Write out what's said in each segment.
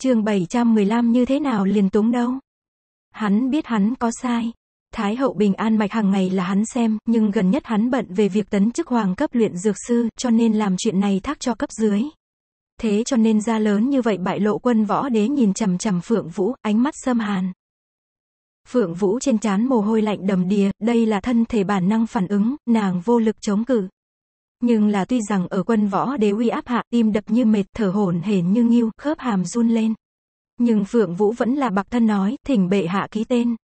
chương 715 như thế nào liền túng đâu. Hắn biết hắn có sai. Thái hậu bình an mạch hàng ngày là hắn xem, nhưng gần nhất hắn bận về việc tấn chức hoàng cấp luyện dược sư, cho nên làm chuyện này thác cho cấp dưới. Thế cho nên ra lớn như vậy bại lộ quân võ đế nhìn chằm chằm Phượng Vũ, ánh mắt sâm hàn. Phượng Vũ trên trán mồ hôi lạnh đầm đìa, đây là thân thể bản năng phản ứng, nàng vô lực chống cự. Nhưng là tuy rằng ở quân võ đế uy áp hạ, tim đập như mệt, thở hổn hển như nghiêu, khớp hàm run lên. Nhưng Phượng Vũ vẫn là bạc thân nói, thỉnh bệ hạ ký tên.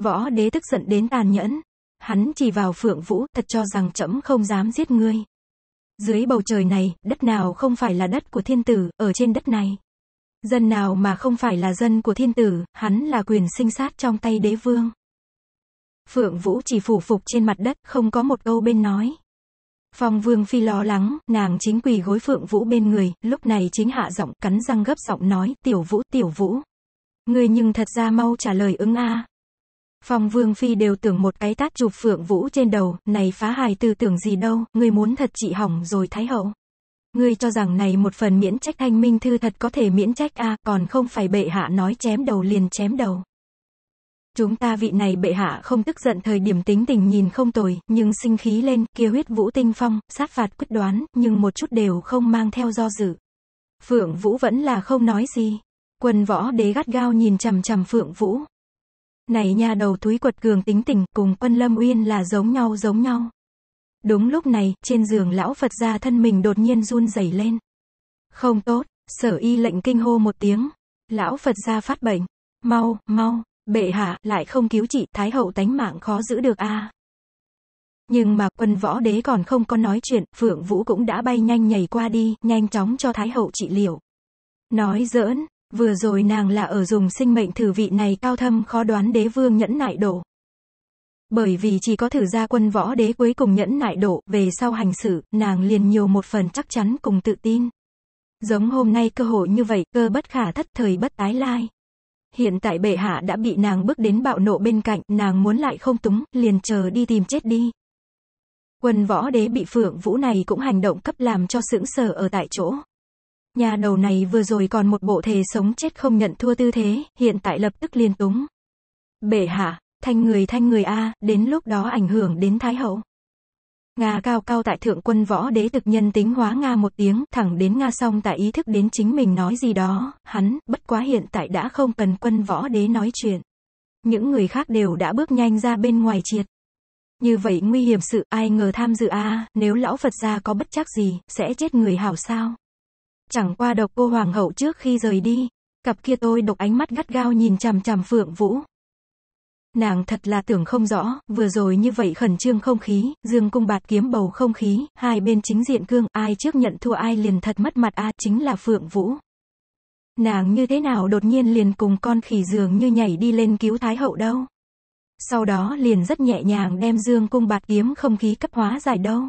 Võ đế tức giận đến tàn nhẫn. Hắn chỉ vào Phượng Vũ, thật cho rằng trẫm không dám giết ngươi. Dưới bầu trời này, đất nào không phải là đất của thiên tử, ở trên đất này. Dân nào mà không phải là dân của thiên tử, hắn là quyền sinh sát trong tay đế vương. Phượng Vũ chỉ phủ phục trên mặt đất, không có một câu bên nói. Phong Vương Phi lo lắng, nàng chính quỳ gối Phượng Vũ bên người, lúc này chính hạ giọng, cắn răng gấp giọng nói, tiểu vũ, tiểu vũ. Người nhưng thật ra mau trả lời ứng a. Phong Vương Phi đều tưởng một cái tát chụp Phượng Vũ trên đầu, này phá hài tư tưởng gì đâu, người muốn thật trị hỏng rồi thái hậu. Ngươi cho rằng này một phần miễn trách thanh minh thư thật có thể miễn trách a còn không phải bệ hạ nói chém đầu liền chém đầu. Chúng ta vị này bệ hạ không tức giận thời điểm tính tình nhìn không tồi, nhưng sinh khí lên, kia huyết vũ tinh phong, sát phạt quyết đoán, nhưng một chút đều không mang theo do dự. Phượng Vũ vẫn là không nói gì. Quân võ đế gắt gao nhìn chằm chằm Phượng Vũ. Này nhà đầu túi quật cường tính tình cùng quân Lâm Uyên là giống nhau giống nhau. Đúng lúc này, trên giường lão Phật gia thân mình đột nhiên run rẩy lên. Không tốt, sở y lệnh kinh hô một tiếng. Lão Phật gia phát bệnh. Mau, mau, Bệ hạ, lại không cứu chị, Thái hậu tánh mạng khó giữ được a. À. Nhưng mà quân võ đế còn không có nói chuyện, Phượng Vũ cũng đã bay nhanh nhảy qua đi, nhanh chóng cho Thái hậu trị liệu. Nói giỡn, vừa rồi nàng là ở dùng sinh mệnh thử vị này cao thâm khó đoán đế vương nhẫn nại độ Bởi vì chỉ có thử ra quân võ đế cuối cùng nhẫn nại độ, về sau hành xử, nàng liền nhiều một phần chắc chắn cùng tự tin. Giống hôm nay cơ hội như vậy, cơ bất khả thất thời bất tái lai. Hiện tại bệ hạ đã bị nàng bước đến bạo nộ bên cạnh, nàng muốn lại không túng, liền chờ đi tìm chết đi. Quân võ đế bị phượng vũ này cũng hành động cấp làm cho sững sờ ở tại chỗ. Nhà đầu này vừa rồi còn một bộ thề sống chết không nhận thua tư thế, hiện tại lập tức liền túng. Bệ hạ, thanh người thanh người A, đến lúc đó ảnh hưởng đến Thái Hậu. Nga cao cao tại thượng quân võ đế thực nhân tính hóa Nga một tiếng, thẳng đến Nga xong tại ý thức đến chính mình nói gì đó, hắn, bất quá hiện tại đã không cần quân võ đế nói chuyện. Những người khác đều đã bước nhanh ra bên ngoài triệt. Như vậy nguy hiểm sự ai ngờ tham dự a nếu lão Phật gia có bất chắc gì, sẽ chết người hảo sao. Chẳng qua độc cô hoàng hậu trước khi rời đi, cặp kia tôi độc ánh mắt gắt gao nhìn chằm chằm phượng vũ, nàng thật là tưởng không rõ, vừa rồi như vậy khẩn trương không khí, dương cung bạt kiếm bầu không khí, hai bên chính diện cương, ai trước nhận thua ai liền thật mất mặt a chính là Phượng Vũ. Nàng như thế nào đột nhiên liền cùng con khỉ dường như nhảy đi lên cứu Thái Hậu đâu. Sau đó liền rất nhẹ nhàng đem dương cung bạt kiếm không khí cấp hóa giải đâu.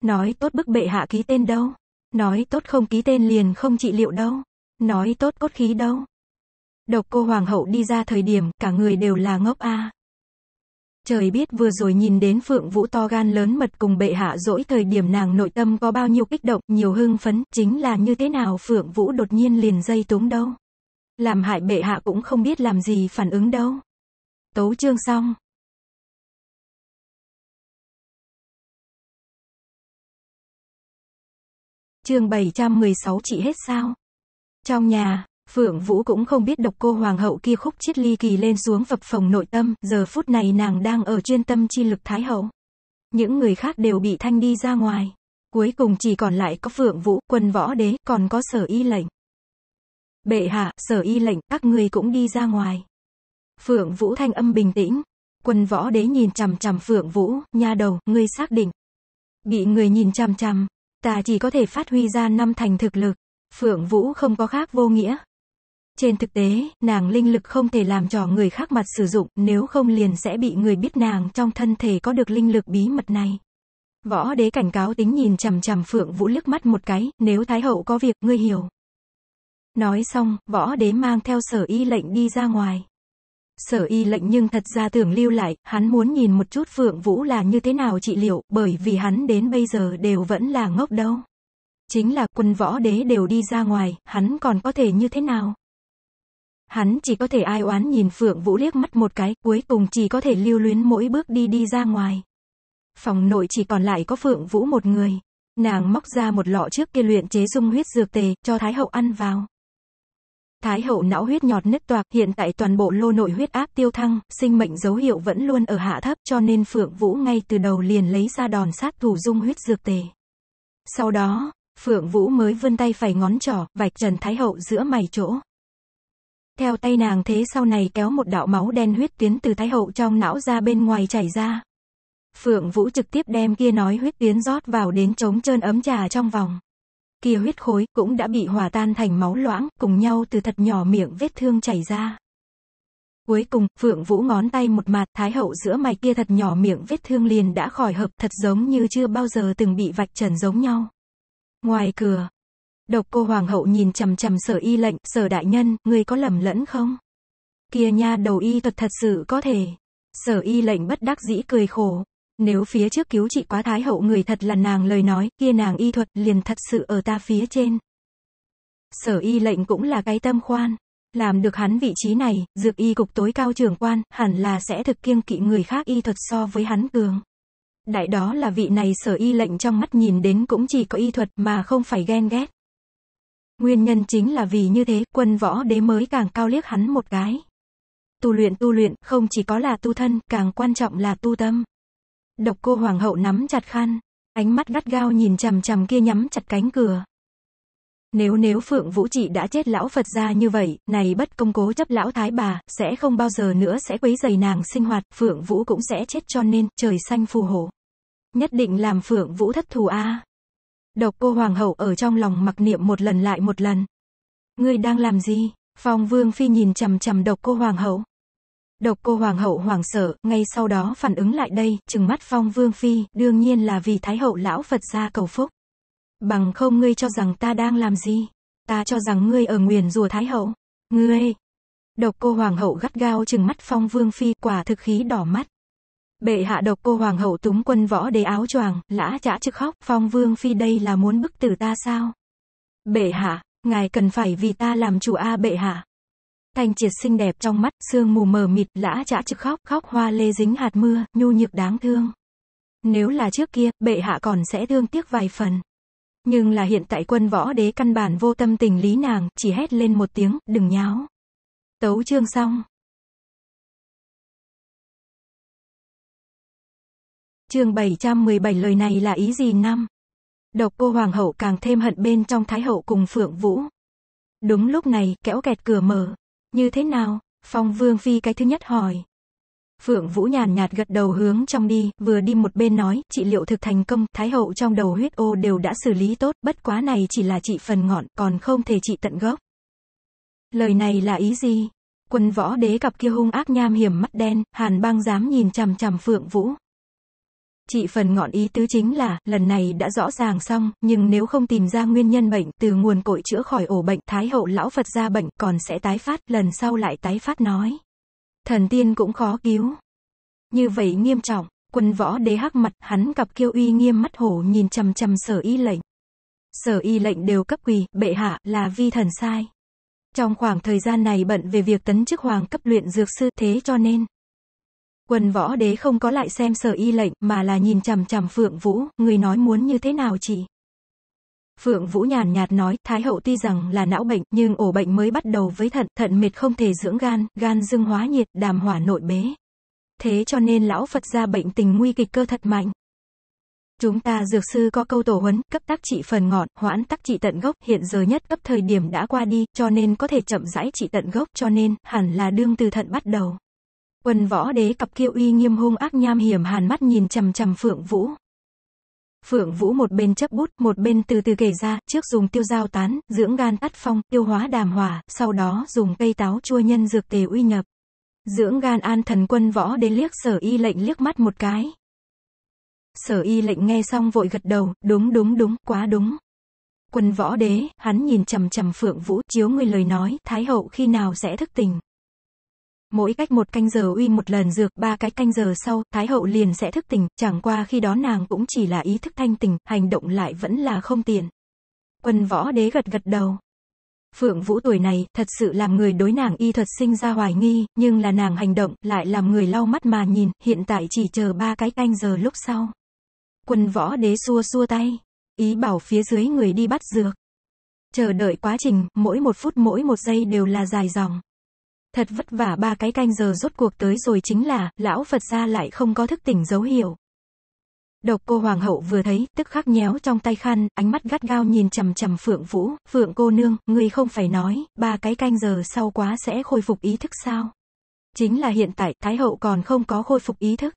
Nói tốt bức bệ hạ ký tên đâu. Nói tốt không ký tên liền không trị liệu đâu. Nói tốt cốt khí đâu. Độc cô hoàng hậu đi ra thời điểm, cả người đều là ngốc a. Trời biết vừa rồi nhìn đến Phượng Vũ to gan lớn mật cùng bệ hạ dỗi thời điểm nàng nội tâm có bao nhiêu kích động, nhiều hưng phấn, chính là như thế nào Phượng Vũ đột nhiên liền dây túng đâu. Làm hại bệ hạ cũng không biết làm gì phản ứng đâu. Tấu chương xong. Chương 716 chị hết sao? Trong nhà Phượng Vũ cũng không biết độc cô hoàng hậu kia khúc chiết ly kỳ lên xuống vập phòng nội tâm, giờ phút này nàng đang ở chuyên tâm chi lực thái hậu. Những người khác đều bị thanh đi ra ngoài. Cuối cùng chỉ còn lại có Phượng Vũ, quân võ đế, còn có sở y lệnh. Bệ hạ, sở y lệnh, các ngươi cũng đi ra ngoài. Phượng Vũ thanh âm bình tĩnh. Quân võ đế nhìn chằm chằm Phượng Vũ, nha đầu, ngươi xác định. Bị người nhìn chằm chằm, ta chỉ có thể phát huy ra năm thành thực lực. Phượng Vũ không có khác vô nghĩa, trên thực tế, nàng linh lực không thể làm cho người khác mặt sử dụng, nếu không liền sẽ bị người biết nàng trong thân thể có được linh lực bí mật này. Võ đế cảnh cáo tính nhìn chằm chằm Phượng Vũ liếc mắt một cái, nếu Thái Hậu có việc, ngươi hiểu. Nói xong, võ đế mang theo sở y lệnh đi ra ngoài. Sở y lệnh nhưng thật ra tưởng lưu lại, hắn muốn nhìn một chút Phượng Vũ là như thế nào trị liệu, bởi vì hắn đến bây giờ đều vẫn là ngốc đâu. Chính là quân võ đế đều đi ra ngoài, hắn còn có thể như thế nào? Hắn chỉ có thể ai oán nhìn Phượng Vũ liếc mắt một cái, cuối cùng chỉ có thể lưu luyến mỗi bước đi đi ra ngoài. Phòng nội chỉ còn lại có Phượng Vũ một người. Nàng móc ra một lọ trước kia luyện chế dung huyết dược tề, cho Thái Hậu ăn vào. Thái Hậu não huyết nhọt nứt toạc, hiện tại toàn bộ lô nội huyết áp tiêu thăng, sinh mệnh dấu hiệu vẫn luôn ở hạ thấp cho nên Phượng Vũ ngay từ đầu liền lấy ra đòn sát thủ dung huyết dược tề. Sau đó, Phượng Vũ mới vươn tay phải ngón trỏ, vạch trần Thái Hậu giữa mày chỗ. Theo tay nàng thế sau này kéo một đạo máu đen huyết tuyến từ thái hậu trong não ra bên ngoài chảy ra. Phượng Vũ trực tiếp đem kia nói huyết tuyến rót vào đến trống trơn ấm trà trong vòng. Kia huyết khối cũng đã bị hòa tan thành máu loãng, cùng nhau từ thật nhỏ miệng vết thương chảy ra. Cuối cùng, Phượng Vũ ngón tay một mặt thái hậu giữa mày kia thật nhỏ miệng vết thương liền đã khỏi hợp, thật giống như chưa bao giờ từng bị vạch trần giống nhau. Ngoài cửa, Độc cô hoàng hậu nhìn chằm chằm sở y lệnh, sở đại nhân, người có lầm lẫn không? Kia nha đầu y thuật thật sự có thể. Sở y lệnh bất đắc dĩ cười khổ. Nếu phía trước cứu trị quá thái hậu người thật là nàng lời nói, kia nàng y thuật liền thật sự ở ta phía trên. Sở y lệnh cũng là cái tâm khoan. Làm được hắn vị trí này, dược y cục tối cao trưởng quan, hẳn là sẽ thực kiêng kỵ người khác y thuật so với hắn cường. Đại đó là vị này sở y lệnh trong mắt nhìn đến cũng chỉ có y thuật mà không phải ghen ghét. Nguyên nhân chính là vì như thế, quân võ đế mới càng cao liếc hắn một cái. Tu luyện tu luyện, không chỉ có là tu thân, càng quan trọng là tu tâm. Độc cô hoàng hậu nắm chặt khăn, ánh mắt gắt gao nhìn chằm chằm kia nhắm chặt cánh cửa. Nếu nếu Phượng Vũ Trị đã chết lão Phật ra như vậy, này bất công cố chấp lão thái bà, sẽ không bao giờ nữa sẽ quấy giày nàng sinh hoạt, Phượng Vũ cũng sẽ chết cho nên, trời xanh phù hộ. Nhất định làm Phượng Vũ thất thù a à. Độc cô hoàng hậu ở trong lòng mặc niệm một lần lại một lần. Ngươi đang làm gì? Phong Vương Phi nhìn chằm chằm độc cô hoàng hậu. Độc cô hoàng hậu hoảng sợ, ngay sau đó phản ứng lại đây, trừng mắt Phong Vương Phi, đương nhiên là vì Thái hậu lão Phật ra cầu phúc. Bằng không ngươi cho rằng ta đang làm gì? Ta cho rằng ngươi ở nguyền rùa Thái hậu. Ngươi! Độc cô hoàng hậu gắt gao trừng mắt Phong Vương Phi quả thực khí đỏ mắt. Bệ hạ độc cô hoàng hậu túng quân võ đế áo choàng, lã chả chứ khóc, phong vương phi đây là muốn bức tử ta sao? Bệ hạ, ngài cần phải vì ta làm chủ a bệ hạ. Thanh triệt xinh đẹp trong mắt, sương mù mờ mịt, lã chả trực khóc, khóc hoa lê dính hạt mưa, nhu nhược đáng thương. Nếu là trước kia, bệ hạ còn sẽ thương tiếc vài phần. Nhưng là hiện tại quân võ đế căn bản vô tâm tình lý nàng, chỉ hét lên một tiếng, đừng nháo. Tấu chương xong. chương 717 lời này là ý gì năm? Độc cô hoàng hậu càng thêm hận bên trong thái hậu cùng phượng vũ. Đúng lúc này, kéo kẹt cửa mở. Như thế nào? Phong vương phi cái thứ nhất hỏi. Phượng Vũ nhàn nhạt gật đầu hướng trong đi, vừa đi một bên nói, trị liệu thực thành công, thái hậu trong đầu huyết ô đều đã xử lý tốt, bất quá này chỉ là trị phần ngọn, còn không thể trị tận gốc. Lời này là ý gì? Quân võ đế cặp kia hung ác nham hiểm mắt đen, hàn băng dám nhìn chằm chằm Phượng Vũ. Chị phần ngọn ý tứ chính là, lần này đã rõ ràng xong, nhưng nếu không tìm ra nguyên nhân bệnh, từ nguồn cội chữa khỏi ổ bệnh, thái hậu lão Phật ra bệnh, còn sẽ tái phát, lần sau lại tái phát nói. Thần tiên cũng khó cứu. Như vậy nghiêm trọng, quân võ đế hắc mặt, hắn cặp kiêu uy nghiêm mắt hổ nhìn chằm chằm sở y lệnh. Sở y lệnh đều cấp quỳ, bệ hạ, là vi thần sai. Trong khoảng thời gian này bận về việc tấn chức hoàng cấp luyện dược sư thế cho nên, Quần võ đế không có lại xem sở y lệnh, mà là nhìn chằm chằm Phượng Vũ, người nói muốn như thế nào chị? Phượng Vũ nhàn nhạt nói, Thái hậu tuy rằng là não bệnh, nhưng ổ bệnh mới bắt đầu với thận, thận mệt không thể dưỡng gan, gan dương hóa nhiệt, đàm hỏa nội bế. Thế cho nên lão Phật ra bệnh tình nguy kịch cơ thật mạnh. Chúng ta dược sư có câu tổ huấn, cấp tác trị phần ngọn, hoãn tác trị tận gốc, hiện giờ nhất cấp thời điểm đã qua đi, cho nên có thể chậm rãi trị tận gốc, cho nên, hẳn là đương từ thận bắt đầu. Quân võ đế cặp kia uy nghiêm hung ác nham hiểm hàn mắt nhìn chằm chằm Phượng Vũ. Phượng Vũ một bên chấp bút, một bên từ từ kể ra, trước dùng tiêu dao tán, dưỡng gan tắt phong, tiêu hóa đàm hỏa, sau đó dùng cây táo chua nhân dược tề uy nhập. Dưỡng gan an thần quân võ đế liếc sở y lệnh liếc mắt một cái. Sở y lệnh nghe xong vội gật đầu, đúng đúng đúng, quá đúng. Quân võ đế, hắn nhìn chầm chầm Phượng Vũ chiếu người lời nói, Thái hậu khi nào sẽ thức tỉnh mỗi cách một canh giờ uy một lần dược, ba cái canh giờ sau, Thái hậu liền sẽ thức tỉnh, chẳng qua khi đó nàng cũng chỉ là ý thức thanh tỉnh, hành động lại vẫn là không tiện. Quân võ đế gật gật đầu. Phượng Vũ tuổi này, thật sự làm người đối nàng y thuật sinh ra hoài nghi, nhưng là nàng hành động, lại làm người lau mắt mà nhìn, hiện tại chỉ chờ ba cái canh giờ lúc sau. Quân võ đế xua xua tay, ý bảo phía dưới người đi bắt dược. Chờ đợi quá trình, mỗi một phút mỗi một giây đều là dài dòng. Thật vất vả ba cái canh giờ rốt cuộc tới rồi chính là, lão Phật ra lại không có thức tỉnh dấu hiệu. Độc cô hoàng hậu vừa thấy, tức khắc nhéo trong tay khăn, ánh mắt gắt gao nhìn chằm chằm Phượng Vũ, Phượng cô nương, người không phải nói, ba cái canh giờ sau quá sẽ khôi phục ý thức sao. Chính là hiện tại, Thái hậu còn không có khôi phục ý thức.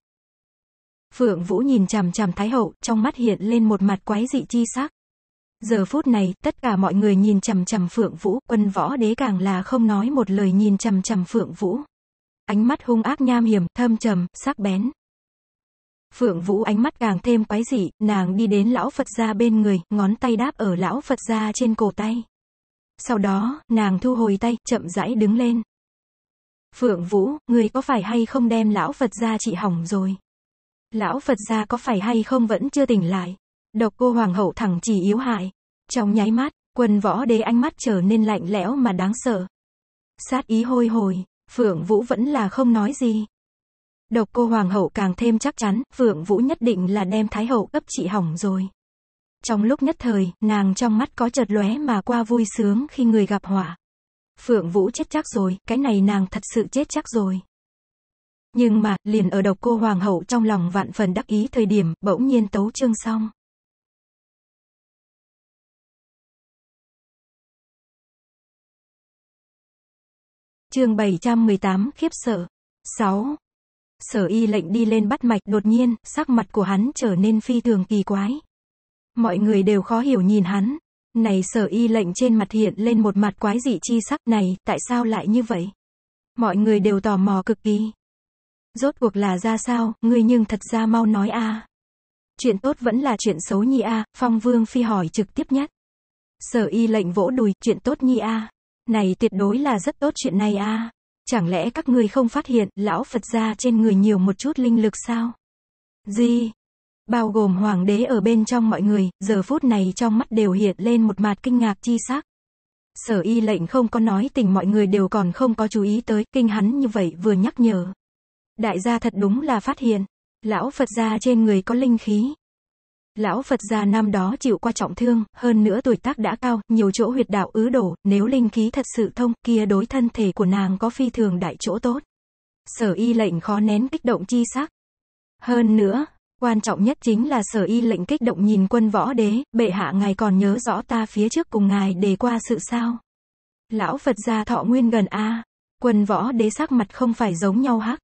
Phượng Vũ nhìn chằm chằm Thái hậu, trong mắt hiện lên một mặt quái dị chi sắc. Giờ phút này, tất cả mọi người nhìn chằm chằm Phượng Vũ, quân võ đế càng là không nói một lời nhìn chằm chằm Phượng Vũ. Ánh mắt hung ác nham hiểm, thâm trầm, sắc bén. Phượng Vũ ánh mắt càng thêm quái dị, nàng đi đến lão Phật gia bên người, ngón tay đáp ở lão Phật gia trên cổ tay. Sau đó, nàng thu hồi tay, chậm rãi đứng lên. Phượng Vũ, người có phải hay không đem lão Phật gia trị hỏng rồi? Lão Phật gia có phải hay không vẫn chưa tỉnh lại? Độc cô hoàng hậu thẳng chỉ yếu hại. Trong nháy mắt, quân võ đế ánh mắt trở nên lạnh lẽo mà đáng sợ. Sát ý hôi hồi, Phượng Vũ vẫn là không nói gì. Độc cô hoàng hậu càng thêm chắc chắn, Phượng Vũ nhất định là đem thái hậu cấp trị hỏng rồi. Trong lúc nhất thời, nàng trong mắt có chợt lóe mà qua vui sướng khi người gặp họa. Phượng Vũ chết chắc rồi, cái này nàng thật sự chết chắc rồi. Nhưng mà, liền ở độc cô hoàng hậu trong lòng vạn phần đắc ý thời điểm, bỗng nhiên tấu chương xong. chương 718 khiếp sợ. 6. Sở y lệnh đi lên bắt mạch đột nhiên, sắc mặt của hắn trở nên phi thường kỳ quái. Mọi người đều khó hiểu nhìn hắn. Này sở y lệnh trên mặt hiện lên một mặt quái dị chi sắc này, tại sao lại như vậy? Mọi người đều tò mò cực kỳ. Rốt cuộc là ra sao, ngươi nhưng thật ra mau nói a. À. Chuyện tốt vẫn là chuyện xấu nhi a, à, phong vương phi hỏi trực tiếp nhất. Sở y lệnh vỗ đùi, chuyện tốt nhi a. À. Này tuyệt đối là rất tốt chuyện này a. Chẳng lẽ các ngươi không phát hiện lão Phật gia trên người nhiều một chút linh lực sao? Gì? Bao gồm hoàng đế ở bên trong mọi người, giờ phút này trong mắt đều hiện lên một mặt kinh ngạc chi sắc. Sở y lệnh không có nói tình mọi người đều còn không có chú ý tới, kinh hắn như vậy vừa nhắc nhở. Đại gia thật đúng là phát hiện, lão Phật gia trên người có linh khí, Lão Phật gia năm đó chịu qua trọng thương, hơn nữa tuổi tác đã cao, nhiều chỗ huyệt đạo ứ đổ, nếu linh khí thật sự thông, kia đối thân thể của nàng có phi thường đại chỗ tốt. Sở y lệnh khó nén kích động chi sắc. Hơn nữa, quan trọng nhất chính là sở y lệnh kích động nhìn quân võ đế, bệ hạ ngài còn nhớ rõ ta phía trước cùng ngài đề qua sự sao. Lão Phật gia thọ nguyên gần A, quân võ đế sắc mặt không phải giống nhau hắc.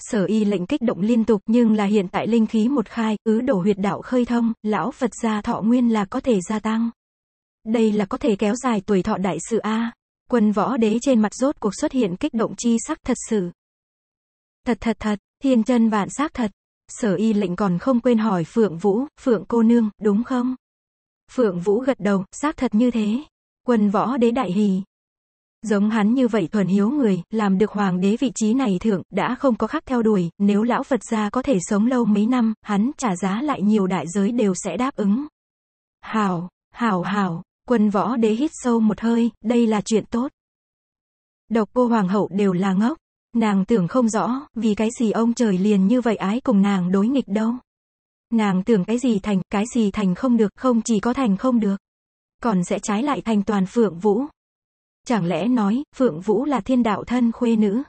Sở y lệnh kích động liên tục nhưng là hiện tại linh khí một khai, ứ đổ huyệt đạo khơi thông, lão Phật gia thọ nguyên là có thể gia tăng. Đây là có thể kéo dài tuổi thọ đại sự A. Quân võ đế trên mặt rốt cuộc xuất hiện kích động chi sắc thật sự. Thật thật thật, thiên chân vạn xác thật. Sở y lệnh còn không quên hỏi Phượng Vũ, Phượng cô nương, đúng không? Phượng Vũ gật đầu, xác thật như thế. Quân võ đế đại hì, Giống hắn như vậy thuần hiếu người, làm được hoàng đế vị trí này thượng, đã không có khác theo đuổi, nếu lão Phật gia có thể sống lâu mấy năm, hắn trả giá lại nhiều đại giới đều sẽ đáp ứng. Hảo, hảo hảo, quân võ đế hít sâu một hơi, đây là chuyện tốt. Độc cô hoàng hậu đều là ngốc, nàng tưởng không rõ, vì cái gì ông trời liền như vậy ái cùng nàng đối nghịch đâu. Nàng tưởng cái gì thành, cái gì thành không được, không chỉ có thành không được, còn sẽ trái lại thành toàn phượng vũ. Chẳng lẽ nói, Phượng Vũ là thiên đạo thân khuê nữ?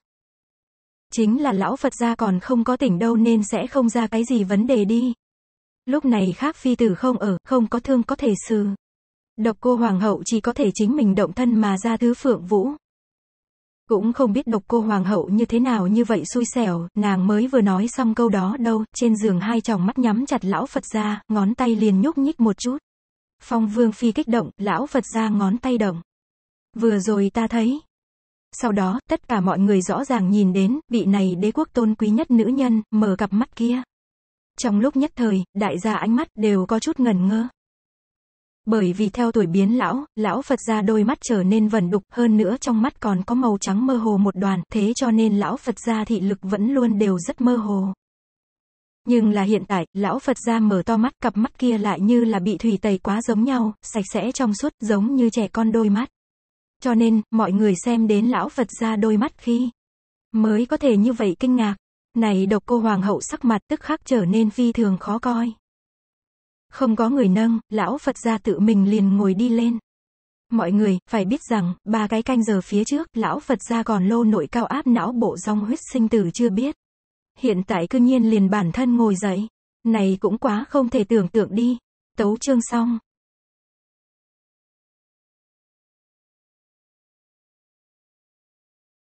Chính là lão Phật gia còn không có tỉnh đâu nên sẽ không ra cái gì vấn đề đi. Lúc này khác phi tử không ở, không có thương có thể xử. Độc cô hoàng hậu chỉ có thể chính mình động thân mà ra thứ Phượng Vũ. Cũng không biết độc cô hoàng hậu như thế nào như vậy xui xẻo, nàng mới vừa nói xong câu đó đâu, trên giường hai tròng mắt nhắm chặt lão Phật gia ngón tay liền nhúc nhích một chút. Phong vương phi kích động, lão Phật gia ngón tay động. Vừa rồi ta thấy. Sau đó, tất cả mọi người rõ ràng nhìn đến, vị này đế quốc tôn quý nhất nữ nhân, mở cặp mắt kia. Trong lúc nhất thời, đại gia ánh mắt đều có chút ngẩn ngơ. Bởi vì theo tuổi biến lão, lão Phật gia đôi mắt trở nên vẩn đục hơn nữa trong mắt còn có màu trắng mơ hồ một đoàn, thế cho nên lão Phật gia thị lực vẫn luôn đều rất mơ hồ. Nhưng là hiện tại, lão Phật gia mở to mắt cặp mắt kia lại như là bị thủy tẩy quá giống nhau, sạch sẽ trong suốt giống như trẻ con đôi mắt. Cho nên, mọi người xem đến lão Phật ra đôi mắt khi mới có thể như vậy kinh ngạc. Này độc cô hoàng hậu sắc mặt tức khắc trở nên phi thường khó coi. Không có người nâng, lão Phật ra tự mình liền ngồi đi lên. Mọi người, phải biết rằng, ba cái canh giờ phía trước, lão Phật ra còn lô nội cao áp não bộ rong huyết sinh tử chưa biết. Hiện tại cư nhiên liền bản thân ngồi dậy. Này cũng quá không thể tưởng tượng đi. Tấu chương xong.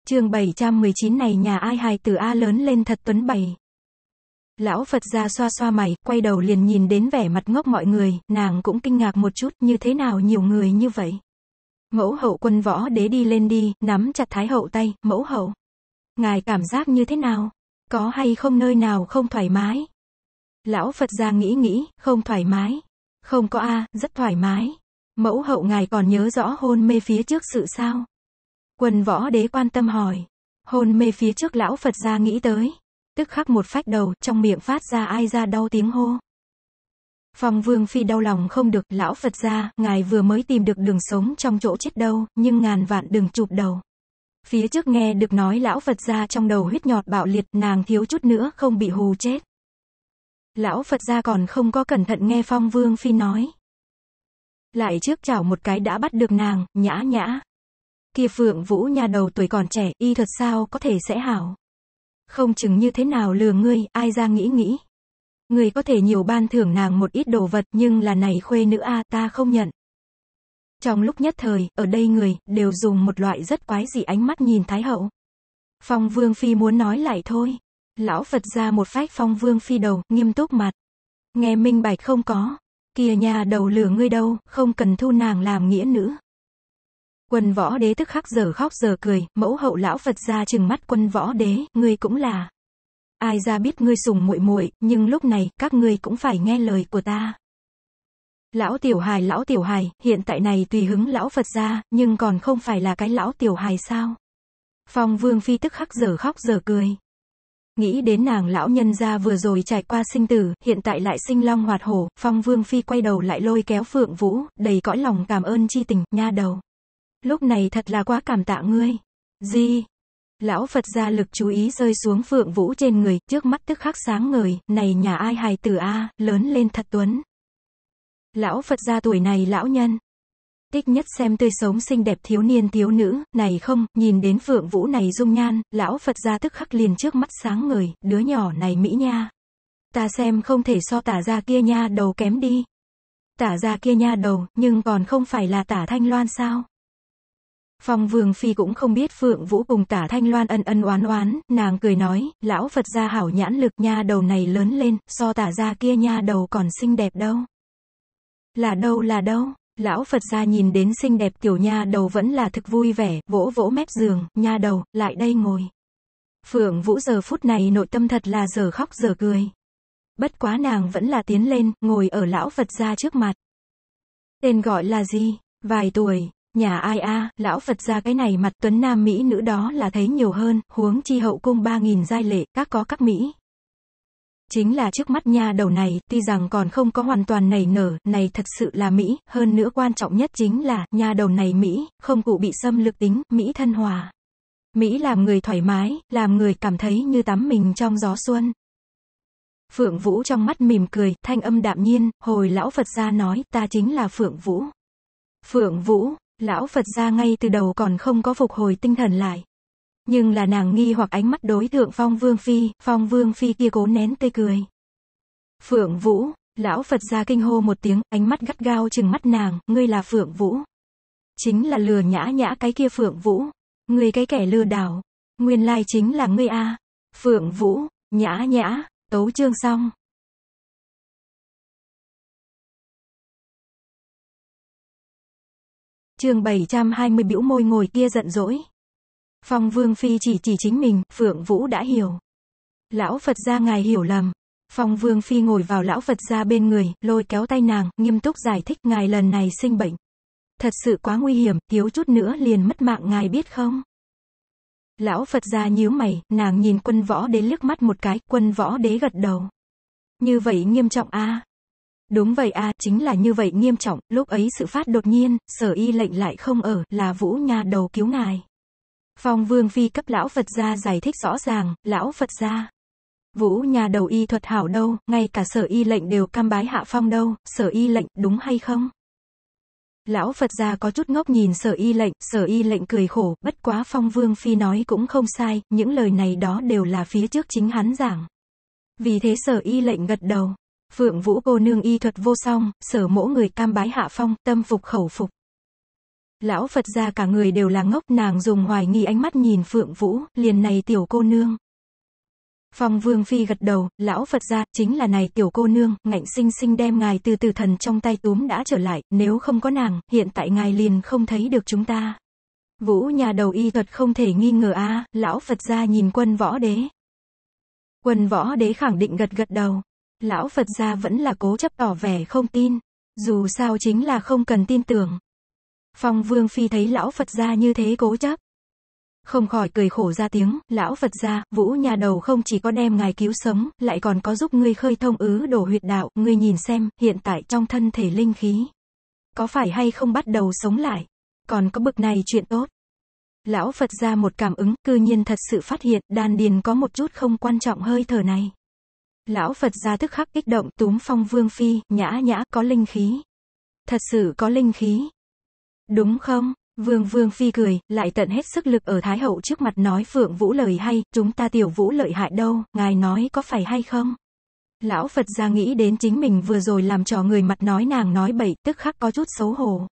chương 719 này nhà ai hài từ A lớn lên thật tuấn bày. Lão Phật ra xoa xoa mày, quay đầu liền nhìn đến vẻ mặt ngốc mọi người, nàng cũng kinh ngạc một chút, như thế nào nhiều người như vậy. Mẫu hậu quân võ đế đi lên đi, nắm chặt thái hậu tay, mẫu hậu. Ngài cảm giác như thế nào? Có hay không nơi nào không thoải mái? Lão Phật ra nghĩ nghĩ, không thoải mái. Không có a, rất thoải mái. Mẫu hậu ngài còn nhớ rõ hôn mê phía trước sự sao? Quần võ đế quan tâm hỏi. Hôn mê phía trước lão Phật ra nghĩ tới. Tức khắc một phách đầu trong miệng phát ra ai ra đau tiếng hô. Phong Vương Phi đau lòng không được, lão Phật ra, ngài vừa mới tìm được đường sống trong chỗ chết đâu, nhưng ngàn vạn đừng chụp đầu. Phía trước nghe được nói lão Phật ra trong đầu huyết nhọt bạo liệt, nàng thiếu chút nữa không bị hù chết. Lão Phật ra còn không có cẩn thận nghe Phong Vương Phi nói. Lại trước chảo một cái đã bắt được nàng, nhã nhã, kia Phượng Vũ nhà đầu tuổi còn trẻ, y thuật sao có thể sẽ hảo. Không chừng như thế nào lừa ngươi, ai ra nghĩ nghĩ. người có thể nhiều ban thưởng nàng một ít đồ vật nhưng là này khuê nữ a ta không nhận. Trong lúc nhất thời, ở đây người, đều dùng một loại rất quái dị ánh mắt nhìn Thái Hậu. Phong Vương Phi muốn nói lại thôi. Lão Phật ra một phách Phong Vương Phi đầu, nghiêm túc mặt. Nghe minh bạch không có. Kìa nhà đầu lửa ngươi đâu, không cần thu nàng làm nghĩa nữ. Quân võ đế tức khắc giờ khóc giờ cười, mẫu hậu lão Phật ra chừng mắt quân võ đế, ngươi cũng là. Ai ra biết ngươi sùng muội muội, nhưng lúc này, các ngươi cũng phải nghe lời của ta. Lão tiểu hài lão tiểu hài, hiện tại này tùy hứng lão Phật ra, nhưng còn không phải là cái lão tiểu hài sao. Phong vương phi tức khắc giờ khóc giờ cười. Nghĩ đến nàng lão nhân gia vừa rồi trải qua sinh tử, hiện tại lại sinh long hoạt hổ, phong vương phi quay đầu lại lôi kéo phượng vũ, đầy cõi lòng cảm ơn chi tình, nha đầu. Lúc này thật là quá cảm tạ ngươi. Gì? Lão Phật gia lực chú ý rơi xuống Phượng Vũ trên người, trước mắt tức khắc sáng ngời, này nhà ai hài tử A, lớn lên thật tuấn. Lão Phật gia tuổi này lão nhân. Tích nhất xem tươi sống xinh đẹp thiếu niên thiếu nữ, này không, nhìn đến Phượng Vũ này dung nhan, lão Phật gia tức khắc liền trước mắt sáng ngời, đứa nhỏ này mỹ nha. Ta xem không thể so tả ra kia nha đầu kém đi. Tả ra kia nha đầu, nhưng còn không phải là tả thanh loan sao? Phong Vương Phi cũng không biết Phượng Vũ cùng tả Thanh Loan ân ân oán oán, nàng cười nói, lão Phật gia hảo nhãn lực nha đầu này lớn lên, so tả gia kia nha đầu còn xinh đẹp đâu. Là đâu là đâu, lão Phật gia nhìn đến xinh đẹp tiểu nha đầu vẫn là thực vui vẻ, vỗ vỗ mép giường, nha đầu, lại đây ngồi. Phượng Vũ giờ phút này nội tâm thật là giờ khóc giờ cười. Bất quá nàng vẫn là tiến lên, ngồi ở lão Phật gia trước mặt. Tên gọi là gì? Vài tuổi, Nhà ai a, lão Phật ra cái này mặt tuấn nam mỹ nữ đó là thấy nhiều hơn, huống chi hậu cung ba nghìn giai lệ, các có các mỹ. Chính là trước mắt nha đầu này, tuy rằng còn không có hoàn toàn nảy nở, này thật sự là Mỹ, hơn nữa quan trọng nhất chính là, nha đầu này Mỹ, không cụ bị xâm lược tính, Mỹ thân hòa. Mỹ làm người thoải mái, làm người cảm thấy như tắm mình trong gió xuân. Phượng Vũ trong mắt mỉm cười, thanh âm đạm nhiên, hồi lão Phật ra nói, ta chính là Phượng Vũ. Phượng Vũ, Lão Phật ra ngay từ đầu còn không có phục hồi tinh thần lại. Nhưng là nàng nghi hoặc ánh mắt đối tượng Phong Vương Phi, Phong Vương Phi kia cố nén tê cười. Phượng Vũ, lão Phật ra kinh hô một tiếng, ánh mắt gắt gao chừng mắt nàng, ngươi là Phượng Vũ. Chính là lừa nhã nhã cái kia Phượng Vũ. Ngươi cái kẻ lừa đảo. Nguyên lai chính là ngươi a. Phượng Vũ, nhã nhã, tấu chương xong. chương 720 bĩu môi ngồi kia giận dỗi. Phong Vương Phi chỉ chỉ chính mình, Phượng Vũ đã hiểu. Lão Phật gia ngài hiểu lầm. Phong Vương Phi ngồi vào lão Phật gia bên người, lôi kéo tay nàng, nghiêm túc giải thích ngài lần này sinh bệnh. Thật sự quá nguy hiểm, thiếu chút nữa liền mất mạng ngài biết không? Lão Phật gia nhíu mày, nàng nhìn quân võ đế liếc mắt một cái, quân võ đế gật đầu. Như vậy nghiêm trọng a à? Đúng vậy a, chính là như vậy nghiêm trọng, lúc ấy sự phát đột nhiên, sở y lệnh lại không ở, là vũ nha đầu cứu ngài. Phong vương phi cấp lão Phật gia giải thích rõ ràng, lão Phật gia. Vũ nhà đầu y thuật hảo đâu, ngay cả sở y lệnh đều cam bái hạ phong đâu, sở y lệnh, đúng hay không? Lão Phật gia có chút ngốc nhìn sở y lệnh, sở y lệnh cười khổ, bất quá phong vương phi nói cũng không sai, những lời này đó đều là phía trước chính hắn giảng. Vì thế sở y lệnh gật đầu. Phượng Vũ cô nương y thuật vô song, sở mỗ người cam bái hạ phong, tâm phục khẩu phục. Lão Phật gia cả người đều là ngốc, nàng dùng hoài nghi ánh mắt nhìn Phượng Vũ, liền này tiểu cô nương. Phong Vương Phi gật đầu, lão Phật gia chính là này tiểu cô nương, ngạnh sinh sinh đem ngài từ từ thần trong tay túm đã trở lại, nếu không có nàng, hiện tại ngài liền không thấy được chúng ta. Vũ nhà đầu y thuật không thể nghi ngờ a lão Phật gia nhìn quân võ đế. Quân võ đế khẳng định gật gật đầu lão Phật gia vẫn là cố chấp tỏ vẻ không tin, dù sao chính là không cần tin tưởng. Phong Vương Phi thấy lão Phật gia như thế cố chấp. Không khỏi cười khổ ra tiếng, lão Phật gia, vũ nhà đầu không chỉ có đem ngài cứu sống, lại còn có giúp ngươi khơi thông ứ đổ huyệt đạo, ngươi nhìn xem, hiện tại trong thân thể linh khí. Có phải hay không bắt đầu sống lại? Còn có bực này chuyện tốt. Lão Phật ra một cảm ứng, cư nhiên thật sự phát hiện, đan điền có một chút không quan trọng hơi thở này. Lão Phật gia tức khắc kích động túm phong vương phi, nhã nhã, có linh khí. Thật sự có linh khí. Đúng không? Vương Vương Phi cười, lại tận hết sức lực ở Thái Hậu trước mặt nói Phượng Vũ lời hay, chúng ta tiểu vũ lợi hại đâu, ngài nói có phải hay không? Lão Phật gia nghĩ đến chính mình vừa rồi làm trò người mặt nói nàng nói bậy, tức khắc có chút xấu hổ.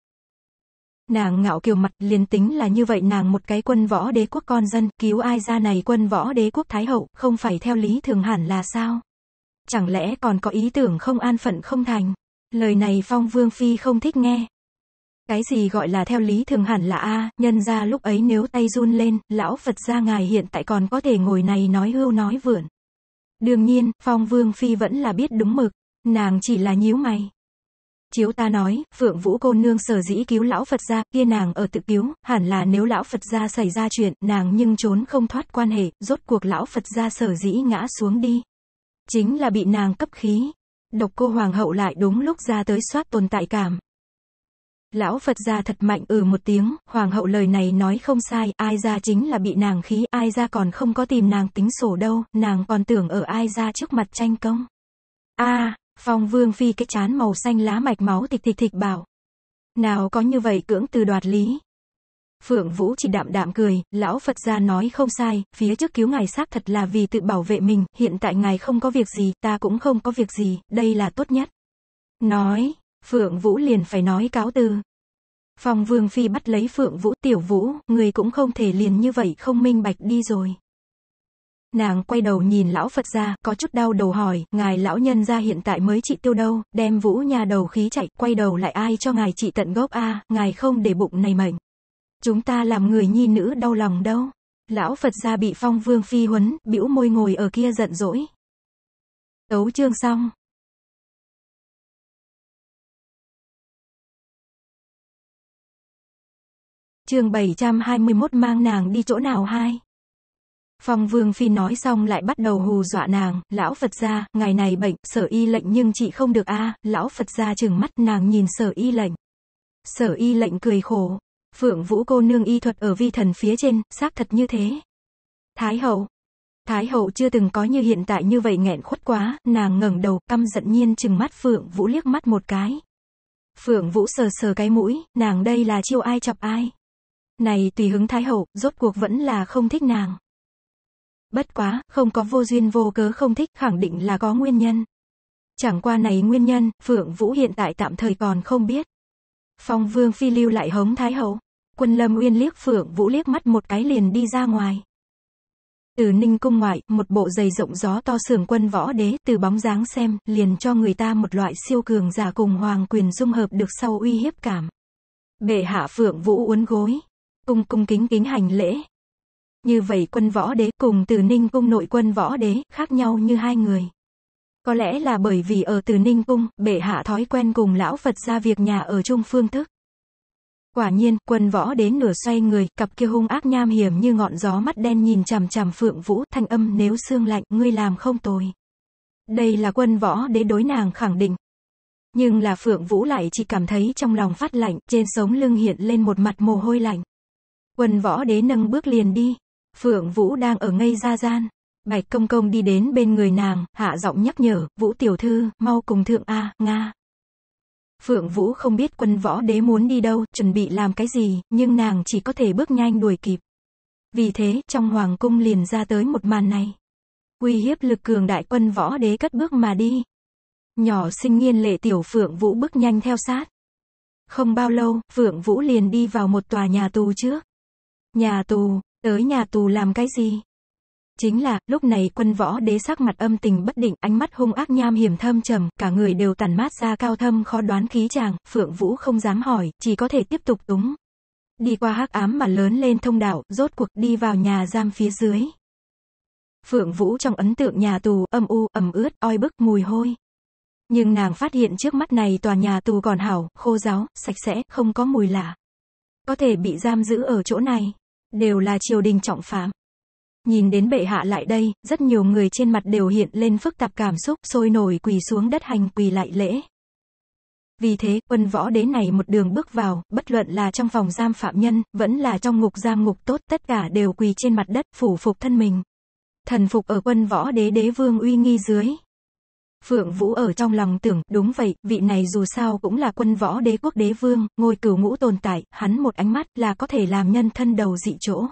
Nàng ngạo kiều mặt liền tính là như vậy nàng một cái quân võ đế quốc con dân, cứu ai ra này quân võ đế quốc Thái Hậu, không phải theo lý thường hẳn là sao? Chẳng lẽ còn có ý tưởng không an phận không thành? Lời này Phong Vương Phi không thích nghe. Cái gì gọi là theo lý thường hẳn là A, nhân ra lúc ấy nếu tay run lên, lão Phật gia ngài hiện tại còn có thể ngồi này nói hưu nói vượn. Đương nhiên, Phong Vương Phi vẫn là biết đúng mực, nàng chỉ là nhíu mày. Chiếu ta nói, Phượng Vũ cô nương sở dĩ cứu lão Phật gia, kia nàng ở tự cứu, hẳn là nếu lão Phật gia xảy ra chuyện, nàng nhưng trốn không thoát quan hệ, rốt cuộc lão Phật gia sở dĩ ngã xuống đi, Chính là bị nàng cấp khí. Độc cô hoàng hậu lại đúng lúc ra tới soát tồn tại cảm. Lão Phật ra thật mạnh ừ một tiếng, hoàng hậu lời này nói không sai, ai ra chính là bị nàng khí, ai ra còn không có tìm nàng tính sổ đâu, nàng còn tưởng ở ai ra trước mặt tranh công. a à, phong vương phi cái chán màu xanh lá mạch máu thịt thịt thịt bảo. Nào có như vậy cưỡng từ đoạt lý, Phượng Vũ chỉ đạm đạm cười, lão Phật gia nói không sai, phía trước cứu ngài xác thật là vì tự bảo vệ mình, hiện tại ngài không có việc gì, ta cũng không có việc gì, đây là tốt nhất. Nói, Phượng Vũ liền phải nói cáo từ. Phòng Vương Phi bắt lấy Phượng Vũ tiểu Vũ, người cũng không thể liền như vậy không minh bạch đi rồi. Nàng quay đầu nhìn lão Phật gia có chút đau đầu hỏi, ngài lão nhân gia hiện tại mới trị tiêu đâu, đem vũ nhà đầu khí chạy, quay đầu lại ai cho ngài trị tận gốc a ngài không để bụng này mệnh. Chúng ta làm người nhi nữ đau lòng đâu. Lão Phật gia bị phong vương phi huấn, bĩu môi ngồi ở kia giận dỗi. Tấu chương xong. Chương 721 mang nàng đi chỗ nào hai? Phong Vương Phi nói xong lại bắt đầu hù dọa nàng, lão Phật gia, ngày này bệnh, sở y lệnh nhưng chị không được a lão Phật gia chừng mắt nàng nhìn sở y lệnh. Sở y lệnh cười khổ, Phượng Vũ cô nương y thuật ở vi thần phía trên, xác thật như thế. Thái hậu. Thái hậu chưa từng có như hiện tại như vậy nghẹn khuất quá, nàng ngẩng đầu, căm giận nhiên chừng mắt Phượng Vũ liếc mắt một cái. Phượng Vũ sờ sờ cái mũi, nàng đây là chiêu ai chọc ai. Này tùy hứng Thái hậu, rốt cuộc vẫn là không thích nàng. Bất quá, không có vô duyên vô cớ không thích, khẳng định là có nguyên nhân. Chẳng qua này nguyên nhân, Phượng Vũ hiện tại tạm thời còn không biết. Phong Vương Phi lưu lại hống Thái Hậu. Quân Lâm Uyên liếc Phượng Vũ liếc mắt một cái liền đi ra ngoài. Từ Ninh cung ngoại, một bộ giày rộng gió to sườn quân võ đế, từ bóng dáng xem, liền cho người ta một loại siêu cường giả cùng hoàng quyền dung hợp được sau uy hiếp cảm. Bệ hạ Phượng Vũ uốn gối, cung cung kính kính hành lễ. Như vậy quân võ đế cùng từ Ninh cung nội quân võ đế, khác nhau như hai người. Có lẽ là bởi vì ở từ Ninh cung, bệ hạ thói quen cùng lão Phật ra việc nhà ở chung phương thức. Quả nhiên, quân võ đến nửa xoay người, cặp kia hung ác nham hiểm như ngọn gió mắt đen nhìn chằm chằm Phượng Vũ, thanh âm nếu xương lạnh, ngươi làm không tồi. Đây là quân võ đế đối nàng khẳng định. Nhưng là Phượng Vũ lại chỉ cảm thấy trong lòng phát lạnh, trên sống lưng hiện lên một mặt mồ hôi lạnh. Quân võ đế nâng bước liền đi. Phượng Vũ đang ở ngây ra gian. Bạch Công Công đi đến bên người nàng, hạ giọng nhắc nhở, Vũ Tiểu Thư, mau cùng Thượng A, Nga. Phượng Vũ không biết quân võ đế muốn đi đâu, chuẩn bị làm cái gì, nhưng nàng chỉ có thể bước nhanh đuổi kịp. Vì thế, trong hoàng cung liền ra tới một màn này. Quy hiếp lực cường đại quân võ đế cất bước mà đi. Nhỏ sinh nghiên lệ tiểu Phượng Vũ bước nhanh theo sát. Không bao lâu, Phượng Vũ liền đi vào một tòa nhà tù trước. Nhà tù, tới nhà tù làm cái gì? Chính là, lúc này quân võ đế sắc mặt âm tình bất định, ánh mắt hung ác nham hiểm thâm trầm, cả người đều tản mát ra cao thâm khó đoán khí chàng, Phượng Vũ không dám hỏi, chỉ có thể tiếp tục túng. Đi qua hắc ám mà lớn lên thông đạo, rốt cuộc đi vào nhà giam phía dưới. Phượng Vũ trong ấn tượng nhà tù, âm u, ẩm ướt, oi bức, mùi hôi. Nhưng nàng phát hiện trước mắt này tòa nhà tù còn hảo, khô ráo, sạch sẽ, không có mùi lạ. Có thể bị giam giữ ở chỗ này, đều là triều đình trọng phạm. Nhìn đến bệ hạ lại đây, rất nhiều người trên mặt đều hiện lên phức tạp cảm xúc, sôi nổi quỳ xuống đất hành quỳ lại lễ. Vì thế, quân võ đế này một đường bước vào, bất luận là trong phòng giam phạm nhân, vẫn là trong ngục giam ngục tốt, tất cả đều quỳ trên mặt đất, phủ phục thân mình. Thần phục ở quân võ đế đế vương uy nghi dưới. Phượng Vũ ở trong lòng tưởng, đúng vậy, vị này dù sao cũng là quân võ đế quốc đế vương, ngôi cửu ngũ tồn tại, hắn một ánh mắt là có thể làm nhân thân đầu dị chỗ.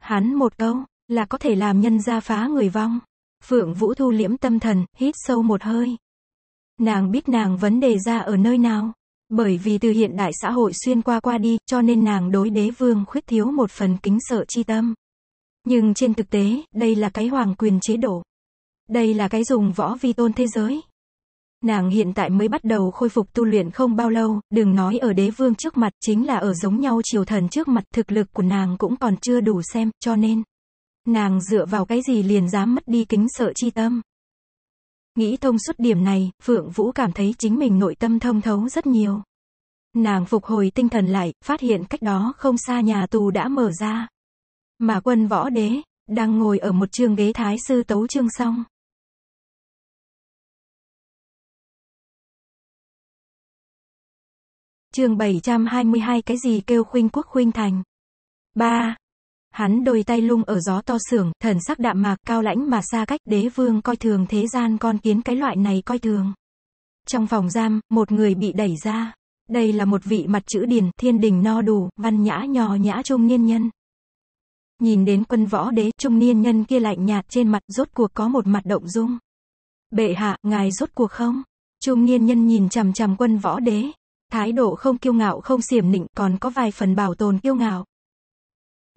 Hắn một câu, là có thể làm nhân ra phá người vong. Phượng Vũ thu liễm tâm thần, hít sâu một hơi. Nàng biết nàng vấn đề ra ở nơi nào. Bởi vì từ hiện đại xã hội xuyên qua qua đi, cho nên nàng đối đế vương khuyết thiếu một phần kính sợ chi tâm. Nhưng trên thực tế, đây là cái hoàng quyền chế độ. Đây là cái dùng võ vi tôn thế giới. Nàng hiện tại mới bắt đầu khôi phục tu luyện không bao lâu, đừng nói ở đế vương trước mặt chính là ở giống nhau triều thần trước mặt thực lực của nàng cũng còn chưa đủ xem, cho nên Nàng dựa vào cái gì liền dám mất đi kính sợ chi tâm. Nghĩ thông suốt điểm này, Phượng Vũ cảm thấy chính mình nội tâm thông thấu rất nhiều. Nàng phục hồi tinh thần lại, phát hiện cách đó không xa nhà tù đã mở ra. Mà quân võ đế, đang ngồi ở một trường ghế thái sư tấu chương xong. Chương 722 cái gì kêu khuynh quốc khuynh thành. 3. Hắn đôi tay lung ở gió to sưởng, thần sắc đạm mạc, cao lãnh mà xa cách, đế vương coi thường thế gian con kiến cái loại này coi thường. Trong phòng giam, một người bị đẩy ra. Đây là một vị mặt chữ điển, thiên đình no đủ, văn nhã nhò nhã trung niên nhân. Nhìn đến quân võ đế, trung niên nhân kia lạnh nhạt trên mặt, rốt cuộc có một mặt động dung. Bệ hạ, ngài rốt cuộc không? Trung niên nhân nhìn chằm chằm quân võ đế. Thái độ không kiêu ngạo không xiểm nịnh, còn có vài phần bảo tồn kiêu ngạo.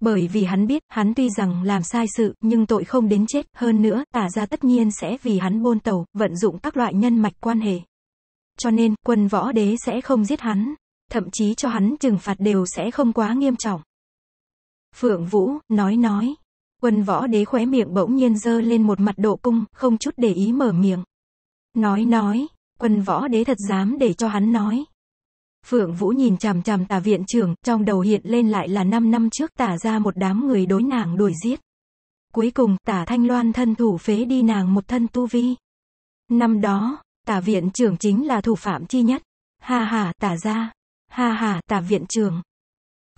Bởi vì hắn biết, hắn tuy rằng làm sai sự, nhưng tội không đến chết, hơn nữa, tả ra tất nhiên sẽ vì hắn bôn tàu, vận dụng các loại nhân mạch quan hệ. Cho nên, quân võ đế sẽ không giết hắn, thậm chí cho hắn trừng phạt đều sẽ không quá nghiêm trọng. Phượng Vũ, nói nói. Quân võ đế khóe miệng bỗng nhiên dơ lên một mặt độ cung, không chút để ý mở miệng. Nói nói, quân võ đế thật dám để cho hắn nói. Phượng Vũ nhìn chằm chằm tà viện trưởng, trong đầu hiện lên lại là 5 năm trước tả ra một đám người đối nàng đuổi giết. Cuối cùng, tả Thanh Loan thân thủ phế đi nàng một thân tu vi. Năm đó, tả viện trưởng chính là thủ phạm chi nhất. Ha ha tả ra. Ha ha tả viện trưởng.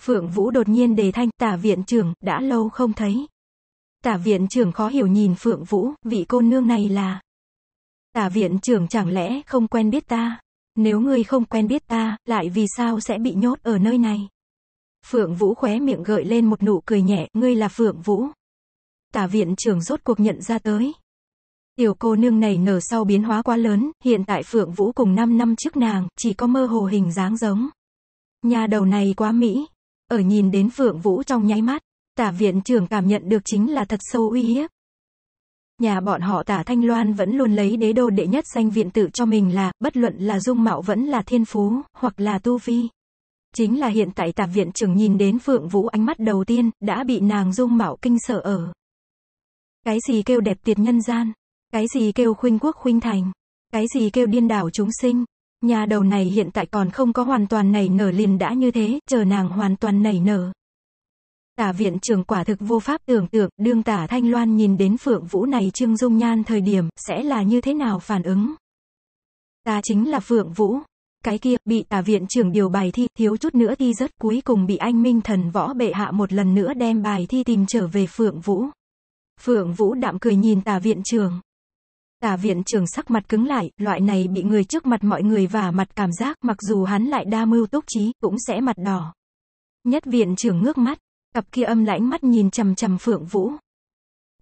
Phượng Vũ đột nhiên đề thanh tả viện trưởng, đã lâu không thấy. Tả viện trưởng khó hiểu nhìn Phượng Vũ, vị cô nương này là. Tả viện trưởng chẳng lẽ không quen biết ta. Nếu ngươi không quen biết ta, lại vì sao sẽ bị nhốt ở nơi này? Phượng Vũ khóe miệng gợi lên một nụ cười nhẹ, ngươi là Phượng Vũ. Tả viện trưởng rốt cuộc nhận ra tới. Tiểu cô nương này nở sau biến hóa quá lớn, hiện tại Phượng Vũ cùng 5 năm trước nàng, chỉ có mơ hồ hình dáng giống. Nhà đầu này quá mỹ. Ở nhìn đến Phượng Vũ trong nháy mắt, tả viện trưởng cảm nhận được chính là thật sâu uy hiếp. Nhà bọn họ tả Thanh Loan vẫn luôn lấy đế đô đệ nhất danh viện tự cho mình là, bất luận là dung mạo vẫn là thiên phú, hoặc là tu vi. Chính là hiện tại tạp viện trưởng nhìn đến Phượng Vũ ánh mắt đầu tiên, đã bị nàng dung mạo kinh sợ ở. Cái gì kêu đẹp tuyệt nhân gian? Cái gì kêu khuynh quốc khuynh thành? Cái gì kêu điên đảo chúng sinh? Nhà đầu này hiện tại còn không có hoàn toàn nảy nở liền đã như thế, chờ nàng hoàn toàn nảy nở. Tả viện trưởng quả thực vô pháp tưởng tượng, đương tả Thanh Loan nhìn đến Phượng Vũ này trương dung nhan thời điểm, sẽ là như thế nào phản ứng. Ta chính là Phượng Vũ. Cái kia, bị tả viện trưởng điều bài thi, thiếu chút nữa thi rất cuối cùng bị anh Minh thần võ bệ hạ một lần nữa đem bài thi tìm trở về Phượng Vũ. Phượng Vũ đạm cười nhìn tả viện trưởng. Tả viện trưởng sắc mặt cứng lại, loại này bị người trước mặt mọi người và mặt cảm giác, mặc dù hắn lại đa mưu túc trí, cũng sẽ mặt đỏ. Nhất viện trưởng ngước mắt, Cặp kia âm lãnh mắt nhìn chằm chằm Phượng Vũ.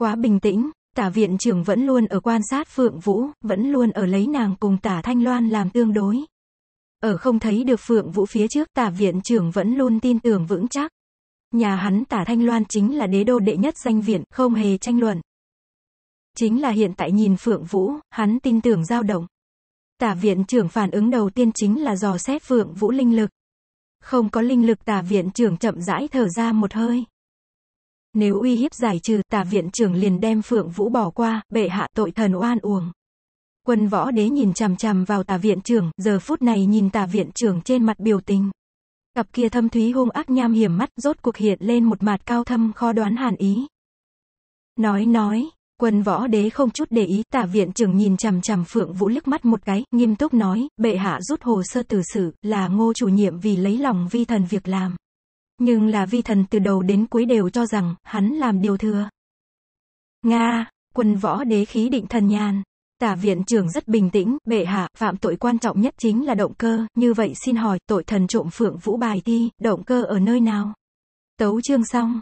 Quá bình tĩnh, tả viện trưởng vẫn luôn ở quan sát Phượng Vũ, vẫn luôn ở lấy nàng cùng tả Thanh Loan làm tương đối. Ở không thấy được Phượng Vũ phía trước tả viện trưởng vẫn luôn tin tưởng vững chắc. Nhà hắn tả Thanh Loan chính là đế đô đệ nhất danh viện, không hề tranh luận. Chính là hiện tại nhìn Phượng Vũ, hắn tin tưởng dao động. Tả viện trưởng phản ứng đầu tiên chính là dò xét Phượng Vũ linh lực. Không có linh lực tà viện trưởng chậm rãi thở ra một hơi. Nếu uy hiếp giải trừ tà viện trưởng liền đem Phượng Vũ bỏ qua, bệ hạ tội thần oan uổng. Quân võ đế nhìn chằm chằm vào tà viện trưởng, giờ phút này nhìn tà viện trưởng trên mặt biểu tình. Cặp kia thâm thúy hung ác nham hiểm mắt, rốt cuộc hiện lên một mặt cao thâm khó đoán hàn ý. Nói nói, Quân võ đế không chút để ý, tả viện trưởng nhìn chằm chằm Phượng Vũ liếc mắt một cái, nghiêm túc nói, bệ hạ rút hồ sơ từ xử là ngô chủ nhiệm vì lấy lòng vi thần việc làm. Nhưng là vi thần từ đầu đến cuối đều cho rằng, hắn làm điều thừa. Nga, quân võ đế khí định thần nhàn. Tả viện trưởng rất bình tĩnh, bệ hạ, phạm tội quan trọng nhất chính là động cơ, như vậy xin hỏi, tội thần trộm Phượng Vũ bài thi, động cơ ở nơi nào? Tấu chương xong.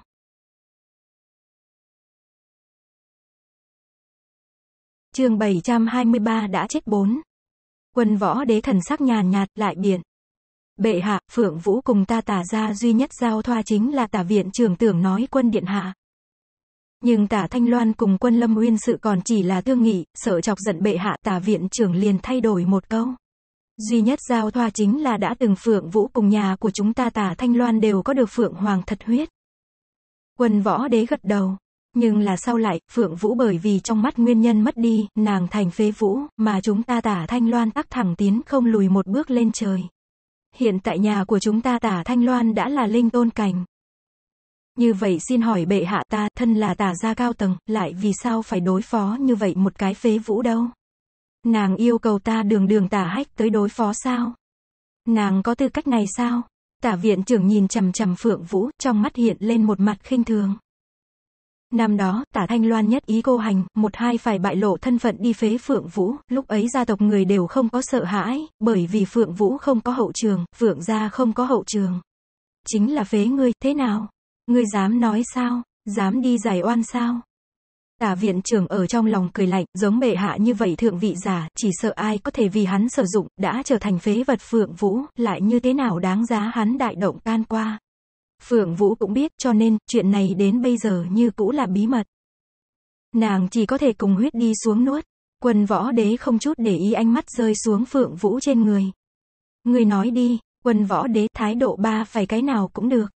chương 723 đã chết bốn. Quân võ đế thần sắc nhàn nhạt lại biện. Bệ hạ, Phượng Vũ cùng ta tả ra duy nhất giao thoa chính là tả viện trưởng tưởng nói quân điện hạ. Nhưng tả Thanh Loan cùng quân Lâm nguyên sự còn chỉ là thương nghị, sợ chọc giận bệ hạ tả viện trưởng liền thay đổi một câu. Duy nhất giao thoa chính là đã từng Phượng Vũ cùng nhà của chúng ta tả Thanh Loan đều có được Phượng Hoàng thật huyết. Quân võ đế gật đầu. Nhưng là sau lại, Phượng Vũ bởi vì trong mắt nguyên nhân mất đi, nàng thành phế vũ, mà chúng ta tả Thanh Loan tắc thẳng tiến không lùi một bước lên trời. Hiện tại nhà của chúng ta tả Thanh Loan đã là linh tôn cảnh. Như vậy xin hỏi bệ hạ ta, thân là tả gia cao tầng, lại vì sao phải đối phó như vậy một cái phế vũ đâu? Nàng yêu cầu ta đường đường tả hách tới đối phó sao? Nàng có tư cách này sao? Tả viện trưởng nhìn chằm chằm Phượng Vũ, trong mắt hiện lên một mặt khinh thường. Năm đó, tả Thanh Loan nhất ý cô hành, một hai phải bại lộ thân phận đi phế Phượng Vũ, lúc ấy gia tộc người đều không có sợ hãi, bởi vì Phượng Vũ không có hậu trường, Phượng gia không có hậu trường. Chính là phế ngươi, thế nào? Ngươi dám nói sao? Dám đi giải oan sao? Tả viện trưởng ở trong lòng cười lạnh, giống bệ hạ như vậy thượng vị giả, chỉ sợ ai có thể vì hắn sử dụng, đã trở thành phế vật Phượng Vũ, lại như thế nào đáng giá hắn đại động can qua. Phượng Vũ cũng biết cho nên chuyện này đến bây giờ như cũ là bí mật. Nàng chỉ có thể cùng huyết đi xuống nuốt. Quần võ đế không chút để ý ánh mắt rơi xuống Phượng Vũ trên người. Người nói đi, quần võ đế thái độ ba phải cái nào cũng được.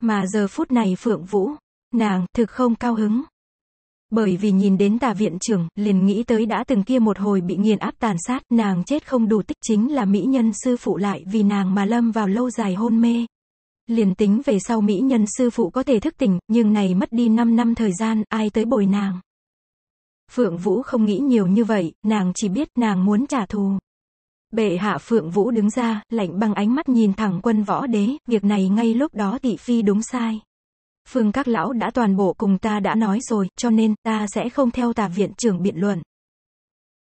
Mà giờ phút này Phượng Vũ, nàng thực không cao hứng. Bởi vì nhìn đến tà viện trưởng, liền nghĩ tới đã từng kia một hồi bị nghiền áp tàn sát, nàng chết không đủ tích chính là mỹ nhân sư phụ lại vì nàng mà lâm vào lâu dài hôn mê, Liền tính về sau mỹ nhân sư phụ có thể thức tỉnh, nhưng này mất đi 5 năm thời gian, ai tới bồi nàng. Phượng Vũ không nghĩ nhiều như vậy, nàng chỉ biết nàng muốn trả thù. Bệ hạ Phượng Vũ đứng ra, lạnh băng ánh mắt nhìn thẳng quân võ đế, việc này ngay lúc đó thị phi đúng sai. Phương các lão đã toàn bộ cùng ta đã nói rồi, cho nên, ta sẽ không theo tà viện trưởng biện luận.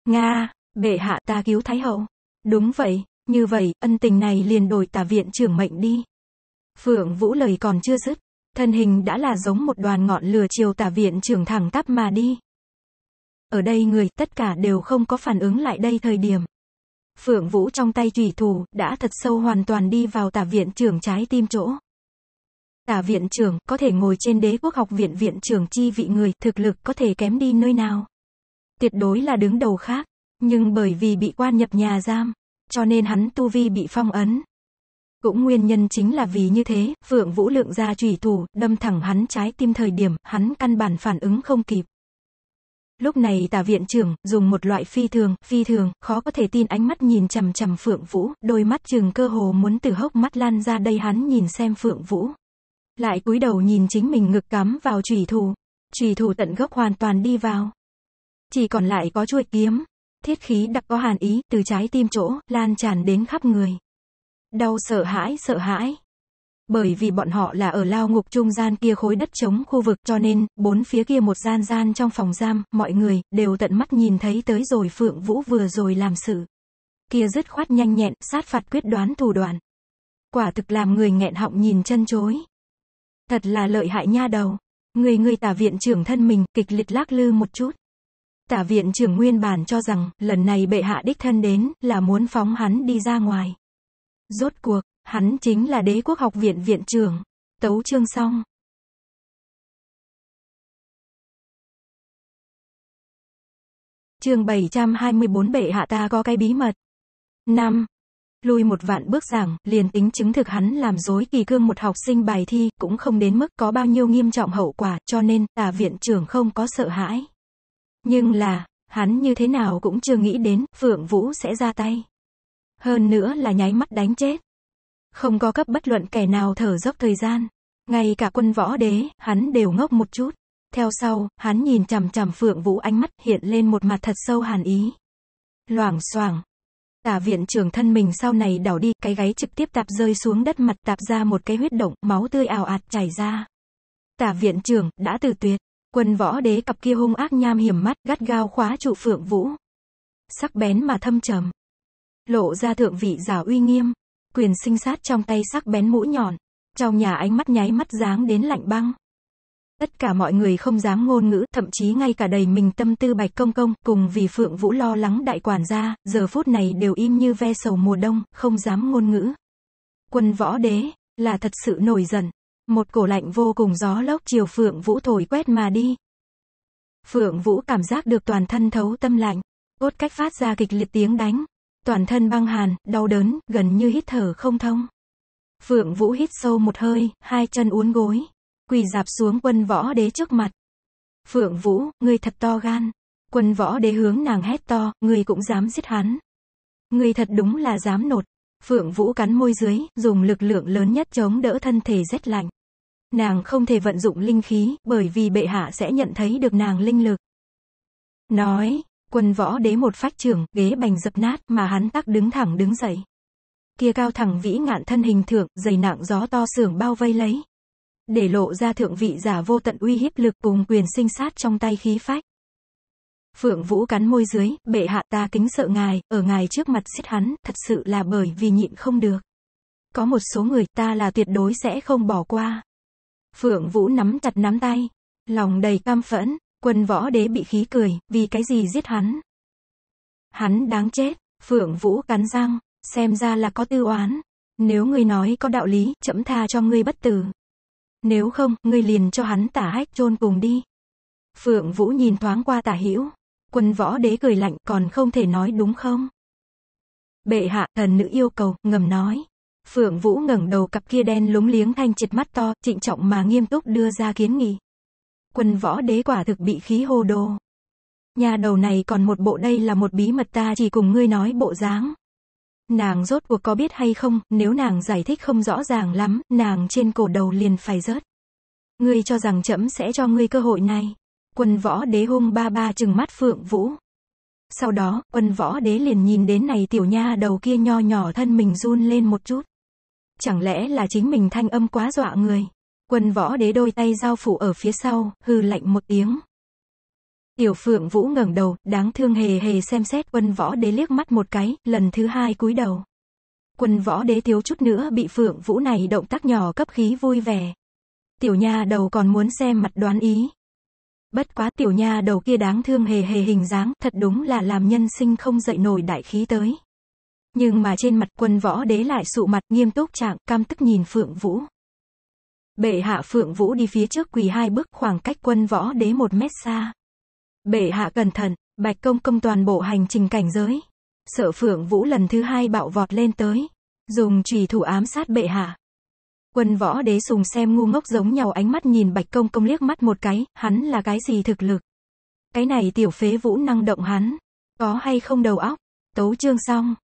Nga, bệ hạ ta cứu Thái Hậu. Đúng vậy, như vậy, ân tình này liền đổi tà viện trưởng mệnh đi. Phượng Vũ lời còn chưa dứt, thân hình đã là giống một đoàn ngọn lửa chiều tả viện trưởng thẳng tắp mà đi. Ở đây người, tất cả đều không có phản ứng lại đây thời điểm. Phượng Vũ trong tay thủy thủ, đã thật sâu hoàn toàn đi vào tả viện trưởng trái tim chỗ. Tả viện trưởng, có thể ngồi trên đế quốc học viện viện trưởng chi vị người, thực lực có thể kém đi nơi nào. Tuyệt đối là đứng đầu khác, nhưng bởi vì bị quan nhập nhà giam, cho nên hắn tu vi bị phong ấn, cũng nguyên nhân chính là vì như thế, Phượng Vũ Lượng ra chủy thủ, đâm thẳng hắn trái tim thời điểm, hắn căn bản phản ứng không kịp. Lúc này tả viện trưởng, dùng một loại phi thường, phi thường, khó có thể tin ánh mắt nhìn chằm chằm Phượng Vũ, đôi mắt trường cơ hồ muốn từ hốc mắt lan ra đây hắn nhìn xem Phượng Vũ. Lại cúi đầu nhìn chính mình ngực cắm vào chủy thủ, chủy thủ tận gốc hoàn toàn đi vào. Chỉ còn lại có chuột kiếm, thiết khí đặc có hàn ý, từ trái tim chỗ, lan tràn đến khắp người đau sợ hãi sợ hãi. Bởi vì bọn họ là ở lao ngục trung gian kia khối đất chống khu vực cho nên, bốn phía kia một gian gian trong phòng giam, mọi người, đều tận mắt nhìn thấy tới rồi Phượng Vũ vừa rồi làm sự. Kia dứt khoát nhanh nhẹn, sát phạt quyết đoán thủ đoạn. Quả thực làm người nghẹn họng nhìn chân chối. Thật là lợi hại nha đầu. Người người tả viện trưởng thân mình, kịch liệt lác lư một chút. Tả viện trưởng nguyên bản cho rằng, lần này bệ hạ đích thân đến, là muốn phóng hắn đi ra ngoài. Rốt cuộc, hắn chính là đế quốc học viện viện trưởng. Tấu chương xong. Chương 724 bệ hạ ta có cái bí mật. 5. Lùi một vạn bước giảng, liền tính chứng thực hắn làm dối kỳ cương một học sinh bài thi, cũng không đến mức có bao nhiêu nghiêm trọng hậu quả, cho nên, tả viện trưởng không có sợ hãi. Nhưng là, hắn như thế nào cũng chưa nghĩ đến, Phượng Vũ sẽ ra tay hơn nữa là nháy mắt đánh chết. Không có cấp bất luận kẻ nào thở dốc thời gian, ngay cả quân võ đế, hắn đều ngốc một chút. Theo sau, hắn nhìn chằm chằm Phượng Vũ ánh mắt hiện lên một mặt thật sâu hàn ý. Loảng xoảng. Tả viện trưởng thân mình sau này đảo đi, cái gáy trực tiếp tạp rơi xuống đất mặt tạp ra một cái huyết động, máu tươi ảo ạt chảy ra. Tả viện trưởng, đã từ tuyệt. Quân võ đế cặp kia hung ác nham hiểm mắt, gắt gao khóa trụ Phượng Vũ. Sắc bén mà thâm trầm lộ ra thượng vị giả uy nghiêm, quyền sinh sát trong tay sắc bén mũi nhọn, trong nhà ánh mắt nháy mắt dáng đến lạnh băng. Tất cả mọi người không dám ngôn ngữ, thậm chí ngay cả đầy mình tâm tư bạch công công, cùng vì Phượng Vũ lo lắng đại quản gia, giờ phút này đều im như ve sầu mùa đông, không dám ngôn ngữ. Quân võ đế, là thật sự nổi giận. Một cổ lạnh vô cùng gió lốc chiều Phượng Vũ thổi quét mà đi. Phượng Vũ cảm giác được toàn thân thấu tâm lạnh, cốt cách phát ra kịch liệt tiếng đánh, toàn thân băng hàn, đau đớn, gần như hít thở không thông. Phượng Vũ hít sâu một hơi, hai chân uốn gối, quỳ dạp xuống quân võ đế trước mặt. Phượng Vũ, ngươi thật to gan. Quân võ đế hướng nàng hét to, ngươi cũng dám giết hắn. Ngươi thật đúng là dám nột. Phượng Vũ cắn môi dưới, dùng lực lượng lớn nhất chống đỡ thân thể rét lạnh. Nàng không thể vận dụng linh khí, bởi vì bệ hạ sẽ nhận thấy được nàng linh lực. Nói, Quân võ đế một phách trưởng, ghế bành dập nát, mà hắn tắc đứng thẳng đứng dậy. Kia cao thẳng vĩ ngạn thân hình thượng, dày nặng gió to sưởng bao vây lấy. Để lộ ra thượng vị giả vô tận uy hiếp lực cùng quyền sinh sát trong tay khí phách. Phượng Vũ cắn môi dưới, bệ hạ ta kính sợ ngài, ở ngài trước mặt giết hắn, thật sự là bởi vì nhịn không được. Có một số người ta là tuyệt đối sẽ không bỏ qua. Phượng Vũ nắm chặt nắm tay, lòng đầy cam phẫn, Quân võ đế bị khí cười, vì cái gì giết hắn? Hắn đáng chết, Phượng Vũ cắn răng, xem ra là có tư oán. Nếu ngươi nói có đạo lý, chậm tha cho ngươi bất tử. Nếu không, ngươi liền cho hắn tả hách chôn cùng đi. Phượng Vũ nhìn thoáng qua tả hữu Quân võ đế cười lạnh còn không thể nói đúng không? Bệ hạ, thần nữ yêu cầu, ngầm nói. Phượng Vũ ngẩng đầu cặp kia đen lúng liếng thanh triệt mắt to, trịnh trọng mà nghiêm túc đưa ra kiến nghị. Quân võ đế quả thực bị khí hô đồ. Nhà đầu này còn một bộ đây là một bí mật ta chỉ cùng ngươi nói bộ dáng. Nàng rốt cuộc có biết hay không, nếu nàng giải thích không rõ ràng lắm, nàng trên cổ đầu liền phải rớt. Ngươi cho rằng chấm sẽ cho ngươi cơ hội này. Quân võ đế hung ba ba chừng mắt phượng vũ. Sau đó, quân võ đế liền nhìn đến này tiểu nha đầu kia nho nhỏ thân mình run lên một chút. Chẳng lẽ là chính mình thanh âm quá dọa người? Quân võ đế đôi tay giao phủ ở phía sau, hư lạnh một tiếng. Tiểu phượng vũ ngẩng đầu, đáng thương hề hề xem xét quân võ đế liếc mắt một cái, lần thứ hai cúi đầu. Quân võ đế thiếu chút nữa bị phượng vũ này động tác nhỏ cấp khí vui vẻ. Tiểu nha đầu còn muốn xem mặt đoán ý. Bất quá tiểu nha đầu kia đáng thương hề hề hình dáng, thật đúng là làm nhân sinh không dậy nổi đại khí tới. Nhưng mà trên mặt quân võ đế lại sụ mặt nghiêm túc trạng, cam tức nhìn phượng vũ. Bệ hạ Phượng Vũ đi phía trước quỳ hai bước khoảng cách quân võ đế một mét xa. Bệ hạ cẩn thận, bạch công công toàn bộ hành trình cảnh giới. Sợ Phượng Vũ lần thứ hai bạo vọt lên tới. Dùng trùy thủ ám sát bệ hạ. Quân võ đế sùng xem ngu ngốc giống nhau ánh mắt nhìn bạch công công liếc mắt một cái, hắn là cái gì thực lực. Cái này tiểu phế vũ năng động hắn. Có hay không đầu óc. Tấu chương xong.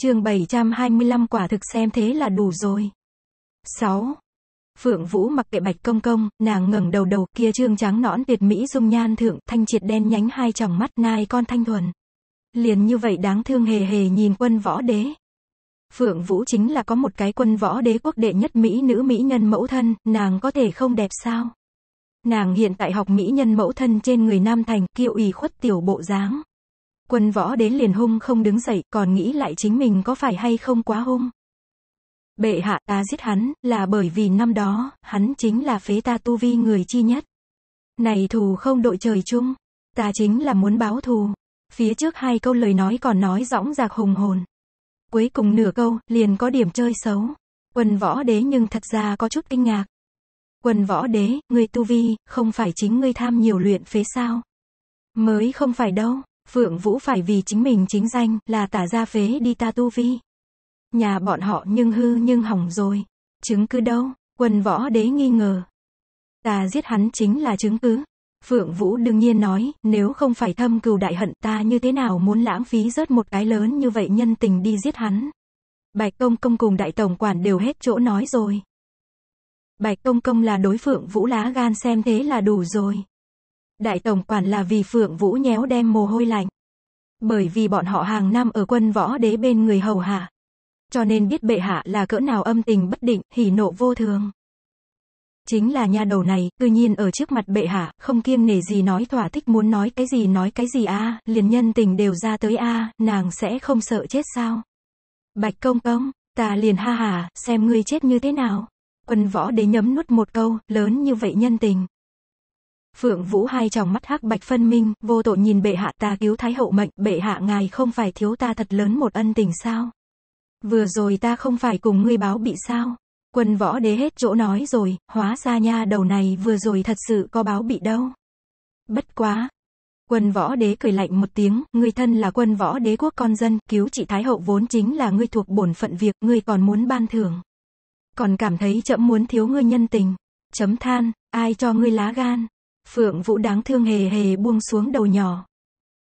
chương 725 quả thực xem thế là đủ rồi. 6. Phượng Vũ mặc kệ Bạch Công Công, nàng ngẩng đầu đầu kia trương trắng nõn tuyệt mỹ dung nhan thượng, thanh triệt đen nhánh hai tròng mắt nai con thanh thuần. Liền như vậy đáng thương hề hề nhìn quân võ đế. Phượng Vũ chính là có một cái quân võ đế quốc đệ nhất Mỹ nữ Mỹ nhân mẫu thân, nàng có thể không đẹp sao? Nàng hiện tại học Mỹ nhân mẫu thân trên người Nam Thành, kiệu ủy khuất tiểu bộ dáng. Quân võ đến liền hung không đứng dậy, còn nghĩ lại chính mình có phải hay không quá hung. Bệ hạ ta giết hắn, là bởi vì năm đó, hắn chính là phế ta tu vi người chi nhất. Này thù không đội trời chung, ta chính là muốn báo thù. Phía trước hai câu lời nói còn nói rõng rạc hùng hồn. Cuối cùng nửa câu, liền có điểm chơi xấu. Quân võ đế nhưng thật ra có chút kinh ngạc. Quân võ đế, người tu vi, không phải chính ngươi tham nhiều luyện phế sao. Mới không phải đâu, Phượng Vũ phải vì chính mình chính danh là tả gia phế đi ta tu vi. Nhà bọn họ nhưng hư nhưng hỏng rồi. Chứng cứ đâu? quân võ đế nghi ngờ. Ta giết hắn chính là chứng cứ. Phượng Vũ đương nhiên nói, nếu không phải thâm cừu đại hận ta như thế nào muốn lãng phí rớt một cái lớn như vậy nhân tình đi giết hắn. Bạch Công Công cùng đại tổng quản đều hết chỗ nói rồi. Bạch Công Công là đối Phượng Vũ lá gan xem thế là đủ rồi. Đại tổng quản là vì Phượng Vũ nhéo đem mồ hôi lạnh. Bởi vì bọn họ hàng năm ở quân võ đế bên người hầu hạ. Cho nên biết bệ hạ là cỡ nào âm tình bất định, hỉ nộ vô thường. Chính là nha đầu này, cư nhiên ở trước mặt bệ hạ, không kiêng nể gì nói thỏa thích muốn nói cái gì nói cái gì a liền nhân tình đều ra tới a nàng sẽ không sợ chết sao. Bạch công công, ta liền ha hà, xem ngươi chết như thế nào. Quân võ đế nhấm nuốt một câu, lớn như vậy nhân tình, Phượng Vũ hai tròng mắt hắc bạch phân minh, vô tội nhìn bệ hạ ta cứu thái hậu mệnh, bệ hạ ngài không phải thiếu ta thật lớn một ân tình sao? Vừa rồi ta không phải cùng ngươi báo bị sao? Quân võ đế hết chỗ nói rồi, hóa ra nha đầu này vừa rồi thật sự có báo bị đâu. Bất quá. Quân võ đế cười lạnh một tiếng, ngươi thân là quân võ đế quốc con dân, cứu chị Thái Hậu vốn chính là ngươi thuộc bổn phận việc, ngươi còn muốn ban thưởng. Còn cảm thấy chậm muốn thiếu ngươi nhân tình. Chấm than, ai cho ngươi lá gan. Phượng Vũ đáng thương hề hề buông xuống đầu nhỏ.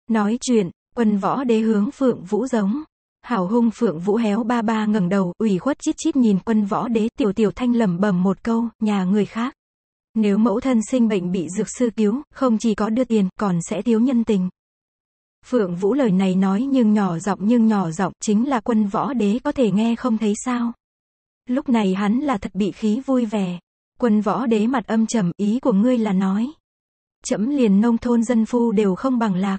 Nói chuyện, quân võ đế hướng Phượng Vũ giống. Hảo hung Phượng Vũ héo ba ba ngẩng đầu, ủy khuất chít chít nhìn quân võ đế tiểu tiểu thanh lẩm bẩm một câu, nhà người khác. Nếu mẫu thân sinh bệnh bị dược sư cứu, không chỉ có đưa tiền, còn sẽ thiếu nhân tình. Phượng Vũ lời này nói nhưng nhỏ giọng nhưng nhỏ giọng chính là quân võ đế có thể nghe không thấy sao. Lúc này hắn là thật bị khí vui vẻ. Quân võ đế mặt âm trầm ý của ngươi là nói chẫm liền nông thôn dân phu đều không bằng lạc.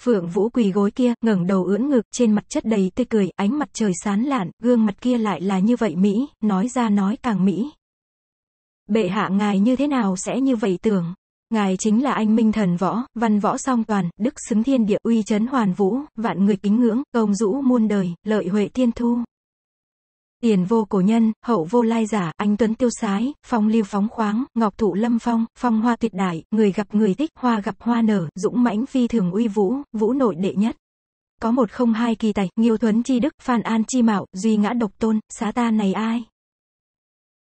Phượng Vũ quỳ gối kia, ngẩng đầu ưỡn ngực, trên mặt chất đầy tươi cười, ánh mặt trời sán lạn, gương mặt kia lại là như vậy Mỹ, nói ra nói càng Mỹ. Bệ hạ ngài như thế nào sẽ như vậy tưởng? Ngài chính là anh minh thần võ, văn võ song toàn, đức xứng thiên địa uy chấn hoàn vũ, vạn người kính ngưỡng, công rũ muôn đời, lợi huệ thiên thu tiền vô cổ nhân, hậu vô lai giả, anh tuấn tiêu sái, phong lưu phóng khoáng, ngọc thụ lâm phong, phong hoa tuyệt đại, người gặp người thích, hoa gặp hoa nở, dũng mãnh phi thường uy vũ, vũ nội đệ nhất. Có một không hai kỳ tài, nghiêu thuấn chi đức, phan an chi mạo, duy ngã độc tôn, xá ta này ai?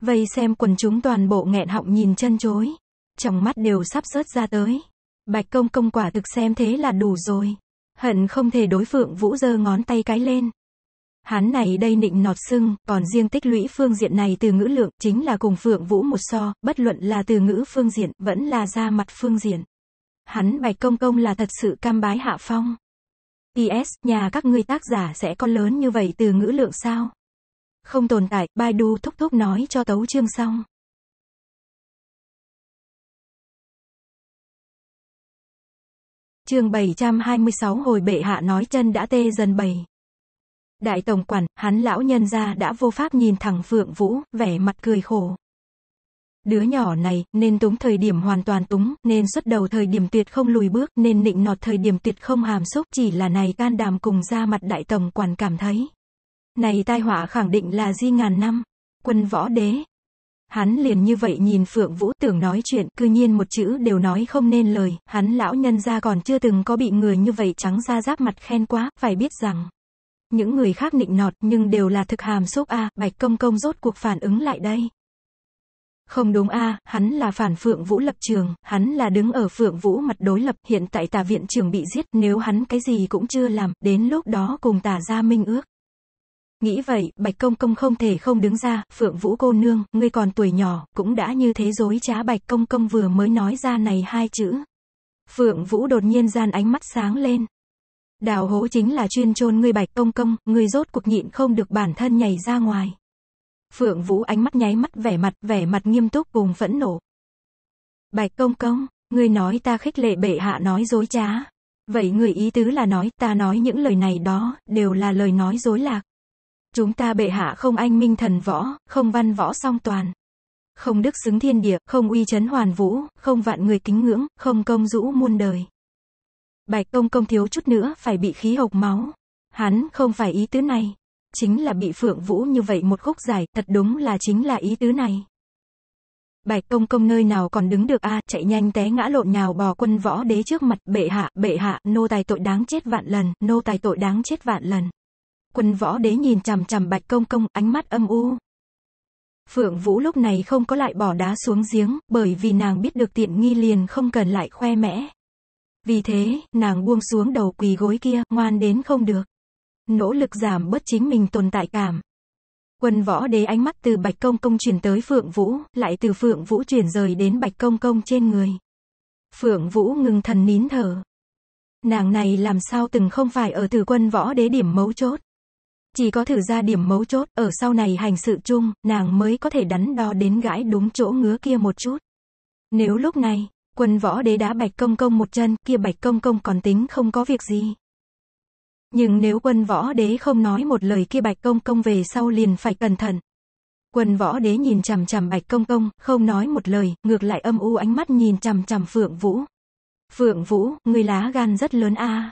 Vây xem quần chúng toàn bộ nghẹn họng nhìn chân chối. Trong mắt đều sắp rớt ra tới. Bạch công công quả thực xem thế là đủ rồi. Hận không thể đối phượng vũ giơ ngón tay cái lên. Hán này đây nịnh nọt sưng còn riêng tích lũy phương diện này từ ngữ lượng chính là cùng Phượng Vũ một so, bất luận là từ ngữ phương diện, vẫn là ra mặt phương diện. Hắn bạch công công là thật sự cam bái hạ phong. P.S. Nhà các ngươi tác giả sẽ có lớn như vậy từ ngữ lượng sao? Không tồn tại, Baidu thúc thúc nói cho tấu chương xong. Chương 726 hồi bệ hạ nói chân đã tê dần bầy. Đại tổng quản, hắn lão nhân ra đã vô pháp nhìn thẳng Phượng Vũ, vẻ mặt cười khổ. Đứa nhỏ này, nên túng thời điểm hoàn toàn túng, nên xuất đầu thời điểm tuyệt không lùi bước, nên nịnh nọt thời điểm tuyệt không hàm xúc, chỉ là này can đảm cùng ra mặt đại tổng quản cảm thấy. Này tai họa khẳng định là di ngàn năm, quân võ đế. Hắn liền như vậy nhìn Phượng Vũ tưởng nói chuyện, cư nhiên một chữ đều nói không nên lời, hắn lão nhân ra còn chưa từng có bị người như vậy trắng ra giáp mặt khen quá, phải biết rằng. Những người khác nịnh nọt nhưng đều là thực hàm xúc a, Bạch Công Công rốt cuộc phản ứng lại đây. Không đúng a, hắn là phản Phượng Vũ lập trường, hắn là đứng ở Phượng Vũ mặt đối lập, hiện tại tả viện trưởng bị giết, nếu hắn cái gì cũng chưa làm, đến lúc đó cùng tả ra minh ước. Nghĩ vậy, Bạch Công Công không thể không đứng ra, Phượng Vũ cô nương, ngươi còn tuổi nhỏ, cũng đã như thế dối trá Bạch Công Công vừa mới nói ra này hai chữ. Phượng Vũ đột nhiên gian ánh mắt sáng lên. Đào hố chính là chuyên chôn ngươi bạch công công, ngươi rốt cuộc nhịn không được bản thân nhảy ra ngoài. Phượng Vũ ánh mắt nháy mắt vẻ mặt, vẻ mặt nghiêm túc cùng phẫn nộ. Bạch công công, ngươi nói ta khích lệ bệ hạ nói dối trá. Vậy người ý tứ là nói, ta nói những lời này đó, đều là lời nói dối lạc. Chúng ta bệ hạ không anh minh thần võ, không văn võ song toàn. Không đức xứng thiên địa, không uy chấn hoàn vũ, không vạn người kính ngưỡng, không công rũ muôn đời. Bạch công công thiếu chút nữa phải bị khí hộc máu. Hắn không phải ý tứ này. Chính là bị Phượng Vũ như vậy một khúc giải, thật đúng là chính là ý tứ này. Bạch công công nơi nào còn đứng được a à, chạy nhanh té ngã lộn nhào bò quân võ đế trước mặt, bệ hạ, bệ hạ, nô tài tội đáng chết vạn lần, nô tài tội đáng chết vạn lần. Quân võ đế nhìn chằm chằm bạch công công, ánh mắt âm u. Phượng Vũ lúc này không có lại bỏ đá xuống giếng, bởi vì nàng biết được tiện nghi liền không cần lại khoe mẽ. Vì thế, nàng buông xuống đầu quỳ gối kia, ngoan đến không được. Nỗ lực giảm bớt chính mình tồn tại cảm. Quân võ đế ánh mắt từ Bạch Công Công chuyển tới Phượng Vũ, lại từ Phượng Vũ chuyển rời đến Bạch Công Công trên người. Phượng Vũ ngừng thần nín thở. Nàng này làm sao từng không phải ở từ quân võ đế điểm mấu chốt. Chỉ có thử ra điểm mấu chốt, ở sau này hành sự chung, nàng mới có thể đắn đo đến gãi đúng chỗ ngứa kia một chút. Nếu lúc này, Quân võ đế đá bạch công công một chân, kia bạch công công còn tính không có việc gì. Nhưng nếu quân võ đế không nói một lời kia bạch công công về sau liền phải cẩn thận. Quân võ đế nhìn chằm chằm bạch công công, không nói một lời, ngược lại âm u ánh mắt nhìn chằm chằm phượng vũ. Phượng vũ, người lá gan rất lớn a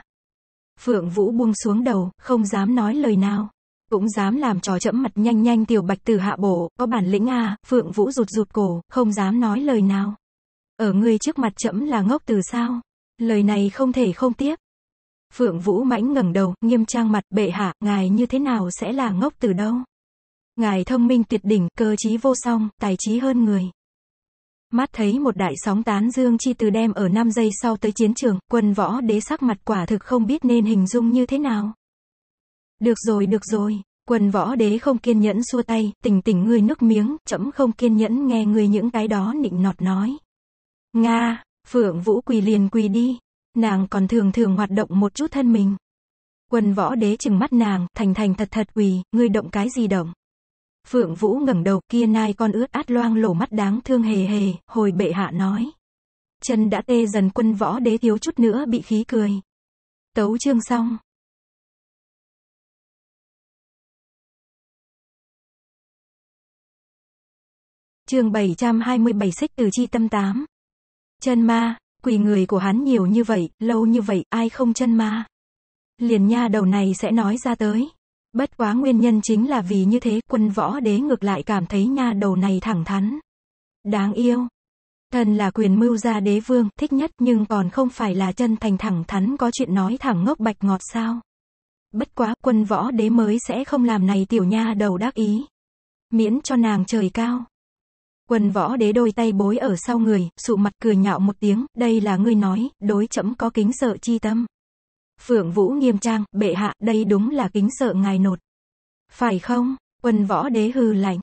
Phượng vũ buông xuống đầu, không dám nói lời nào. Cũng dám làm trò chẫm mặt nhanh nhanh tiểu bạch từ hạ bổ có bản lĩnh a Phượng vũ rụt rụt cổ, không dám nói lời nào. Ở ngươi trước mặt trẫm là ngốc từ sao? Lời này không thể không tiếp. Phượng Vũ mãnh ngẩng đầu, nghiêm trang mặt, bệ hạ, ngài như thế nào sẽ là ngốc từ đâu? Ngài thông minh tuyệt đỉnh, cơ trí vô song, tài trí hơn người. Mắt thấy một đại sóng tán dương chi từ đem ở 5 giây sau tới chiến trường, quân võ đế sắc mặt quả thực không biết nên hình dung như thế nào. Được rồi, được rồi, Quân võ đế không kiên nhẫn xua tay, tỉnh tỉnh ngươi nước miếng, chậm không kiên nhẫn nghe ngươi những cái đó nịnh nọt nói. Nga, Phượng Vũ quỳ liền quỳ đi. Nàng còn thường thường hoạt động một chút thân mình. Quân võ đế chừng mắt nàng, thành thành thật thật quỳ, ngươi động cái gì động. Phượng Vũ ngẩng đầu, kia nai con ướt át loang lổ mắt đáng thương hề hề, hồi bệ hạ nói. Chân đã tê dần quân võ đế thiếu chút nữa bị khí cười. Tấu chương xong. Chương 727 xích từ chi tâm 8 Chân ma, quỳ người của hắn nhiều như vậy, lâu như vậy, ai không chân ma? Liền nha đầu này sẽ nói ra tới. Bất quá nguyên nhân chính là vì như thế quân võ đế ngược lại cảm thấy nha đầu này thẳng thắn. Đáng yêu. Thần là quyền mưu gia đế vương, thích nhất nhưng còn không phải là chân thành thẳng thắn có chuyện nói thẳng ngốc bạch ngọt sao. Bất quá quân võ đế mới sẽ không làm này tiểu nha đầu đắc ý. Miễn cho nàng trời cao quân võ đế đôi tay bối ở sau người, sụ mặt cười nhạo một tiếng, đây là ngươi nói, đối chấm có kính sợ chi tâm. Phượng Vũ nghiêm trang, bệ hạ, đây đúng là kính sợ ngài nột. Phải không? quân võ đế hư lạnh.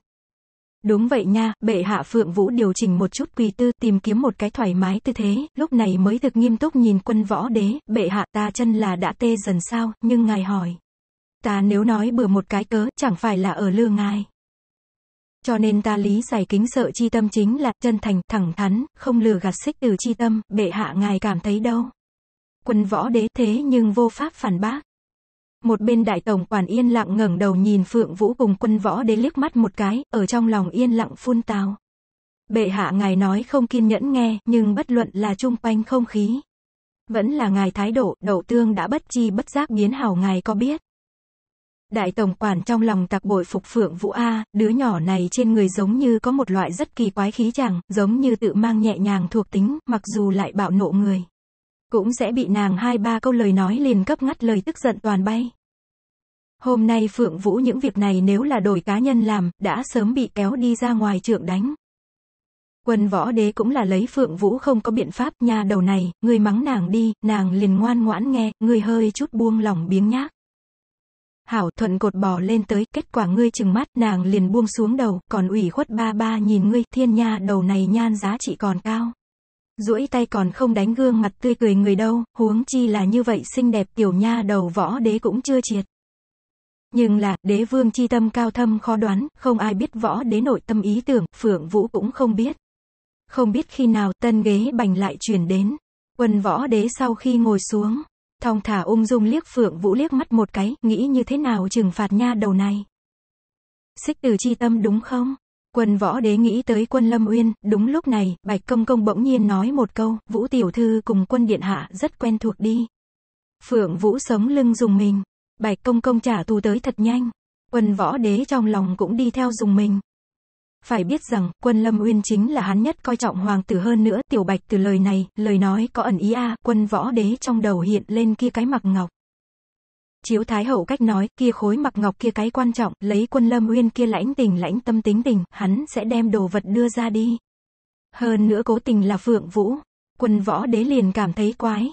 Đúng vậy nha, bệ hạ Phượng Vũ điều chỉnh một chút quỳ tư tìm kiếm một cái thoải mái tư thế, lúc này mới thực nghiêm túc nhìn quân võ đế, bệ hạ ta chân là đã tê dần sao, nhưng ngài hỏi. Ta nếu nói bừa một cái cớ, chẳng phải là ở lừa ngài. Cho nên ta lý giải kính sợ chi tâm chính là chân thành, thẳng thắn, không lừa gạt xích từ chi tâm, bệ hạ ngài cảm thấy đâu. Quân võ đế thế nhưng vô pháp phản bác. Một bên đại tổng quản yên lặng ngẩng đầu nhìn Phượng Vũ cùng quân võ đế liếc mắt một cái, ở trong lòng yên lặng phun tào. Bệ hạ ngài nói không kiên nhẫn nghe, nhưng bất luận là chung quanh không khí. Vẫn là ngài thái độ, đậu tương đã bất chi bất giác biến hảo ngài có biết. Đại tổng quản trong lòng tặc bội phục Phượng Vũ A, đứa nhỏ này trên người giống như có một loại rất kỳ quái khí chẳng, giống như tự mang nhẹ nhàng thuộc tính, mặc dù lại bạo nộ người. Cũng sẽ bị nàng hai ba câu lời nói liền cấp ngắt lời tức giận toàn bay. Hôm nay Phượng Vũ những việc này nếu là đổi cá nhân làm, đã sớm bị kéo đi ra ngoài trượng đánh. Quân võ đế cũng là lấy Phượng Vũ không có biện pháp, nha đầu này, người mắng nàng đi, nàng liền ngoan ngoãn nghe, người hơi chút buông lòng biếng nhác. Hảo thuận cột bò lên tới, kết quả ngươi chừng mắt, nàng liền buông xuống đầu, còn ủy khuất ba ba nhìn ngươi, thiên nha đầu này nhan giá trị còn cao. duỗi tay còn không đánh gương mặt tươi cười người đâu, huống chi là như vậy xinh đẹp tiểu nha đầu võ đế cũng chưa triệt. Nhưng là, đế vương chi tâm cao thâm khó đoán, không ai biết võ đế nội tâm ý tưởng, Phượng Vũ cũng không biết. Không biết khi nào tân ghế bành lại chuyển đến. quần võ đế sau khi ngồi xuống, thong thả ung dung liếc Phượng Vũ liếc mắt một cái, nghĩ như thế nào trừng phạt nha đầu này. Xích từ chi tâm đúng không? Quân võ đế nghĩ tới quân Lâm Uyên, đúng lúc này, Bạch Công Công bỗng nhiên nói một câu, Vũ Tiểu Thư cùng quân Điện Hạ rất quen thuộc đi. Phượng Vũ sống lưng dùng mình, Bạch Công Công trả tù tới thật nhanh, quân võ đế trong lòng cũng đi theo dùng mình. Phải biết rằng, quân Lâm Uyên chính là hắn nhất coi trọng hoàng tử hơn nữa tiểu bạch từ lời này, lời nói có ẩn ý a quân võ đế trong đầu hiện lên kia cái mặc ngọc. Chiếu Thái Hậu cách nói, kia khối mặc ngọc kia cái quan trọng, lấy quân Lâm Uyên kia lãnh tình lãnh tâm tính tình, hắn sẽ đem đồ vật đưa ra đi. Hơn nữa cố tình là Phượng Vũ, quân võ đế liền cảm thấy quái.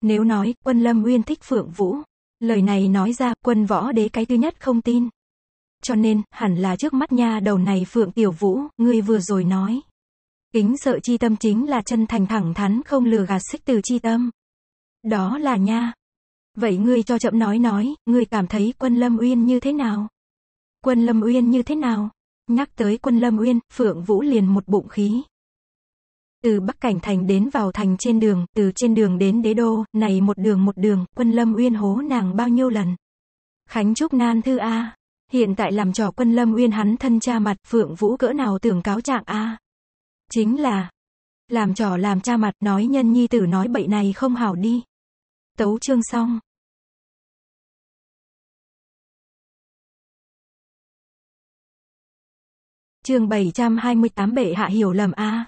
Nếu nói, quân Lâm Uyên thích Phượng Vũ, lời này nói ra, quân võ đế cái thứ nhất không tin. Cho nên, hẳn là trước mắt nha đầu này Phượng Tiểu Vũ, ngươi vừa rồi nói. Kính sợ chi tâm chính là chân thành thẳng thắn không lừa gạt xích từ chi tâm. Đó là nha. Vậy ngươi cho chậm nói nói, ngươi cảm thấy quân Lâm Uyên như thế nào? Quân Lâm Uyên như thế nào? Nhắc tới quân Lâm Uyên, Phượng Vũ liền một bụng khí. Từ Bắc Cảnh Thành đến vào thành trên đường, từ trên đường đến đế đô, này một đường một đường, quân Lâm Uyên hố nàng bao nhiêu lần. Khánh Trúc Nan Thư A hiện tại làm trò quân lâm uyên hắn thân cha mặt, Phượng Vũ cỡ nào tưởng cáo trạng a Chính là, làm trò làm cha mặt, nói nhân nhi tử nói bậy này không hảo đi. Tấu chương xong. Chương 728 bệ hạ hiểu lầm a.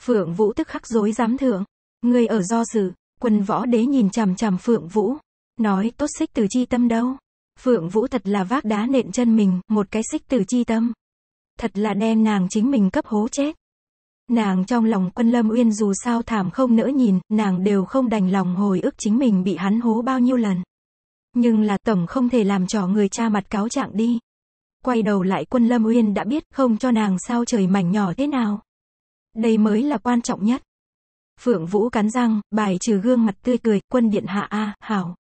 Phượng Vũ tức khắc rối giám thượng. Người ở do sự quân võ đế nhìn chằm chằm Phượng Vũ. Nói tốt xích từ chi tâm đâu. Phượng Vũ thật là vác đá nện chân mình, một cái xích tử chi tâm. Thật là đem nàng chính mình cấp hố chết. Nàng trong lòng quân lâm uyên dù sao thảm không nỡ nhìn, nàng đều không đành lòng hồi ức chính mình bị hắn hố bao nhiêu lần. Nhưng là tổng không thể làm trò người cha mặt cáo trạng đi. Quay đầu lại quân lâm uyên đã biết không cho nàng sao trời mảnh nhỏ thế nào. Đây mới là quan trọng nhất. Phượng Vũ cắn răng, bài trừ gương mặt tươi cười, quân điện hạ A, hảo.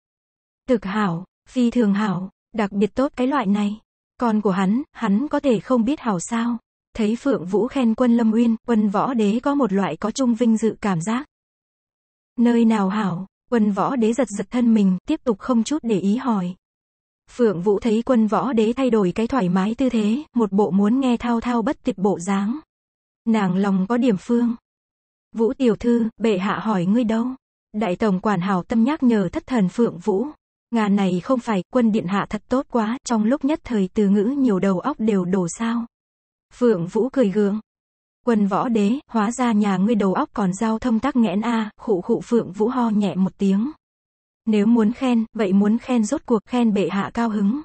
Thực hảo, Phi thường hảo, đặc biệt tốt cái loại này. Con của hắn, hắn có thể không biết hảo sao. Thấy Phượng Vũ khen quân Lâm Uyên, quân võ đế có một loại có chung vinh dự cảm giác. Nơi nào hảo, quân võ đế giật giật thân mình, tiếp tục không chút để ý hỏi. Phượng Vũ thấy quân võ đế thay đổi cái thoải mái tư thế, một bộ muốn nghe thao thao bất tiệp bộ dáng. Nàng lòng có điểm phương. Vũ tiểu thư, bệ hạ hỏi ngươi đâu? Đại tổng quản hảo tâm nhắc nhở thất thần Phượng Vũ. Ngà này không phải, quân điện hạ thật tốt quá, trong lúc nhất thời từ ngữ nhiều đầu óc đều đổ sao. Phượng Vũ cười gượng. Quân võ đế, hóa ra nhà ngươi đầu óc còn giao thông tắc nghẽn a, khụ khụ Phượng Vũ ho nhẹ một tiếng. Nếu muốn khen, vậy muốn khen rốt cuộc khen bệ hạ cao hứng.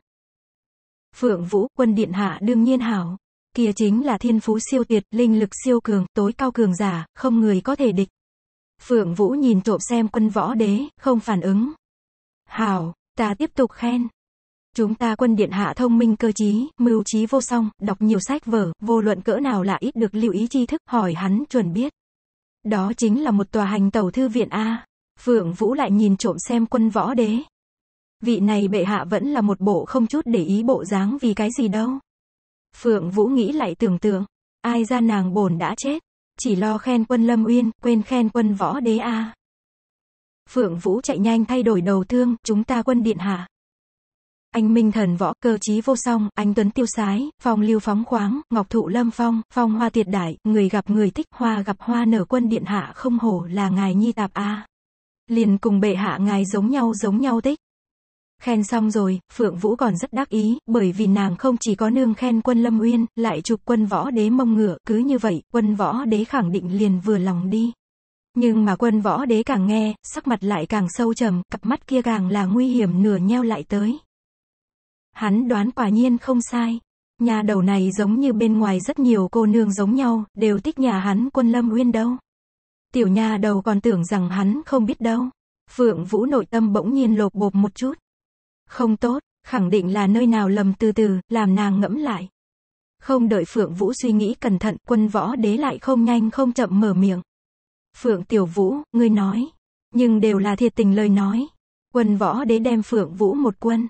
Phượng Vũ, quân điện hạ đương nhiên hảo. Kia chính là thiên phú siêu tuyệt, linh lực siêu cường, tối cao cường giả, không người có thể địch. Phượng Vũ nhìn trộm xem quân võ đế, không phản ứng, Hảo, ta tiếp tục khen. Chúng ta quân điện hạ thông minh cơ trí, mưu trí vô song, đọc nhiều sách vở, vô luận cỡ nào là ít được lưu ý tri thức, hỏi hắn chuẩn biết. Đó chính là một tòa hành tàu thư viện A. Phượng Vũ lại nhìn trộm xem quân võ đế. Vị này bệ hạ vẫn là một bộ không chút để ý bộ dáng vì cái gì đâu. Phượng Vũ nghĩ lại tưởng tượng, ai ra nàng bồn đã chết, chỉ lo khen quân Lâm Uyên, quên khen quân võ đế A. Phượng Vũ chạy nhanh thay đổi đầu thương, chúng ta quân điện hạ. Anh Minh thần võ cơ trí vô song, anh tuấn tiêu sái, phong lưu phóng khoáng, ngọc thụ lâm phong, phong hoa tuyệt đại, người gặp người thích, hoa gặp hoa nở quân điện hạ không hổ là ngài nhi tạp a. Liền cùng bệ hạ ngài giống nhau giống nhau tích. Khen xong rồi, Phượng Vũ còn rất đắc ý, bởi vì nàng không chỉ có nương khen quân Lâm Uyên, lại chụp quân võ đế mông ngựa, cứ như vậy, quân võ đế khẳng định liền vừa lòng đi. Nhưng mà quân võ đế càng nghe, sắc mặt lại càng sâu trầm, cặp mắt kia càng là nguy hiểm nửa nheo lại tới. Hắn đoán quả nhiên không sai. Nhà đầu này giống như bên ngoài rất nhiều cô nương giống nhau, đều thích nhà hắn quân lâm nguyên đâu. Tiểu nhà đầu còn tưởng rằng hắn không biết đâu. Phượng Vũ nội tâm bỗng nhiên lột bột một chút. Không tốt, khẳng định là nơi nào lầm từ từ, làm nàng ngẫm lại. Không đợi Phượng Vũ suy nghĩ cẩn thận, quân võ đế lại không nhanh không chậm mở miệng. Phượng Tiểu Vũ, ngươi nói. Nhưng đều là thiệt tình lời nói. Quân võ đế đem Phượng Vũ một quân.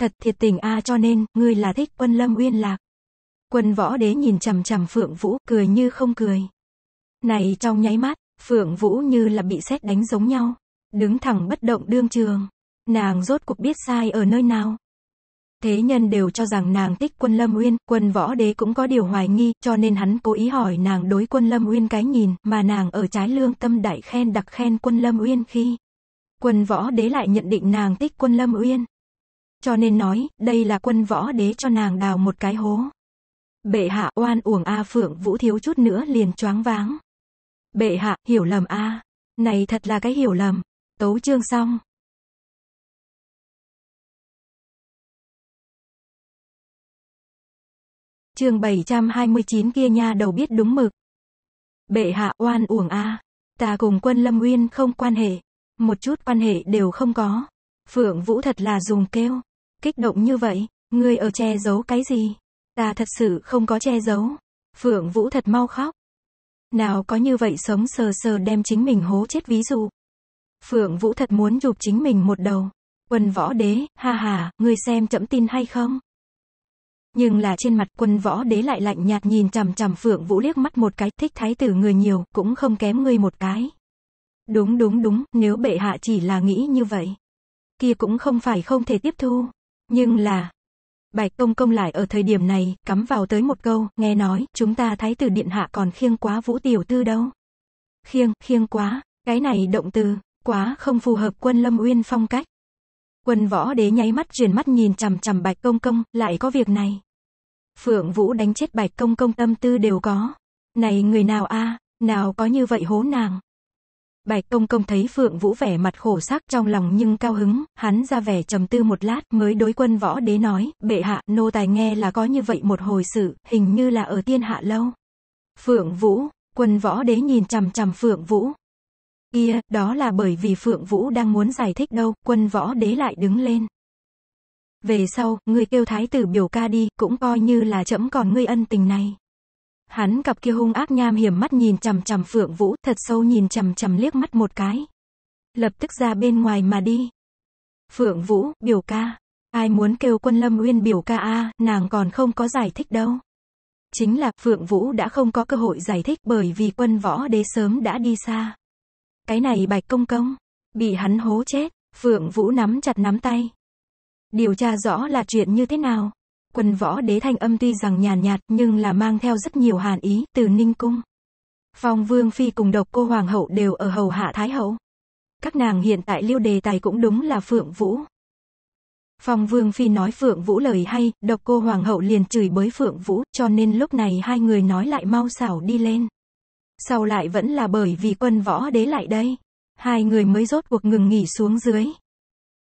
Thật thiệt tình a cho nên, ngươi là thích quân lâm uyên lạc. Quân võ đế nhìn chằm chằm Phượng Vũ, cười như không cười. Này trong nháy mắt, Phượng Vũ như là bị xét đánh giống nhau. Đứng thẳng bất động đương trường. Nàng rốt cuộc biết sai ở nơi nào thế nhân đều cho rằng nàng thích quân Lâm Uyên, quân võ đế cũng có điều hoài nghi, cho nên hắn cố ý hỏi nàng đối quân Lâm Uyên cái nhìn, mà nàng ở trái lương tâm đại khen đặc khen quân Lâm Uyên khi quân võ đế lại nhận định nàng thích quân Lâm Uyên. Cho nên nói, đây là quân võ đế cho nàng đào một cái hố. Bệ hạ oan uổng A Phượng Vũ thiếu chút nữa liền choáng váng. Bệ hạ, hiểu lầm A. Này thật là cái hiểu lầm. Tấu chương xong. chương 729 kia nha đầu biết đúng mực. Bệ hạ oan uổng a, ta cùng quân Lâm Uyên không quan hệ, một chút quan hệ đều không có. Phượng Vũ thật là dùng kêu, kích động như vậy, ngươi ở che giấu cái gì? Ta thật sự không có che giấu. Phượng Vũ thật mau khóc. Nào có như vậy sống sờ sờ đem chính mình hố chết ví dụ. Phượng Vũ thật muốn chụp chính mình một đầu. Quân võ đế, ha ha, ngươi xem chậm tin hay không? Nhưng là trên mặt quân võ đế lại lạnh nhạt nhìn chằm chằm Phượng Vũ liếc mắt một cái, thích thái tử người nhiều, cũng không kém ngươi một cái. Đúng đúng đúng, nếu bệ hạ chỉ là nghĩ như vậy. Kia cũng không phải không thể tiếp thu. Nhưng là, Bạch Công Công lại ở thời điểm này, cắm vào tới một câu, nghe nói, chúng ta thái tử điện hạ còn khiêng quá vũ tiểu tư đâu. Khiêng, khiêng quá, cái này động từ, quá không phù hợp quân lâm uyên phong cách. Quân võ đế nháy mắt truyền mắt nhìn chằm chằm bạch công công, lại có việc này. Phượng Vũ đánh chết bạch công công tâm tư đều có. Này người nào a à, nào có như vậy hố nàng. Bạch công công thấy Phượng Vũ vẻ mặt khổ sắc trong lòng nhưng cao hứng, hắn ra vẻ trầm tư một lát mới đối quân võ đế nói, bệ hạ, nô tài nghe là có như vậy một hồi sự, hình như là ở tiên hạ lâu. Phượng Vũ, quân võ đế nhìn chằm chằm Phượng Vũ, Kia, đó là bởi vì Phượng Vũ đang muốn giải thích đâu, quân võ đế lại đứng lên. Về sau, người kêu thái tử biểu ca đi, cũng coi như là chấm còn ngươi ân tình này. Hắn cặp kia hung ác nham hiểm mắt nhìn chằm chằm Phượng Vũ, thật sâu nhìn chằm chằm liếc mắt một cái. Lập tức ra bên ngoài mà đi. Phượng Vũ, biểu ca. Ai muốn kêu quân Lâm Uyên biểu ca a, nàng còn không có giải thích đâu. Chính là Phượng Vũ đã không có cơ hội giải thích bởi vì quân võ đế sớm đã đi xa. Cái này bạch công công, bị hắn hố chết, Phượng Vũ nắm chặt nắm tay. Điều tra rõ là chuyện như thế nào. Quần võ đế thanh âm tuy rằng nhàn nhạt, nhưng là mang theo rất nhiều hàn ý từ Ninh Cung. Phong Vương Phi cùng độc cô Hoàng hậu đều ở hầu hạ Thái hậu. Các nàng hiện tại lưu đề tài cũng đúng là Phượng Vũ. Phong Vương Phi nói Phượng Vũ lời hay, độc cô Hoàng hậu liền chửi bới Phượng Vũ, cho nên lúc này hai người nói lại mau xảo đi lên sau lại vẫn là bởi vì quân võ đế lại đây. Hai người mới rốt cuộc ngừng nghỉ xuống dưới.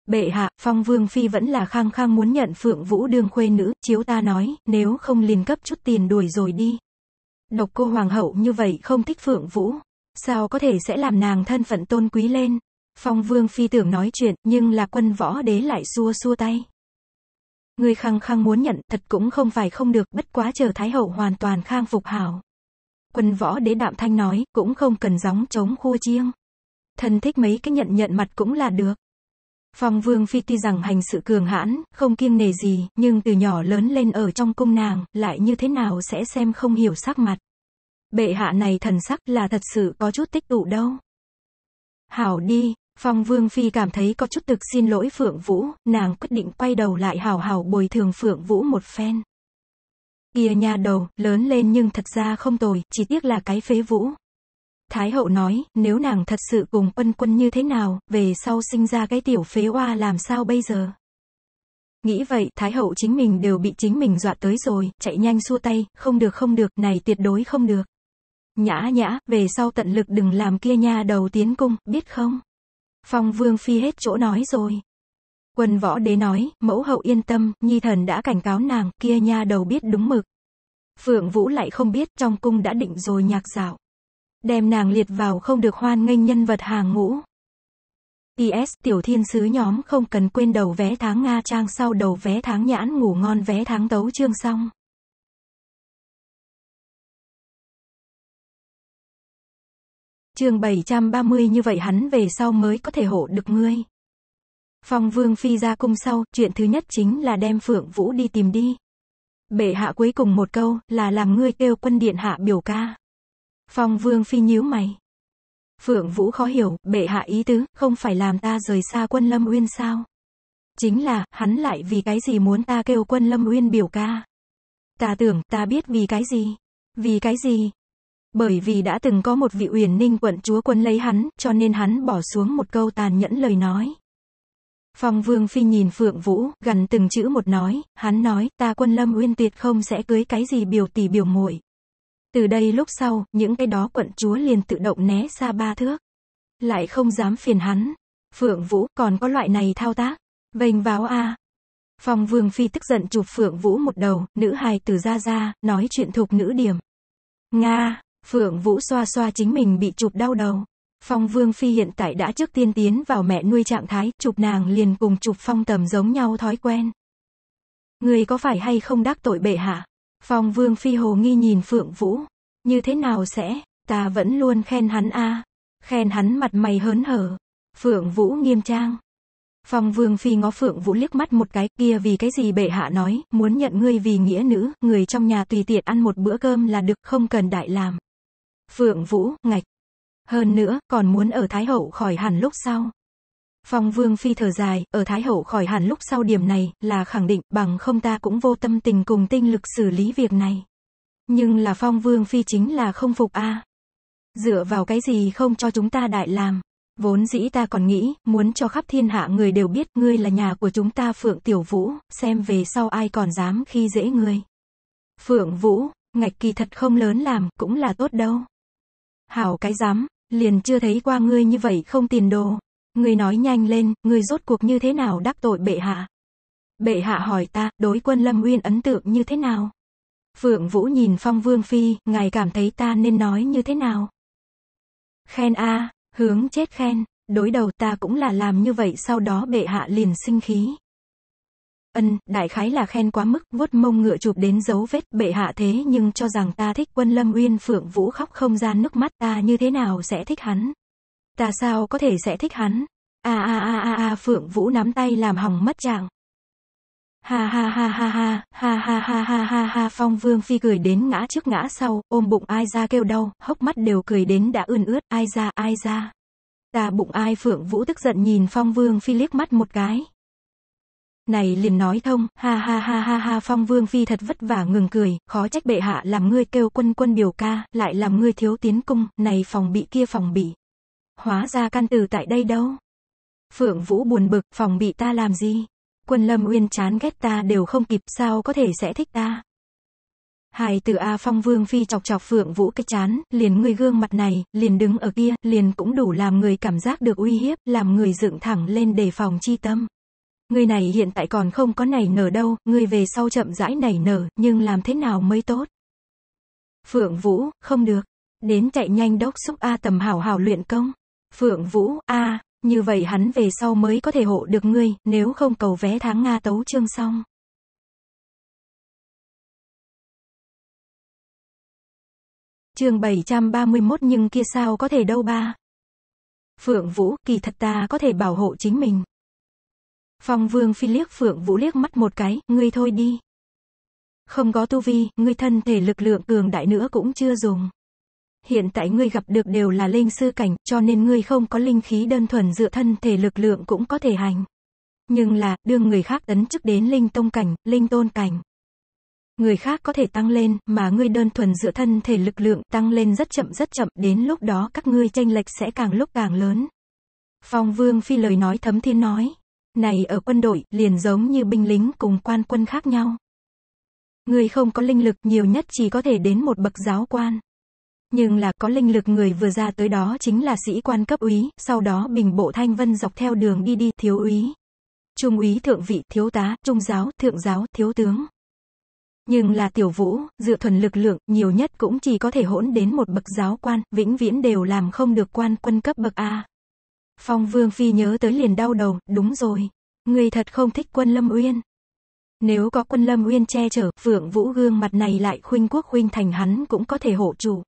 Bệ hạ, phong vương phi vẫn là khang khang muốn nhận phượng vũ đương khuê nữ, chiếu ta nói, nếu không liền cấp chút tiền đuổi rồi đi. Độc cô hoàng hậu như vậy không thích phượng vũ, sao có thể sẽ làm nàng thân phận tôn quý lên. Phong vương phi tưởng nói chuyện, nhưng là quân võ đế lại xua xua tay. Người khăng khăng muốn nhận, thật cũng không phải không được, bất quá chờ thái hậu hoàn toàn khang phục hảo. Quân võ đế đạm thanh nói, cũng không cần gióng chống khua chiêng. Thần thích mấy cái nhận nhận mặt cũng là được. Phong Vương Phi tuy rằng hành sự cường hãn, không kiêng nề gì, nhưng từ nhỏ lớn lên ở trong cung nàng, lại như thế nào sẽ xem không hiểu sắc mặt. Bệ hạ này thần sắc là thật sự có chút tích tụ đâu. Hảo đi, Phong Vương Phi cảm thấy có chút thực xin lỗi Phượng Vũ, nàng quyết định quay đầu lại hảo hảo bồi thường Phượng Vũ một phen. Kia nha đầu, lớn lên nhưng thật ra không tồi, chỉ tiếc là cái phế vũ. Thái hậu nói, nếu nàng thật sự cùng ân quân như thế nào, về sau sinh ra cái tiểu phế hoa làm sao bây giờ? Nghĩ vậy, Thái hậu chính mình đều bị chính mình dọa tới rồi, chạy nhanh xua tay, không được không được, này tuyệt đối không được. Nhã nhã, về sau tận lực đừng làm kia nha đầu tiến cung, biết không? Phong vương phi hết chỗ nói rồi quân võ đế nói, mẫu hậu yên tâm, nhi thần đã cảnh cáo nàng, kia nha đầu biết đúng mực. Phượng Vũ lại không biết, trong cung đã định rồi nhạc dạo. Đem nàng liệt vào không được hoan nghênh nhân vật hàng ngũ. PS tiểu thiên sứ nhóm không cần quên đầu vé tháng Nga trang sau đầu vé tháng nhãn ngủ ngon vé tháng tấu chương xong. Chương 730 như vậy hắn về sau mới có thể hộ được ngươi. Phong Vương Phi ra cung sau, chuyện thứ nhất chính là đem Phượng Vũ đi tìm đi. Bệ hạ cuối cùng một câu, là làm ngươi kêu quân điện hạ biểu ca. Phong Vương Phi nhíu mày. Phượng Vũ khó hiểu, bệ hạ ý tứ, không phải làm ta rời xa quân Lâm Uyên sao? Chính là, hắn lại vì cái gì muốn ta kêu quân Lâm Uyên biểu ca? Ta tưởng, ta biết vì cái gì? Vì cái gì? Bởi vì đã từng có một vị uyển ninh quận chúa quân lấy hắn, cho nên hắn bỏ xuống một câu tàn nhẫn lời nói. Phong Vương Phi nhìn Phượng Vũ, gần từng chữ một nói, hắn nói, ta quân lâm uyên tuyệt không sẽ cưới cái gì biểu tỷ biểu muội. Từ đây lúc sau, những cái đó quận chúa liền tự động né xa ba thước. Lại không dám phiền hắn. Phượng Vũ, còn có loại này thao tác. Vênh váo a Phong Vương Phi tức giận chụp Phượng Vũ một đầu, nữ hài từ ra ra, nói chuyện thuộc nữ điểm. Nga, Phượng Vũ xoa xoa chính mình bị chụp đau đầu. Phong Vương Phi hiện tại đã trước tiên tiến vào mẹ nuôi trạng thái, chụp nàng liền cùng chụp phong tầm giống nhau thói quen. Người có phải hay không đắc tội bệ hạ? Phong Vương Phi hồ nghi nhìn Phượng Vũ. Như thế nào sẽ, ta vẫn luôn khen hắn a à. Khen hắn mặt mày hớn hở. Phượng Vũ nghiêm trang. Phong Vương Phi ngó Phượng Vũ liếc mắt một cái, kia vì cái gì bệ hạ nói, muốn nhận ngươi vì nghĩa nữ, người trong nhà tùy tiện ăn một bữa cơm là được, không cần đại làm. Phượng Vũ, ngạch, hơn nữa, còn muốn ở Thái Hậu khỏi hẳn lúc sau. Phong Vương Phi thở dài, ở Thái Hậu khỏi hẳn lúc sau điểm này, là khẳng định, bằng không ta cũng vô tâm tình cùng tinh lực xử lý việc này. Nhưng là Phong Vương Phi chính là không phục a à. Dựa vào cái gì không cho chúng ta đại làm. Vốn dĩ ta còn nghĩ, muốn cho khắp thiên hạ người đều biết ngươi là nhà của chúng ta Phượng Tiểu Vũ, xem về sau ai còn dám khi dễ ngươi. Phượng Vũ, ngạch kỳ thật không lớn làm, cũng là tốt đâu. Hảo cái dám, liền chưa thấy qua ngươi như vậy không tiền đồ. Ngươi nói nhanh lên, ngươi rốt cuộc như thế nào đắc tội bệ hạ? Bệ hạ hỏi ta, đối quân Lâm Uyên ấn tượng như thế nào? Phượng Vũ nhìn Phong Vương Phi, ngài cảm thấy ta nên nói như thế nào? Khen a hướng chết khen, đối đầu ta cũng là làm như vậy sau đó bệ hạ liền sinh khí. Ân, đại khái là khen quá mức, vuốt mông ngựa chụp đến dấu vết, bệ hạ thế nhưng cho rằng ta thích quân lâm uyên phượng vũ khóc không ra nước mắt, ta như thế nào sẽ thích hắn? Ta sao có thể sẽ thích hắn? a a a a a phượng vũ nắm tay làm hỏng mất trạng. Ha ha ha ha ha, ha ha ha ha ha ha phong vương phi cười đến ngã trước ngã sau, ôm bụng ai ra kêu đau, hốc mắt đều cười đến đã ươn ướt, ai ra ai ra. Ta bụng ai phượng vũ tức giận nhìn phong vương phi liếc mắt một cái này liền nói thông, ha ha ha ha ha phong vương phi thật vất vả ngừng cười, khó trách bệ hạ làm ngươi kêu quân quân biểu ca, lại làm ngươi thiếu tiến cung, này phòng bị kia phòng bị. Hóa ra căn từ tại đây đâu. Phượng Vũ buồn bực, phòng bị ta làm gì? Quân Lâm Uyên chán ghét ta đều không kịp sao có thể sẽ thích ta. Hài tử A Phong Vương Phi chọc chọc Phượng Vũ cái chán, liền người gương mặt này, liền đứng ở kia, liền cũng đủ làm người cảm giác được uy hiếp, làm người dựng thẳng lên đề phòng chi tâm. Ngươi này hiện tại còn không có nảy nở đâu, ngươi về sau chậm rãi nảy nở, nhưng làm thế nào mới tốt? Phượng Vũ, không được. Đến chạy nhanh đốc xúc A tầm hảo hảo luyện công. Phượng Vũ, A, như vậy hắn về sau mới có thể hộ được ngươi, nếu không cầu vé tháng Nga tấu chương xong. Chương 731 nhưng kia sao có thể đâu ba. Phượng Vũ, kỳ thật ta có thể bảo hộ chính mình. Phong Vương Phi liếc Phượng Vũ liếc mắt một cái, ngươi thôi đi. Không có tu vi, ngươi thân thể lực lượng cường đại nữa cũng chưa dùng. Hiện tại ngươi gặp được đều là linh sư cảnh, cho nên ngươi không có linh khí đơn thuần dựa thân thể lực lượng cũng có thể hành. Nhưng là, đương người khác tấn chức đến linh tông cảnh, linh tôn cảnh. Người khác có thể tăng lên, mà ngươi đơn thuần dựa thân thể lực lượng tăng lên rất chậm rất chậm, đến lúc đó các ngươi tranh lệch sẽ càng lúc càng lớn. Phong Vương Phi lời nói thấm thiên nói này ở quân đội liền giống như binh lính cùng quan quân khác nhau. Người không có linh lực nhiều nhất chỉ có thể đến một bậc giáo quan. Nhưng là có linh lực người vừa ra tới đó chính là sĩ quan cấp úy, sau đó bình bộ thanh vân dọc theo đường đi đi thiếu úy. Trung úy thượng vị, thiếu tá, trung giáo, thượng giáo, thiếu tướng. Nhưng là tiểu vũ, dựa thuần lực lượng, nhiều nhất cũng chỉ có thể hỗn đến một bậc giáo quan, vĩnh viễn đều làm không được quan quân cấp bậc A. Phong Vương Phi nhớ tới liền đau đầu, đúng rồi. Người thật không thích quân Lâm Uyên. Nếu có quân Lâm Uyên che chở, Phượng Vũ gương mặt này lại khuynh quốc khuynh thành hắn cũng có thể hộ chủ.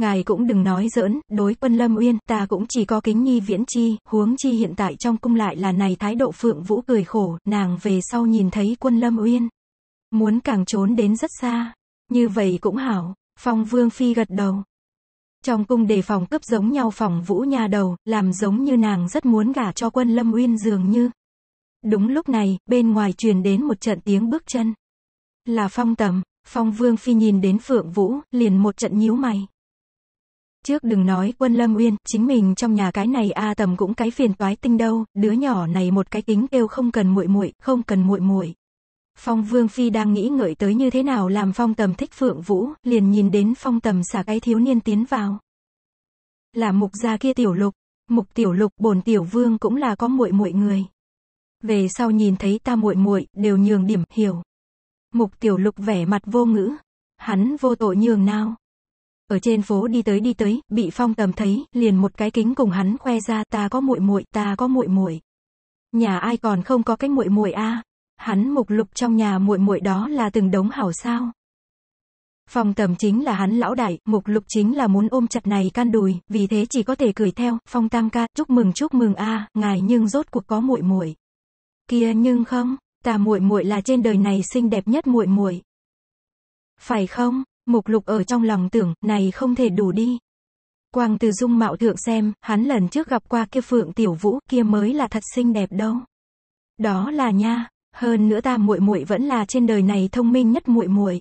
Ngài cũng đừng nói giỡn, đối quân Lâm Uyên, ta cũng chỉ có kính nhi viễn chi, huống chi hiện tại trong cung lại là này thái độ Phượng Vũ cười khổ, nàng về sau nhìn thấy quân Lâm Uyên. Muốn càng trốn đến rất xa, như vậy cũng hảo, Phong Vương Phi gật đầu, trong cung đề phòng cấp giống nhau phòng vũ nhà đầu, làm giống như nàng rất muốn gả cho quân Lâm Uyên dường như. Đúng lúc này, bên ngoài truyền đến một trận tiếng bước chân. Là phong tầm, phong vương phi nhìn đến phượng vũ, liền một trận nhíu mày. Trước đừng nói quân Lâm Uyên, chính mình trong nhà cái này A tầm cũng cái phiền toái tinh đâu, đứa nhỏ này một cái kính kêu không cần muội muội, không cần muội muội. Phong Vương Phi đang nghĩ ngợi tới như thế nào làm phong tầm thích phượng vũ, liền nhìn đến phong tầm xả cái thiếu niên tiến vào. Là mục gia kia tiểu lục, mục tiểu lục bổn tiểu vương cũng là có muội muội người. Về sau nhìn thấy ta muội muội đều nhường điểm, hiểu. Mục tiểu lục vẻ mặt vô ngữ, hắn vô tội nhường nào. Ở trên phố đi tới đi tới, bị phong tầm thấy, liền một cái kính cùng hắn khoe ra ta có muội muội ta có muội muội Nhà ai còn không có cái muội muội a à? Hắn mục lục trong nhà muội muội đó là từng đống hảo sao. Phòng tầm chính là hắn lão đại, mục lục chính là muốn ôm chặt này can đùi, vì thế chỉ có thể cười theo, phong tam ca, chúc mừng chúc mừng a à, ngài nhưng rốt cuộc có muội muội Kia nhưng không, ta muội muội là trên đời này xinh đẹp nhất muội muội Phải không, mục lục ở trong lòng tưởng, này không thể đủ đi. Quang từ dung mạo thượng xem, hắn lần trước gặp qua kia phượng tiểu vũ, kia mới là thật xinh đẹp đâu. Đó là nha, hơn nữa ta muội muội vẫn là trên đời này thông minh nhất muội muội.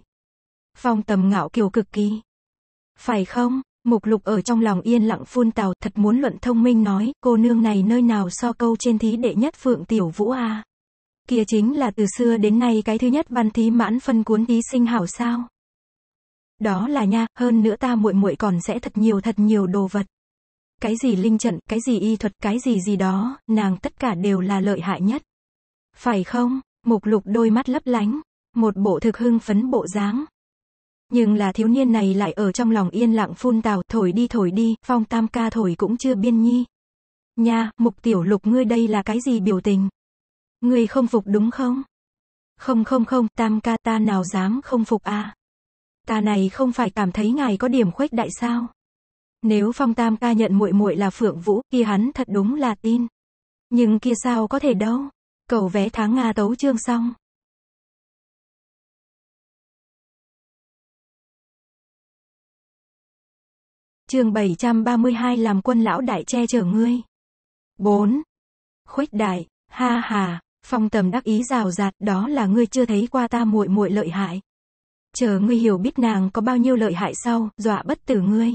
Phong Tầm ngạo kiều cực kỳ. Phải không? Mục Lục ở trong lòng yên lặng phun tào, thật muốn luận thông minh nói, cô nương này nơi nào so câu trên thí đệ nhất Phượng Tiểu Vũ a. Kia chính là từ xưa đến nay cái thứ nhất văn thí mãn phân cuốn thí sinh hảo sao? Đó là nha, hơn nữa ta muội muội còn sẽ thật nhiều thật nhiều đồ vật. Cái gì linh trận, cái gì y thuật, cái gì gì đó, nàng tất cả đều là lợi hại nhất. Phải không? Mục lục đôi mắt lấp lánh, một bộ thực hưng phấn bộ dáng. Nhưng là thiếu niên này lại ở trong lòng yên lặng phun tào, thổi đi thổi đi, phong tam ca thổi cũng chưa biên nhi. Nha, mục tiểu lục ngươi đây là cái gì biểu tình? Ngươi không phục đúng không? Không không không, tam ca ta nào dám không phục a à? Ta này không phải cảm thấy ngài có điểm khuếch đại sao? Nếu phong tam ca nhận muội muội là phượng vũ, kia hắn thật đúng là tin. Nhưng kia sao có thể đâu? Cầu vé tháng Nga tấu chương xong. Chương 732 làm quân lão đại che chở ngươi. 4. Khuếch đại, ha hà, phong tầm đắc ý rào rạt, đó là ngươi chưa thấy qua ta muội muội lợi hại. Chờ ngươi hiểu biết nàng có bao nhiêu lợi hại sau, dọa bất tử ngươi.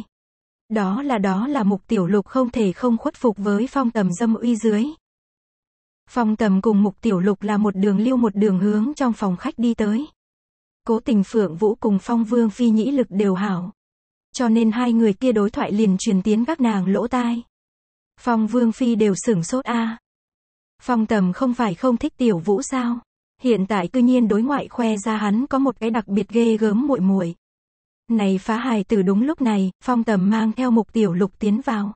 Đó là đó là mục tiểu lục không thể không khuất phục với phong tầm dâm uy dưới. Phong tầm cùng mục tiểu lục là một đường lưu một đường hướng trong phòng khách đi tới. Cố tình Phượng Vũ cùng Phong Vương Phi nhĩ lực đều hảo. Cho nên hai người kia đối thoại liền truyền tiến các nàng lỗ tai. Phong Vương Phi đều sửng sốt a. Phong tầm không phải không thích tiểu vũ sao? Hiện tại cư nhiên đối ngoại khoe ra hắn có một cái đặc biệt ghê gớm muội muội. Này phá hài từ đúng lúc này, phong tầm mang theo mục tiểu lục tiến vào.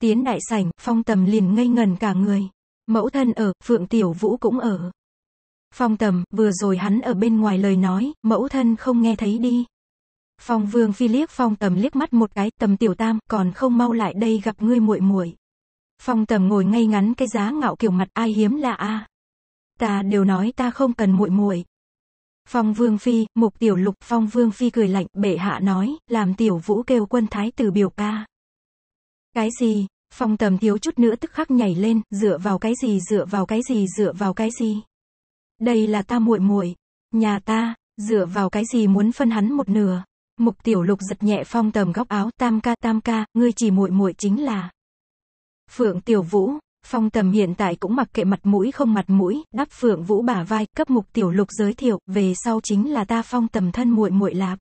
Tiến đại sảnh, phong tầm liền ngây ngần cả người. Mẫu thân ở, Phượng Tiểu Vũ cũng ở. Phong tầm, vừa rồi hắn ở bên ngoài lời nói, mẫu thân không nghe thấy đi. Phong Vương Phi liếc Phong tầm liếc mắt một cái, tầm tiểu tam, còn không mau lại đây gặp ngươi muội muội. Phong tầm ngồi ngay ngắn cái giá ngạo kiểu mặt ai hiếm là a. Ta đều nói ta không cần muội muội. Phong Vương Phi, mục tiểu lục Phong Vương Phi cười lạnh, bệ hạ nói, làm tiểu vũ kêu quân thái tử biểu ca. Cái gì, Phong tầm thiếu chút nữa tức khắc nhảy lên, dựa vào cái gì dựa vào cái gì dựa vào cái gì. Đây là ta muội muội, nhà ta, dựa vào cái gì muốn phân hắn một nửa. Mục tiểu lục giật nhẹ phong tầm góc áo, tam ca tam ca, ngươi chỉ muội muội chính là. Phượng tiểu vũ, phong tầm hiện tại cũng mặc kệ mặt mũi không mặt mũi, đắp phượng vũ bả vai, cấp mục tiểu lục giới thiệu, về sau chính là ta phong tầm thân muội muội lạp.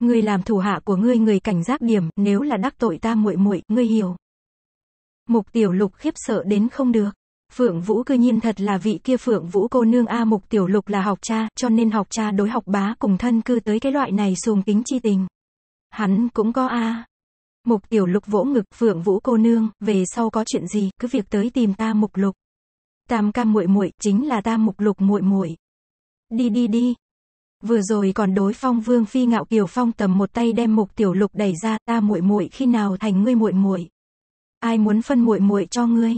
Ngươi làm thủ hạ của ngươi người cảnh giác điểm, nếu là đắc tội ta muội muội, ngươi hiểu. Mục tiểu lục khiếp sợ đến không được. Phượng Vũ cư nhiên thật là vị kia Phượng Vũ cô nương A Mục Tiểu Lục là học cha, cho nên học cha đối học bá cùng thân cư tới cái loại này xuồng kính chi tình. Hắn cũng có A. Mục Tiểu Lục vỗ ngực Phượng Vũ cô nương, về sau có chuyện gì, cứ việc tới tìm ta Mục Lục. Tam cam muội muội chính là ta Mục Lục muội muội. Đi đi đi. Vừa rồi còn đối phong Vương Phi ngạo Kiều Phong tầm một tay đem Mục Tiểu Lục đẩy ra, ta muội muội khi nào thành ngươi muội muội ai muốn phân muội muội cho ngươi.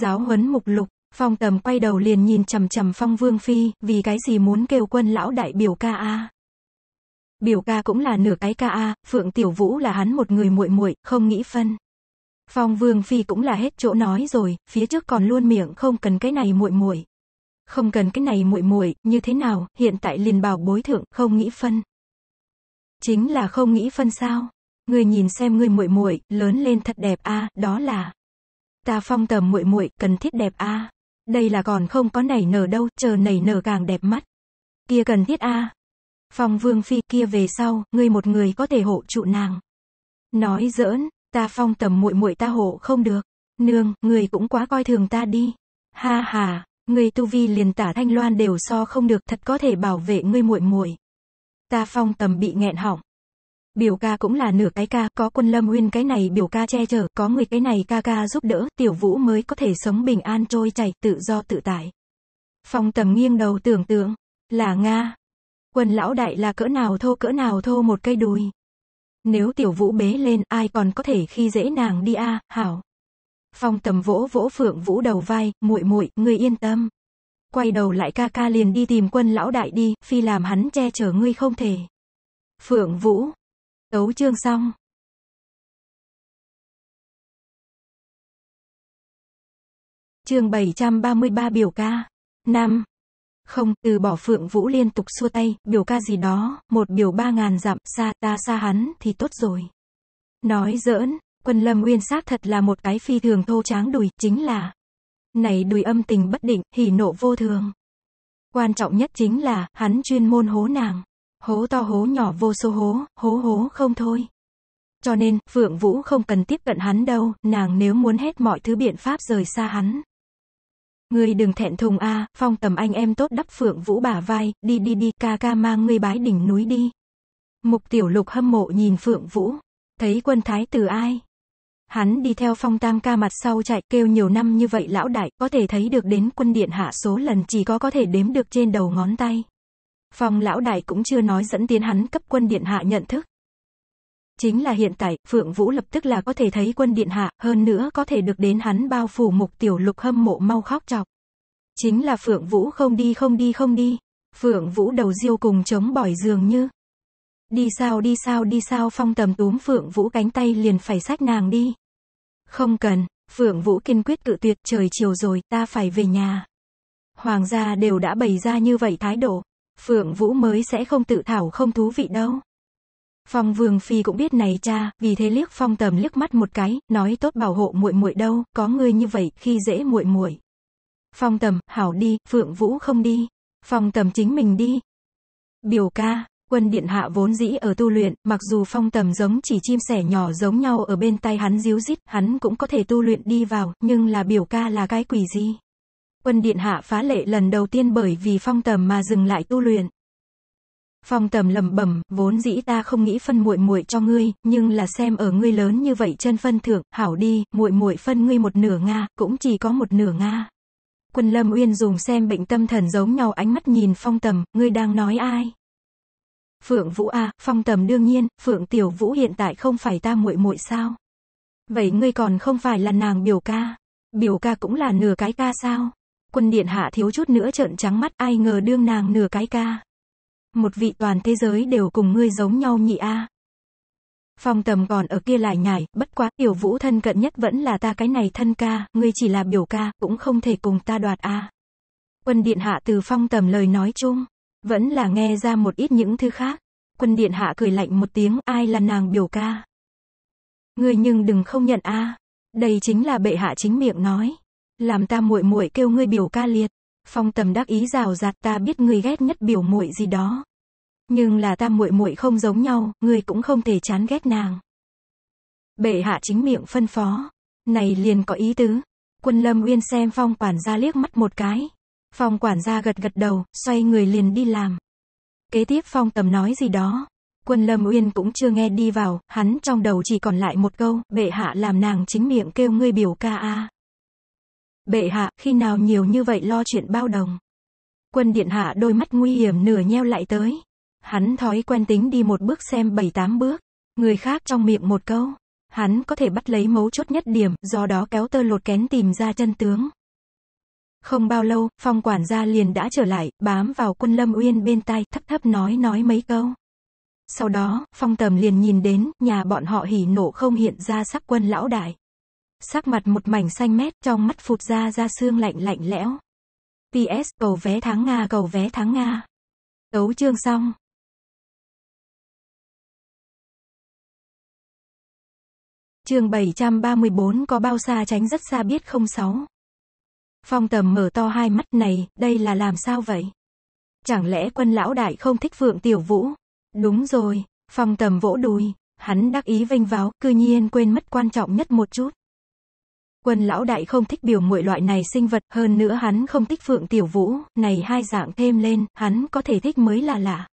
Giáo huấn mục lục, phong tầm quay đầu liền nhìn chằm chằm phong vương phi, vì cái gì muốn kêu quân lão đại biểu ca a. Biểu ca cũng là nửa cái ca a, phượng tiểu vũ là hắn một người muội muội, không nghĩ phân. Phong Vương phi cũng là hết chỗ nói rồi, phía trước còn luôn miệng không cần cái này muội muội. Không cần cái này muội muội, như thế nào, hiện tại liền bảo bối thượng, không nghĩ phân. Chính là không nghĩ phân sao? người nhìn xem người muội muội, lớn lên thật đẹp a, đó là. Ta phong tầm muội muội, cần thiết đẹp a. Đây là còn không có nảy nở đâu, chờ nảy nở càng đẹp mắt. Kia cần thiết a. Phong Vương phi kia về sau, ngươi một người có thể hộ trụ nàng. Nói giỡn, ta phong tầm muội muội ta hộ không được. Nương, người cũng quá coi thường ta đi. Ha ha, người tu vi liền tả thanh loan đều so không được, thật có thể bảo vệ ngươi muội muội. Ta phong tầm bị nghẹn họng Biểu ca cũng là nửa cái ca, có quân lâm nguyên cái này biểu ca che chở, có người cái này ca ca giúp đỡ, tiểu vũ mới có thể sống bình an trôi chảy, tự do tự tại. Phong tầm nghiêng đầu tưởng tượng, là Nga. Quân lão đại là cỡ nào thô cỡ nào thô một cây đùi. Nếu tiểu vũ bế lên, ai còn có thể khi dễ nàng đi a à, hảo. Phong tầm vỗ vỗ phượng vũ đầu vai, muội muội ngươi yên tâm. Quay đầu lại ca ca liền đi tìm quân lão đại đi, phi làm hắn che chở ngươi không thể. Phượng vũ, Tấu chương xong. Chương 733 biểu ca. 5. Không, từ bỏ Phượng Vũ liên tục xua tay, biểu ca gì đó, một biểu ba ngàn dặm, xa, ta xa hắn thì tốt rồi. Nói giỡn, quân lâm uyên sát thật là một cái phi thường thô tráng đùi, chính là. Này đùi âm tình bất định, hỉ nộ vô thường. Quan trọng nhất chính là, hắn chuyên môn hố nàng. Hố to hố nhỏ vô số hố, hố hố không thôi. Cho nên, Phượng Vũ không cần tiếp cận hắn đâu, nàng nếu muốn hết mọi thứ biện pháp rời xa hắn. Ngươi đừng thẹn thùng a, à, phong tầm anh em tốt đắp Phượng Vũ bả vai, đi đi đi ca ca mang ngươi bái đỉnh núi đi. Mục tiểu lục hâm mộ nhìn Phượng Vũ, thấy quân thái từ ai? Hắn đi theo phong tam ca mặt sau chạy kêu nhiều năm như vậy lão đại, có thể thấy được đến quân điện hạ số lần chỉ có có thể đếm được trên đầu ngón tay. Phong lão đại cũng chưa nói dẫn tiến hắn cấp quân điện hạ nhận thức. Chính là hiện tại, Phượng Vũ lập tức là có thể thấy quân điện hạ, hơn nữa có thể được đến hắn bao phủ mục tiểu lục hâm mộ mau khóc chọc. Chính là Phượng Vũ không đi không đi không đi. Phượng Vũ đầu diêu cùng chống bỏi dường như. Đi sao đi sao đi sao phong tầm túm Phượng Vũ cánh tay liền phải sách nàng đi. Không cần, Phượng Vũ kiên quyết cự tuyệt trời chiều rồi ta phải về nhà. Hoàng gia đều đã bày ra như vậy thái độ, Phượng Vũ mới sẽ không tự thảo không thú vị đâu. Phong Vương Phi cũng biết này cha, vì thế liếc Phong Tầm liếc mắt một cái, nói tốt bảo hộ muội muội đâu, có người như vậy khi dễ muội muội. Phong Tầm, hảo đi, Phượng Vũ không đi. Phong Tầm chính mình đi. Biểu ca, quân điện hạ vốn dĩ ở tu luyện, mặc dù Phong Tầm giống chỉ chim sẻ nhỏ giống nhau ở bên tay hắn díu dít, hắn cũng có thể tu luyện đi vào, nhưng là biểu ca là cái quỷ gì? Quân điện hạ phá lệ lần đầu tiên bởi vì phong tầm mà dừng lại tu luyện. Phong tầm lẩm bẩm, vốn dĩ ta không nghĩ phân muội muội cho ngươi, nhưng là xem ở ngươi lớn như vậy chân phân thượng hảo đi, muội muội phân ngươi một nửa nga, cũng chỉ có một nửa nga. Quân Lâm Uyên dùng xem bệnh tâm thần giống nhau ánh mắt nhìn Phong Tầm, ngươi đang nói ai? Phượng Vũ a, à, Phong Tầm đương nhiên, Phượng Tiểu Vũ hiện tại không phải ta muội muội sao? Vậy ngươi còn không phải là nàng biểu ca? Biểu ca cũng là nửa cái ca sao? Quân điện hạ thiếu chút nữa trợn trắng mắt ai ngờ đương nàng nửa cái ca. Một vị toàn thế giới đều cùng ngươi giống nhau nhị a. Phong tầm còn ở kia lại nhảy, bất quá, tiểu vũ thân cận nhất vẫn là ta cái này thân ca, ngươi chỉ là biểu ca, cũng không thể cùng ta đoạt a. Quân điện hạ từ phong tầm lời nói chung, vẫn là nghe ra một ít những thứ khác. Quân điện hạ cười lạnh một tiếng, ai là nàng biểu ca. Ngươi nhưng đừng không nhận a. Đây chính là bệ hạ chính miệng nói làm ta muội muội kêu ngươi biểu ca liệt. Phong tầm đắc ý rào rạt ta biết ngươi ghét nhất biểu muội gì đó. Nhưng là ta muội muội không giống nhau, ngươi cũng không thể chán ghét nàng. Bệ hạ chính miệng phân phó. Này liền có ý tứ. Quân Lâm Uyên xem phong quản gia liếc mắt một cái. Phong quản gia gật gật đầu, xoay người liền đi làm. Kế tiếp phong tầm nói gì đó. Quân Lâm Uyên cũng chưa nghe đi vào, hắn trong đầu chỉ còn lại một câu, bệ hạ làm nàng chính miệng kêu ngươi biểu ca a. Bệ hạ, khi nào nhiều như vậy lo chuyện bao đồng. Quân điện hạ đôi mắt nguy hiểm nửa nheo lại tới. Hắn thói quen tính đi một bước xem bảy tám bước. Người khác trong miệng một câu. Hắn có thể bắt lấy mấu chốt nhất điểm, do đó kéo tơ lột kén tìm ra chân tướng. Không bao lâu, phong quản gia liền đã trở lại, bám vào quân lâm uyên bên tai, thấp thấp nói nói mấy câu. Sau đó, phong tầm liền nhìn đến, nhà bọn họ hỉ nộ không hiện ra sắc quân lão đại. Sắc mặt một mảnh xanh mét, trong mắt phụt ra ra xương lạnh lạnh lẽo. PS, cầu vé tháng Nga, cầu vé tháng Nga. Tấu chương xong. Chương 734 có bao xa tránh rất xa biết không sáu. Phong tầm mở to hai mắt này, đây là làm sao vậy? Chẳng lẽ quân lão đại không thích Phượng Tiểu Vũ? Đúng rồi, phong tầm vỗ đùi, hắn đắc ý vênh váo, cư nhiên quên mất quan trọng nhất một chút. Quân lão đại không thích biểu muội loại này sinh vật, hơn nữa hắn không thích phượng tiểu vũ, này hai dạng thêm lên, hắn có thể thích mới là lạ.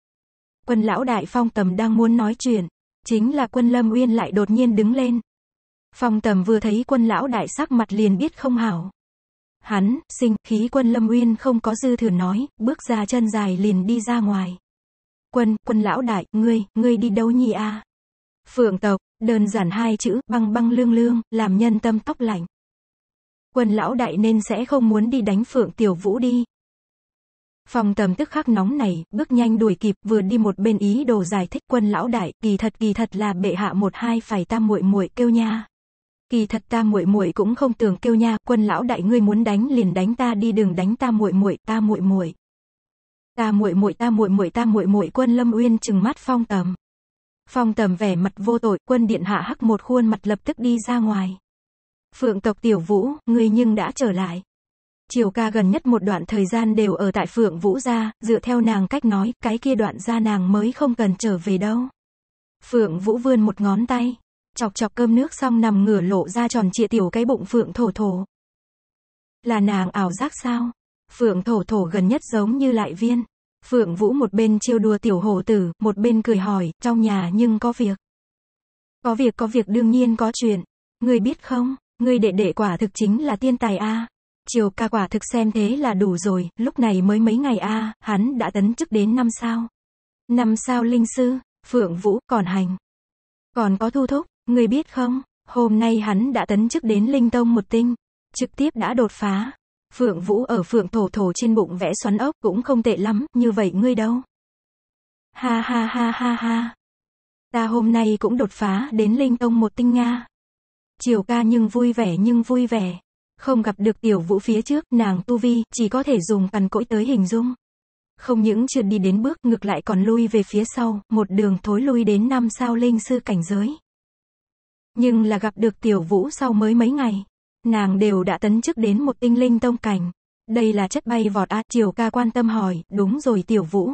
Quân lão đại phong tầm đang muốn nói chuyện, chính là quân lâm uyên lại đột nhiên đứng lên. Phong tầm vừa thấy quân lão đại sắc mặt liền biết không hảo. Hắn, sinh, khí quân lâm uyên không có dư thừa nói, bước ra chân dài liền đi ra ngoài. Quân, quân lão đại, ngươi, ngươi đi đâu nhỉ a? Phượng tộc, đơn giản hai chữ, băng băng lương lương, làm nhân tâm tóc lạnh. Quân lão đại nên sẽ không muốn đi đánh Phượng Tiểu Vũ đi. phong tầm tức khắc nóng này, bước nhanh đuổi kịp, vừa đi một bên ý đồ giải thích quân lão đại, kỳ thật kỳ thật là bệ hạ một hai phải ta muội muội kêu nha. Kỳ thật ta muội muội cũng không tưởng kêu nha, quân lão đại ngươi muốn đánh liền đánh ta đi đừng đánh ta muội muội, ta muội muội. Ta muội muội ta muội muội ta muội muội quân Lâm Uyên trừng mắt phong tầm. Phong tầm vẻ mặt vô tội, quân điện hạ hắc một khuôn mặt lập tức đi ra ngoài. Phượng tộc Tiểu Vũ, ngươi nhưng đã trở lại. Triều ca gần nhất một đoạn thời gian đều ở tại Phượng Vũ gia, dựa theo nàng cách nói, cái kia đoạn gia nàng mới không cần trở về đâu. Phượng Vũ vươn một ngón tay, chọc chọc cơm nước xong nằm ngửa lộ ra tròn trịa tiểu cái bụng Phượng Thổ Thổ. Là nàng ảo giác sao? Phượng Thổ Thổ gần nhất giống như lại viên. Phượng Vũ một bên chiêu đùa tiểu hồ tử, một bên cười hỏi, trong nhà nhưng có việc. Có việc có việc đương nhiên có chuyện. Người biết không, Ngươi đệ đệ quả thực chính là tiên tài a. triều ca quả thực xem thế là đủ rồi, lúc này mới mấy ngày a, hắn đã tấn chức đến năm sao. Năm sao linh sư, Phượng Vũ, còn hành. Còn có thu thúc, ngươi biết không, hôm nay hắn đã tấn chức đến linh tông một tinh, trực tiếp đã đột phá. Phượng Vũ ở Phượng Thổ Thổ trên bụng vẽ xoắn ốc cũng không tệ lắm, như vậy ngươi đâu? Ha ha ha ha ha. Ta hôm nay cũng đột phá đến Linh Tông một tinh Nga. Triều ca nhưng vui vẻ nhưng vui vẻ. Không gặp được tiểu vũ phía trước, nàng tu vi, chỉ có thể dùng cằn cỗi tới hình dung. Không những chưa đi đến bước ngược lại còn lui về phía sau, một đường thối lui đến năm sao linh sư cảnh giới. Nhưng là gặp được tiểu vũ sau mới mấy ngày, nàng đều đã tấn chức đến một tinh linh tông cảnh. Đây là chất bay vọt a Triều ca quan tâm hỏi, đúng rồi tiểu vũ.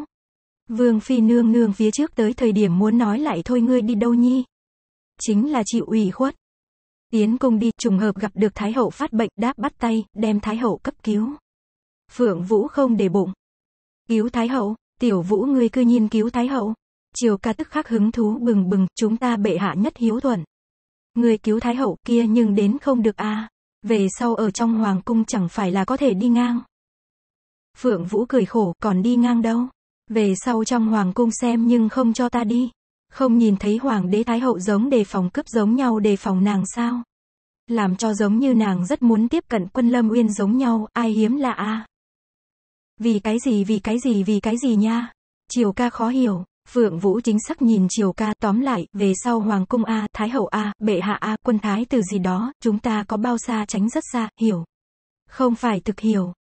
Vương phi nương nương phía trước tới thời điểm muốn nói lại thôi ngươi đi đâu nhi. Chính là chịu ủy khuất, Tiến cung đi, trùng hợp gặp được Thái hậu phát bệnh, đáp bắt tay, đem Thái hậu cấp cứu. Phượng Vũ không để bụng. Cứu Thái hậu, tiểu Vũ ngươi cư nhiên cứu Thái hậu. Triều ca tức khắc hứng thú bừng bừng, chúng ta bệ hạ nhất hiếu thuận. ngươi cứu Thái hậu kia nhưng đến không được a à. Về sau ở trong hoàng cung chẳng phải là có thể đi ngang. Phượng Vũ cười khổ, còn đi ngang đâu. Về sau trong hoàng cung xem nhưng không cho ta đi. Không nhìn thấy hoàng đế thái hậu giống đề phòng cướp giống nhau đề phòng nàng sao? Làm cho giống như nàng rất muốn tiếp cận quân lâm uyên giống nhau, ai hiếm lạ a Vì cái gì vì cái gì vì cái gì nha? Triều ca khó hiểu, Phượng Vũ chính xác nhìn Triều ca tóm lại, về sau Hoàng cung A, Thái hậu A, Bệ hạ A, quân thái từ gì đó, chúng ta có bao xa tránh rất xa, hiểu. Không phải thực hiểu.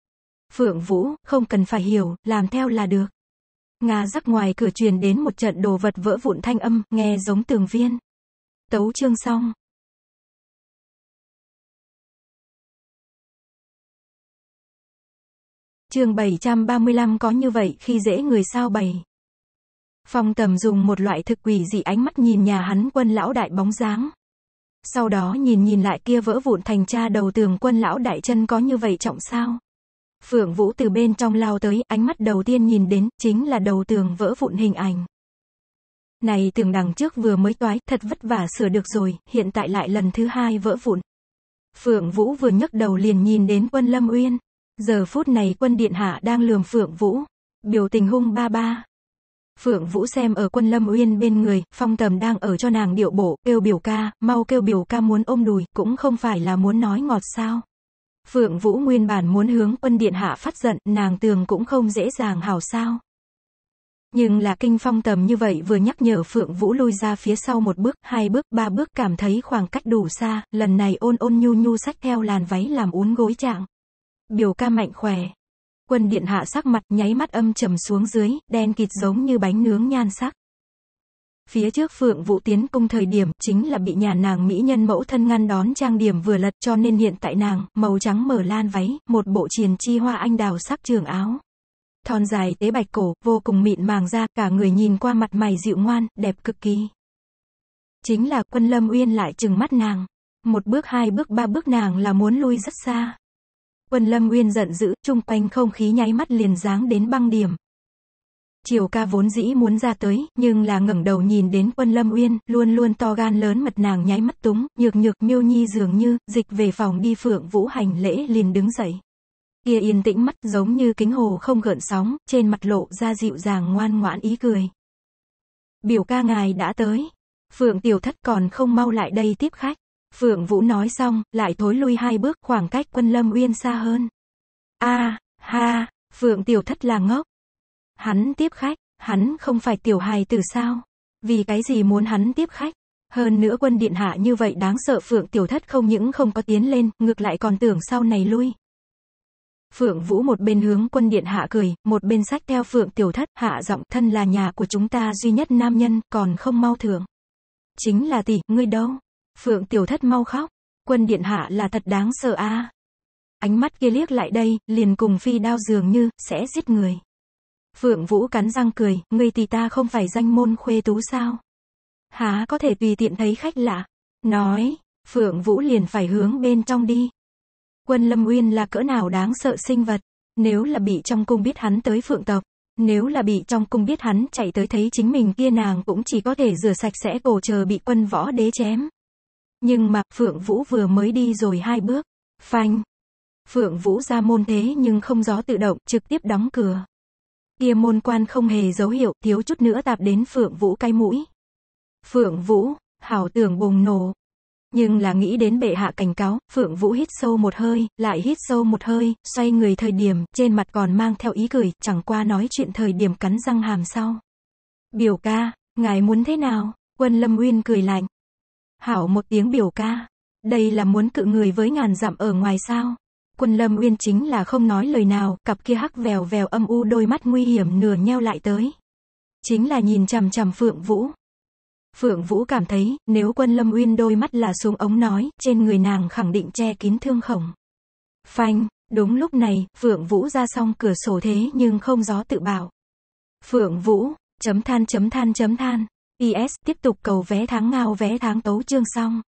Phượng Vũ, không cần phải hiểu, làm theo là được. Nga rắc ngoài cửa truyền đến một trận đồ vật vỡ vụn thanh âm, nghe giống tường viên. Tấu chương xong. Chương 735 có như vậy khi dễ người sao bày. Phong tầm dùng một loại thực quỷ dị ánh mắt nhìn nhà hắn quân lão đại bóng dáng. Sau đó nhìn nhìn lại kia vỡ vụn thành cha đầu tường quân lão đại chân có như vậy trọng sao. Phượng Vũ từ bên trong lao tới, ánh mắt đầu tiên nhìn đến, chính là đầu tường vỡ vụn hình ảnh. Này tường đằng trước vừa mới toái, thật vất vả sửa được rồi, hiện tại lại lần thứ hai vỡ vụn. Phượng Vũ vừa nhấc đầu liền nhìn đến quân Lâm Uyên. Giờ phút này quân Điện Hạ đang lườm Phượng Vũ. Biểu tình hung ba ba. Phượng Vũ xem ở quân Lâm Uyên bên người, phong tầm đang ở cho nàng điệu bộ, kêu biểu ca, mau kêu biểu ca muốn ôm đùi, cũng không phải là muốn nói ngọt sao. Phượng Vũ nguyên bản muốn hướng quân điện hạ phát giận, nàng tường cũng không dễ dàng hào sao. Nhưng là kinh phong tầm như vậy vừa nhắc nhở Phượng Vũ lui ra phía sau một bước, hai bước, ba bước cảm thấy khoảng cách đủ xa, lần này ôn ôn nhu nhu sách theo làn váy làm uốn gối trạng. Biểu ca mạnh khỏe. Quân điện hạ sắc mặt nháy mắt âm trầm xuống dưới, đen kịt giống như bánh nướng nhan sắc. Phía trước Phượng Vũ tiến cung thời điểm chính là bị nhà nàng mỹ nhân mẫu thân ngăn đón trang điểm vừa lật cho nên hiện tại nàng, màu trắng mở lan váy, một bộ triền chi hoa anh đào sắc trường áo. Thon dài tế bạch cổ, vô cùng mịn màng ra, cả người nhìn qua mặt mày dịu ngoan, đẹp cực kỳ. Chính là quân lâm uyên lại chừng mắt nàng. Một bước hai bước ba bước nàng là muốn lui rất xa. Quân lâm uyên giận dữ, chung quanh không khí nháy mắt liền dáng đến băng điểm, Triều ca vốn dĩ muốn ra tới, nhưng là ngẩng đầu nhìn đến quân lâm uyên, luôn luôn to gan lớn mật nàng nháy mắt túng, nhược nhược miêu nhi dường như, dịch về phòng đi phượng vũ hành lễ liền đứng dậy. Kia yên tĩnh mắt giống như kính hồ không gợn sóng, trên mặt lộ ra dịu dàng ngoan ngoãn ý cười. Biểu ca ngài đã tới. Phượng tiểu thất còn không mau lại đây tiếp khách. Phượng Vũ nói xong, lại thối lui hai bước khoảng cách quân lâm uyên xa hơn. a ha, Phượng Tiểu Thất là ngốc, Hắn tiếp khách, hắn không phải tiểu hài từ sao? Vì cái gì muốn hắn tiếp khách? Hơn nữa quân điện hạ như vậy đáng sợ Phượng Tiểu Thất không những không có tiến lên, ngược lại còn tưởng sau này lui. Phượng Vũ một bên hướng quân điện hạ cười, một bên sách theo Phượng Tiểu Thất, hạ giọng thân là nhà của chúng ta duy nhất nam nhân, còn không mau thưởng. Chính là tỷ, ngươi đâu? Phượng Tiểu Thất mau khóc, quân điện hạ là thật đáng sợ a. Ánh mắt kia liếc lại đây, liền cùng phi đao dường như, sẽ giết người. Phượng Vũ cắn răng cười, ngươi thì ta không phải danh môn khuê tú sao? Há có thể tùy tiện thấy khách lạ. Nói, Phượng Vũ liền phải hướng bên trong đi. Quân Lâm Uyên là cỡ nào đáng sợ sinh vật, nếu là bị trong cung biết hắn tới Phượng tộc, nếu là bị trong cung biết hắn chạy tới thấy chính mình kia nàng cũng chỉ có thể rửa sạch sẽ cổ chờ bị quân võ đế chém. Nhưng mà, Phượng Vũ vừa mới đi rồi hai bước. Phanh. Phượng Vũ ra môn thế nhưng không gió tự động, trực tiếp đóng cửa. Kia môn quan không hề dấu hiệu, thiếu chút nữa tạp đến Phượng Vũ cay mũi. Phượng Vũ, hảo tưởng bùng nổ. Nhưng là nghĩ đến bệ hạ cảnh cáo, Phượng Vũ hít sâu một hơi, lại hít sâu một hơi, xoay người thời điểm, trên mặt còn mang theo ý cười, chẳng qua nói chuyện thời điểm cắn răng hàm sau. Biểu ca, ngài muốn thế nào? Quân Lâm Uyên cười lạnh. Hảo một tiếng biểu ca. Đây là muốn cự người với ngàn dặm ở ngoài sao? Quân Lâm Uyên chính là không nói lời nào, cặp kia hắc vèo vèo âm u đôi mắt nguy hiểm nửa nheo lại tới. Chính là nhìn chằm chằm Phượng Vũ. Phượng Vũ cảm thấy, nếu quân Lâm Uyên đôi mắt là xuống ống nói, trên người nàng khẳng định che kín thương khổng. Phanh, đúng lúc này, Phượng Vũ ra xong cửa sổ thế nhưng không gió tự bảo. Phượng Vũ, chấm than chấm than chấm than. IS tiếp tục cầu vé tháng ngao vé tháng tấu chương xong.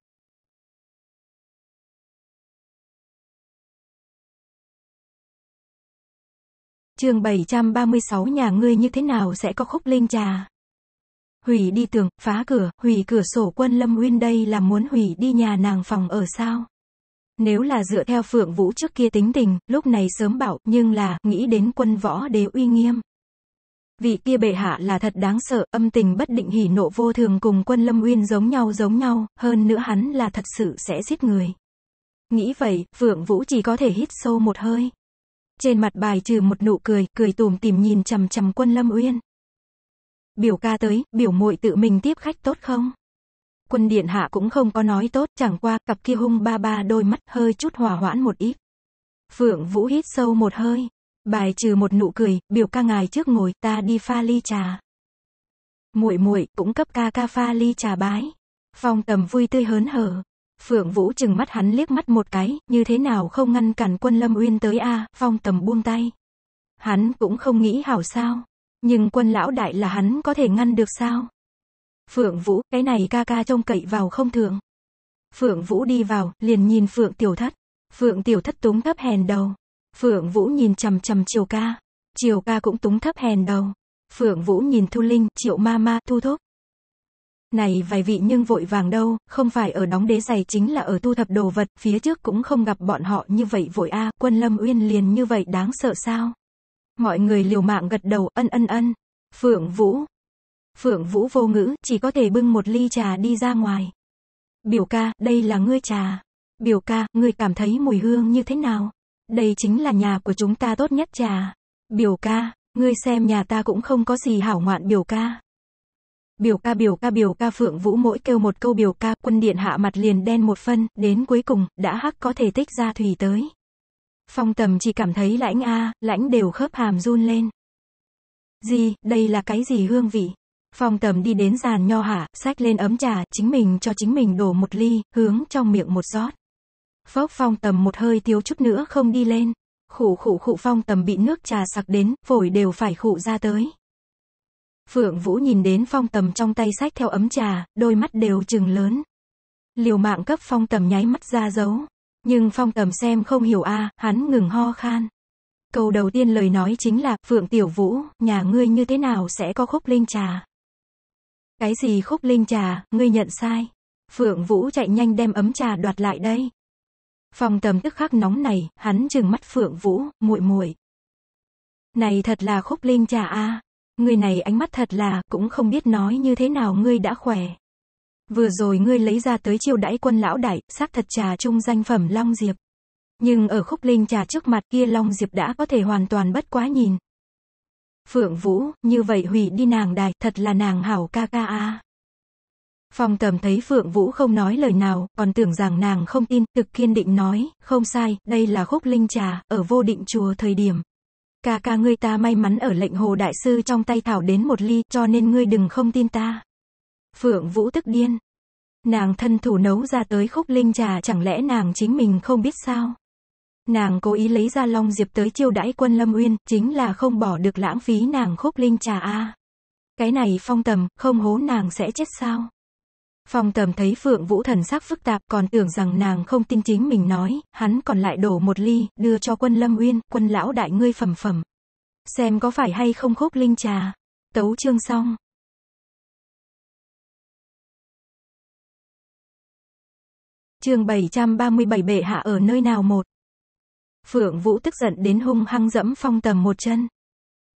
chương 736 nhà ngươi như thế nào sẽ có khúc linh trà. Hủy đi tường, phá cửa, hủy cửa sổ quân Lâm Nguyên đây là muốn hủy đi nhà nàng phòng ở sao? Nếu là dựa theo Phượng Vũ trước kia tính tình, lúc này sớm bảo, nhưng là, nghĩ đến quân võ đế uy nghiêm. Vị kia bệ hạ là thật đáng sợ, âm tình bất định hỉ nộ vô thường cùng quân Lâm Nguyên giống nhau giống nhau, hơn nữa hắn là thật sự sẽ giết người. Nghĩ vậy, Phượng Vũ chỉ có thể hít sâu một hơi. Trên mặt bài trừ một nụ cười, cười tùm tìm nhìn chằm chằm quân Lâm Uyên. Biểu ca tới, biểu muội tự mình tiếp khách tốt không? Quân điện hạ cũng không có nói tốt, chẳng qua, cặp kia hung ba ba đôi mắt hơi chút hòa hoãn một ít. Phượng Vũ hít sâu một hơi, bài trừ một nụ cười, biểu ca ngài trước ngồi, ta đi pha ly trà. Muội muội cũng cấp ca ca pha ly trà bái. Phong tầm vui tươi hớn hở. Phượng Vũ chừng mắt hắn liếc mắt một cái, như thế nào không ngăn cản quân Lâm Uyên tới a phong tầm buông tay. Hắn cũng không nghĩ hảo sao. Nhưng quân lão đại là hắn có thể ngăn được sao? Phượng Vũ, cái này ca ca trông cậy vào không thường. Phượng Vũ đi vào, liền nhìn Phượng Tiểu Thất. Phượng Tiểu Thất túng thấp hèn đầu. Phượng Vũ nhìn chầm chầm Triều ca. Triều ca cũng túng thấp hèn đầu. Phượng Vũ nhìn Thu Linh, Triệu ma ma, Thu Thúc. Này vài vị nhưng vội vàng đâu, không phải ở đóng đế giày chính là ở thu thập đồ vật, phía trước cũng không gặp bọn họ như vậy vội a, quân lâm uyên liền như vậy đáng sợ sao. Mọi người liều mạng gật đầu, ân ân ân. Phượng Vũ. Phượng Vũ vô ngữ, chỉ có thể bưng một ly trà đi ra ngoài. Biểu ca, đây là ngươi trà. Biểu ca, ngươi cảm thấy mùi hương như thế nào? Đây chính là nhà của chúng ta tốt nhất trà. Biểu ca, ngươi xem nhà ta cũng không có gì hảo ngoạn biểu ca biểu ca biểu ca biểu ca Phượng Vũ mỗi kêu một câu biểu ca, quân điện hạ mặt liền đen một phân, đến cuối cùng, đã hắc có thể tích ra thủy tới. Phong tầm chỉ cảm thấy lãnh a, lãnh đều khớp hàm run lên. Gì, đây là cái gì hương vị? Phong tầm đi đến giàn nho hạ, xách lên ấm trà, chính mình cho chính mình đổ một ly, hướng trong miệng một rót. Phốc phong tầm một hơi thiếu chút nữa không đi lên. khụ khụ khụ phong tầm bị nước trà sặc đến, phổi đều phải khụ ra tới. Phượng Vũ nhìn đến phong tầm trong tay sách theo ấm trà, đôi mắt đều trừng lớn. Liều mạng cấp phong tầm nháy mắt ra dấu. Nhưng phong tầm xem không hiểu a à, hắn ngừng ho khan. Câu đầu tiên lời nói chính là, Phượng Tiểu Vũ, nhà ngươi như thế nào sẽ có khúc linh trà? Cái gì khúc linh trà, ngươi nhận sai. Phượng Vũ chạy nhanh đem ấm trà đoạt lại đây. Phong tầm tức khắc nóng này, hắn trừng mắt Phượng Vũ, muội muội. Này thật là khúc linh trà a, à. Người này ánh mắt thật là, cũng không biết nói như thế nào ngươi đã khỏe. Vừa rồi ngươi lấy ra tới chiêu đãi quân lão đại, xác thật trà trung danh phẩm Long Diệp. Nhưng ở khúc linh trà trước mặt kia Long Diệp đã có thể hoàn toàn bất quá nhìn. Phượng Vũ, như vậy hủy đi nàng đài, thật là nàng hảo ca ca a. Phong tầm thấy Phượng Vũ không nói lời nào, còn tưởng rằng nàng không tin, thực kiên định nói, không sai, đây là khúc linh trà, ở vô định chùa thời điểm. Ca ca ngươi ta may mắn ở lệnh hồ đại sư trong tay thảo đến một ly, cho nên ngươi đừng không tin ta. Phượng Vũ tức điên. Nàng thân thủ nấu ra tới khúc linh trà chẳng lẽ nàng chính mình không biết sao? Nàng cố ý lấy ra Long Diệp tới chiêu đãi quân Lâm Uyên, chính là không bỏ được lãng phí nàng khúc linh trà a. Cái này phong tầm, không hố nàng sẽ chết sao? Phong tầm thấy Phượng Vũ thần sắc phức tạp còn tưởng rằng nàng không tin chính mình nói, hắn còn lại đổ một ly, đưa cho quân Lâm Uyên, quân lão đại ngươi phẩm phẩm. Xem có phải hay không khúc linh trà. Tấu chương xong. Chương 737 bệ hạ ở nơi nào một. Phượng Vũ tức giận đến hung hăng dẫm phong tầm một chân.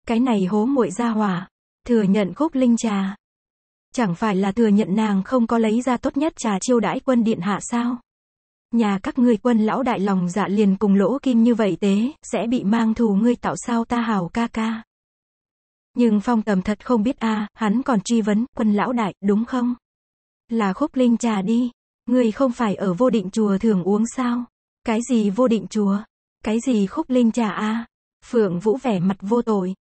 Cái này hố muội ra hỏa, thừa nhận khúc linh trà, Chẳng phải là thừa nhận nàng không có lấy ra tốt nhất trà chiêu đãi quân điện hạ sao? Nhà các ngươi quân lão đại lòng dạ liền cùng lỗ kim như vậy tế, sẽ bị mang thù ngươi tạo sao ta hào ca ca. Nhưng phong tầm thật không biết a à, hắn còn truy vấn, quân lão đại, đúng không? Là khúc linh trà đi. Ngươi không phải ở vô định chùa thường uống sao? Cái gì vô định chùa? Cái gì khúc linh trà a à? Phượng Vũ vẻ mặt vô tội,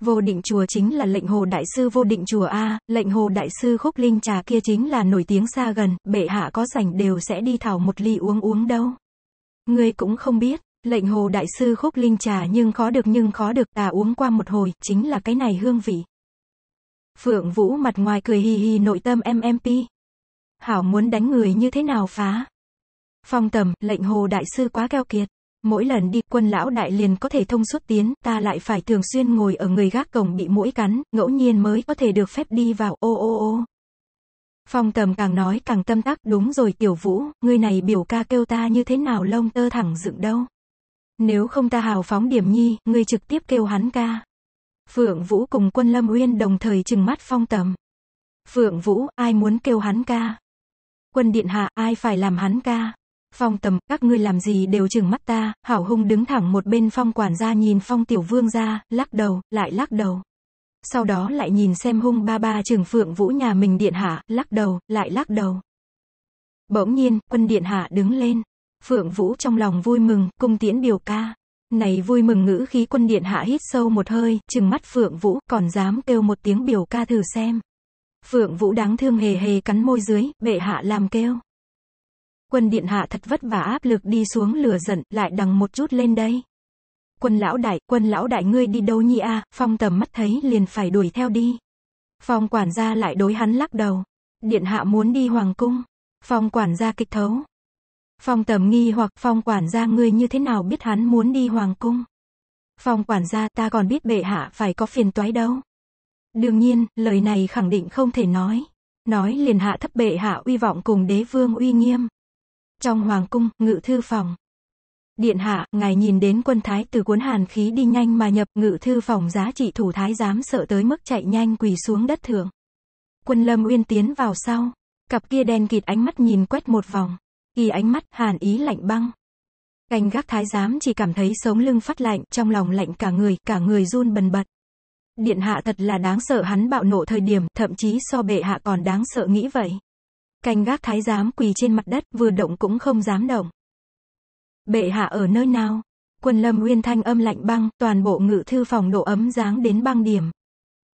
Vô định chùa chính là lệnh hồ đại sư vô định chùa A, lệnh hồ đại sư khúc linh trà kia chính là nổi tiếng xa gần, bệ hạ có rảnh đều sẽ đi thảo một ly uống uống đâu. người cũng không biết, lệnh hồ đại sư khúc linh trà nhưng khó được nhưng khó được ta uống qua một hồi, chính là cái này hương vị. Phượng Vũ mặt ngoài cười hì hì nội tâm MMP. Hảo muốn đánh người như thế nào phá. Phong tầm, lệnh hồ đại sư quá keo kiệt. Mỗi lần đi quân lão đại liền có thể thông suốt tiến, ta lại phải thường xuyên ngồi ở người gác cổng bị mũi cắn, ngẫu nhiên mới có thể được phép đi vào, ô ô ô. Phong tầm càng nói càng tâm tắc, đúng rồi tiểu vũ, ngươi này biểu ca kêu ta như thế nào lông tơ thẳng dựng đâu. Nếu không ta hào phóng điểm nhi, ngươi trực tiếp kêu hắn ca. Phượng Vũ cùng quân Lâm Uyên đồng thời trừng mắt phong tầm. Phượng Vũ, ai muốn kêu hắn ca? Quân Điện Hạ, ai phải làm hắn ca? Phong tầm, các ngươi làm gì đều chừng mắt ta, hảo hung đứng thẳng một bên phong quản gia nhìn phong tiểu vương ra, lắc đầu, lại lắc đầu. Sau đó lại nhìn xem hung ba ba trường phượng vũ nhà mình điện hạ, lắc đầu, lại lắc đầu. Bỗng nhiên, quân điện hạ đứng lên. Phượng vũ trong lòng vui mừng, cung tiễn biểu ca. Này vui mừng ngữ khí quân điện hạ hít sâu một hơi, chừng mắt phượng vũ, còn dám kêu một tiếng biểu ca thử xem. Phượng vũ đáng thương hề hề cắn môi dưới, bệ hạ làm kêu. Quân điện hạ thật vất vả áp lực đi xuống lửa giận, lại đằng một chút lên đây. Quân lão đại, quân lão đại ngươi đi đâu nhỉ a? Phong tầm mắt thấy liền phải đuổi theo đi. Phong quản gia lại đối hắn lắc đầu. Điện hạ muốn đi hoàng cung. Phong quản gia kịch thấu. Phong tầm nghi hoặc phong quản gia ngươi như thế nào biết hắn muốn đi hoàng cung. Phong quản gia ta còn biết bệ hạ phải có phiền toái đâu. Đương nhiên, lời này khẳng định không thể nói. Nói liền hạ thấp bệ hạ uy vọng cùng đế vương uy nghiêm. Trong hoàng cung, ngự thư phòng. Điện hạ, ngài nhìn đến quân thái từ cuốn hàn khí đi nhanh mà nhập ngự thư phòng giá trị thủ thái giám sợ tới mức chạy nhanh quỳ xuống đất thượng. Quân lâm uyên tiến vào sau. Cặp kia đen kịt ánh mắt nhìn quét một vòng. Kỳ ánh mắt, hàn ý lạnh băng. Canh gác thái giám chỉ cảm thấy sống lưng phát lạnh, trong lòng lạnh cả người, cả người run bần bật. Điện hạ thật là đáng sợ hắn bạo nộ thời điểm, thậm chí so bệ hạ còn đáng sợ nghĩ vậy. Canh gác thái giám quỳ trên mặt đất, vừa động cũng không dám động. Bệ hạ ở nơi nào? Quân lâm uyên thanh âm lạnh băng, toàn bộ ngự thư phòng độ ấm dáng đến băng điểm.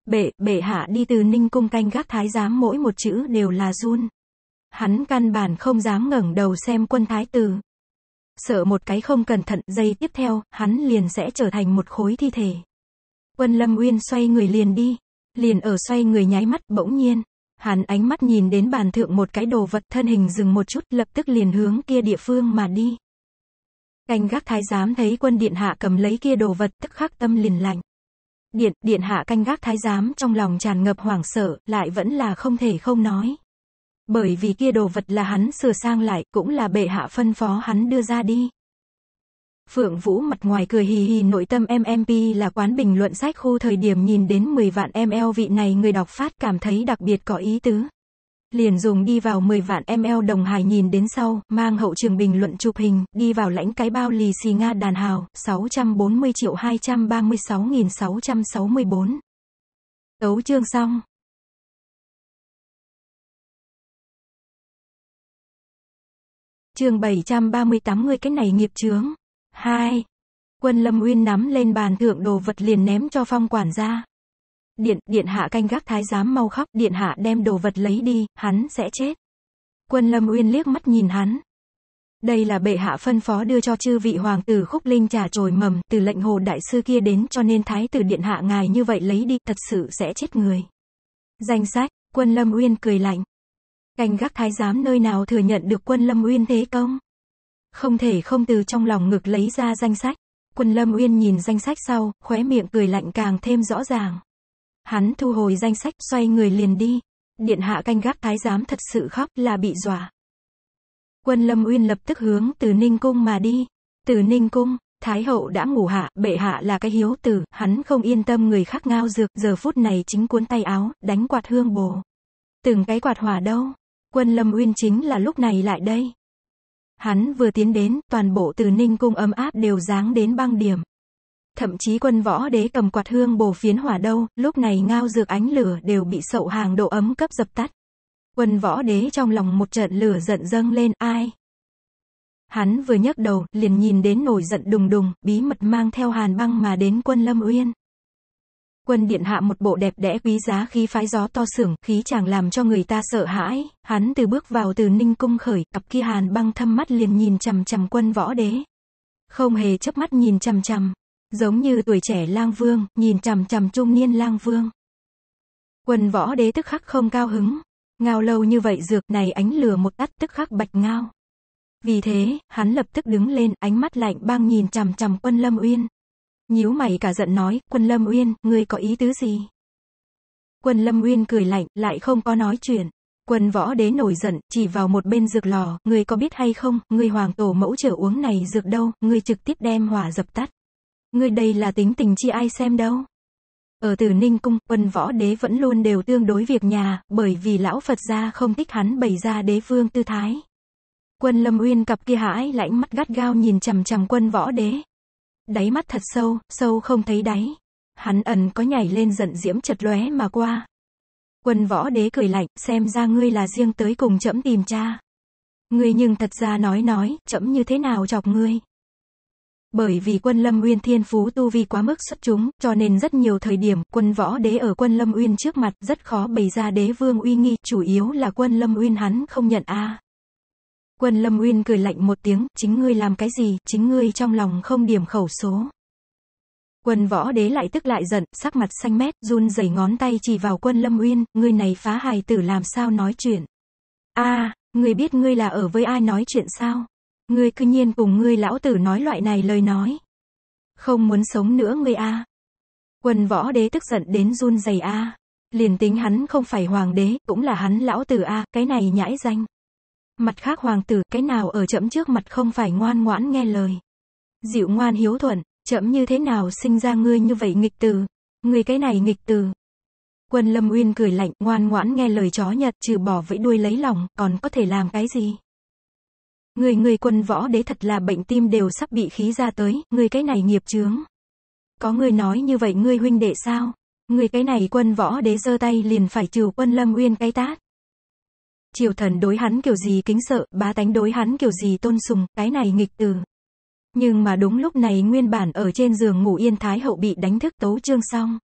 Bệ, bệ hạ đi từ ninh cung canh gác thái giám mỗi một chữ đều là run. Hắn căn bản không dám ngẩng đầu xem quân thái tử. Sợ một cái không cẩn thận giây tiếp theo, hắn liền sẽ trở thành một khối thi thể. Quân lâm uyên xoay người liền đi. Liền ở xoay người nháy mắt bỗng nhiên. Hắn ánh mắt nhìn đến bàn thượng một cái đồ vật thân hình dừng một chút lập tức liền hướng kia địa phương mà đi. Canh gác thái giám thấy quân điện hạ cầm lấy kia đồ vật tức khắc tâm liền lạnh. Điện, điện hạ canh gác thái giám trong lòng tràn ngập hoảng sợ, lại vẫn là không thể không nói. Bởi vì kia đồ vật là hắn sửa sang lại, cũng là bệ hạ phân phó hắn đưa ra đi. Phượng Vũ mặt ngoài cười hì hì nội tâm MMP là quán bình luận sách khu thời điểm nhìn đến 10 vạn ML vị này người đọc phát cảm thấy đặc biệt có ý tứ. Liền dùng đi vào 10 vạn ML đồng hài nhìn đến sau, mang hậu trường bình luận chụp hình, đi vào lãnh cái bao lì xì Nga đàn hào, 640 triệu 236.664. Tấu chương xong. Chương 738 người cái này nghiệp chướng hai Quân Lâm Uyên nắm lên bàn thượng đồ vật liền ném cho phong quản gia. Điện, điện hạ canh gác thái giám mau khóc, điện hạ đem đồ vật lấy đi, hắn sẽ chết. Quân Lâm Uyên liếc mắt nhìn hắn. Đây là bệ hạ phân phó đưa cho chư vị hoàng tử khúc linh trà trồi mầm, từ lệnh hồ đại sư kia đến cho nên thái tử điện hạ ngài như vậy lấy đi, thật sự sẽ chết người. Danh sách, quân Lâm Uyên cười lạnh. Canh gác thái giám nơi nào thừa nhận được quân Lâm Uyên thế công? không thể không từ trong lòng ngực lấy ra danh sách. Quân Lâm Uyên nhìn danh sách sau, khóe miệng cười lạnh càng thêm rõ ràng. Hắn thu hồi danh sách, xoay người liền đi. Điện hạ canh gác thái giám thật sự khóc là bị dọa. Quân Lâm Uyên lập tức hướng từ Ninh Cung mà đi. Từ Ninh Cung, Thái hậu đã ngủ hạ, bệ hạ là cái hiếu tử, hắn không yên tâm người khác ngao dược, giờ phút này chính cuốn tay áo, đánh quạt hương bồ. Từng cái quạt hỏa đâu? Quân Lâm Uyên chính là lúc này lại đây. Hắn vừa tiến đến, toàn bộ từ ninh cung ấm áp đều dáng đến băng điểm. Thậm chí quân võ đế cầm quạt hương bồ phiến hỏa đâu, lúc này ngao dược ánh lửa đều bị sậu hàng độ ấm cấp dập tắt. Quân võ đế trong lòng một trận lửa giận dâng lên, ai? Hắn vừa nhấc đầu, liền nhìn đến nổi giận đùng đùng, bí mật mang theo hàn băng mà đến quân Lâm Uyên. Quân điện hạ một bộ đẹp đẽ quý giá khí phái gió to sưởng, khí chàng làm cho người ta sợ hãi, hắn từ bước vào từ ninh cung khởi, cặp kia hàn băng thâm mắt liền nhìn chằm chằm quân võ đế. Không hề chớp mắt nhìn chằm chằm, giống như tuổi trẻ lang vương, nhìn chằm chằm trung niên lang vương. Quân võ đế tức khắc không cao hứng, ngao lâu như vậy dược này ánh lửa một tắt tức khắc bạch ngao. Vì thế, hắn lập tức đứng lên, ánh mắt lạnh băng nhìn chằm chằm quân Lâm Uyên. Nhíu mày cả giận nói, quân Lâm Uyên, ngươi có ý tứ gì? Quân Lâm Uyên cười lạnh, lại không có nói chuyện. Quân võ đế nổi giận, chỉ vào một bên dược lò, ngươi có biết hay không, ngươi hoàng tổ mẫu trở uống này dược đâu, ngươi trực tiếp đem hỏa dập tắt. Ngươi đây là tính tình chi ai xem đâu. Ở từ Ninh Cung, quân võ đế vẫn luôn đều tương đối việc nhà, bởi vì lão Phật gia không thích hắn bày ra đế vương tư thái. Quân Lâm Uyên cặp kia hãi lãnh mắt gắt gao nhìn chằm chằm quân võ đế. Đáy mắt thật sâu, sâu không thấy đáy. Hắn ẩn có nhảy lên giận diễm chật lóe mà qua. Quân võ đế cười lạnh, xem ra ngươi là riêng tới cùng trẫm tìm cha. Ngươi nhưng thật ra nói nói, trẫm như thế nào chọc ngươi. Bởi vì quân lâm uyên thiên phú tu vi quá mức xuất chúng, cho nên rất nhiều thời điểm, quân võ đế ở quân lâm uyên trước mặt, rất khó bày ra đế vương uy nghi, chủ yếu là quân lâm uyên hắn không nhận a à. Quân Lâm Uyên cười lạnh một tiếng, chính ngươi làm cái gì, chính ngươi trong lòng không điểm khẩu số. Quân võ đế lại tức lại giận, sắc mặt xanh mét, run rẩy ngón tay chỉ vào quân Lâm Uyên, ngươi này phá hài tử làm sao nói chuyện. a à, ngươi biết ngươi là ở với ai nói chuyện sao? Ngươi cứ nhiên cùng ngươi lão tử nói loại này lời nói. Không muốn sống nữa ngươi a Quân võ đế tức giận đến run rẩy a Liền tính hắn không phải hoàng đế, cũng là hắn lão tử a cái này nhãi danh. Mặt khác hoàng tử, cái nào ở chậm trước mặt không phải ngoan ngoãn nghe lời. Dịu ngoan hiếu thuận, chậm như thế nào sinh ra ngươi như vậy nghịch từ. Ngươi cái này nghịch từ. Quân Lâm Uyên cười lạnh, ngoan ngoãn nghe lời chó Nhật, trừ bỏ vẫy đuôi lấy lòng, còn có thể làm cái gì? Người người quân võ đế thật là bệnh tim đều sắp bị khí ra tới, người cái này nghiệp chướng. Có người nói như vậy ngươi huynh đệ sao? Người cái này quân võ đế giơ tay liền phải trừ quân Lâm Uyên cái tát triều thần đối hắn kiểu gì kính sợ, bá tánh đối hắn kiểu gì tôn sùng, cái này nghịch từ. Nhưng mà đúng lúc này nguyên bản ở trên giường ngủ yên Thái Hậu bị đánh thức tấu chương xong.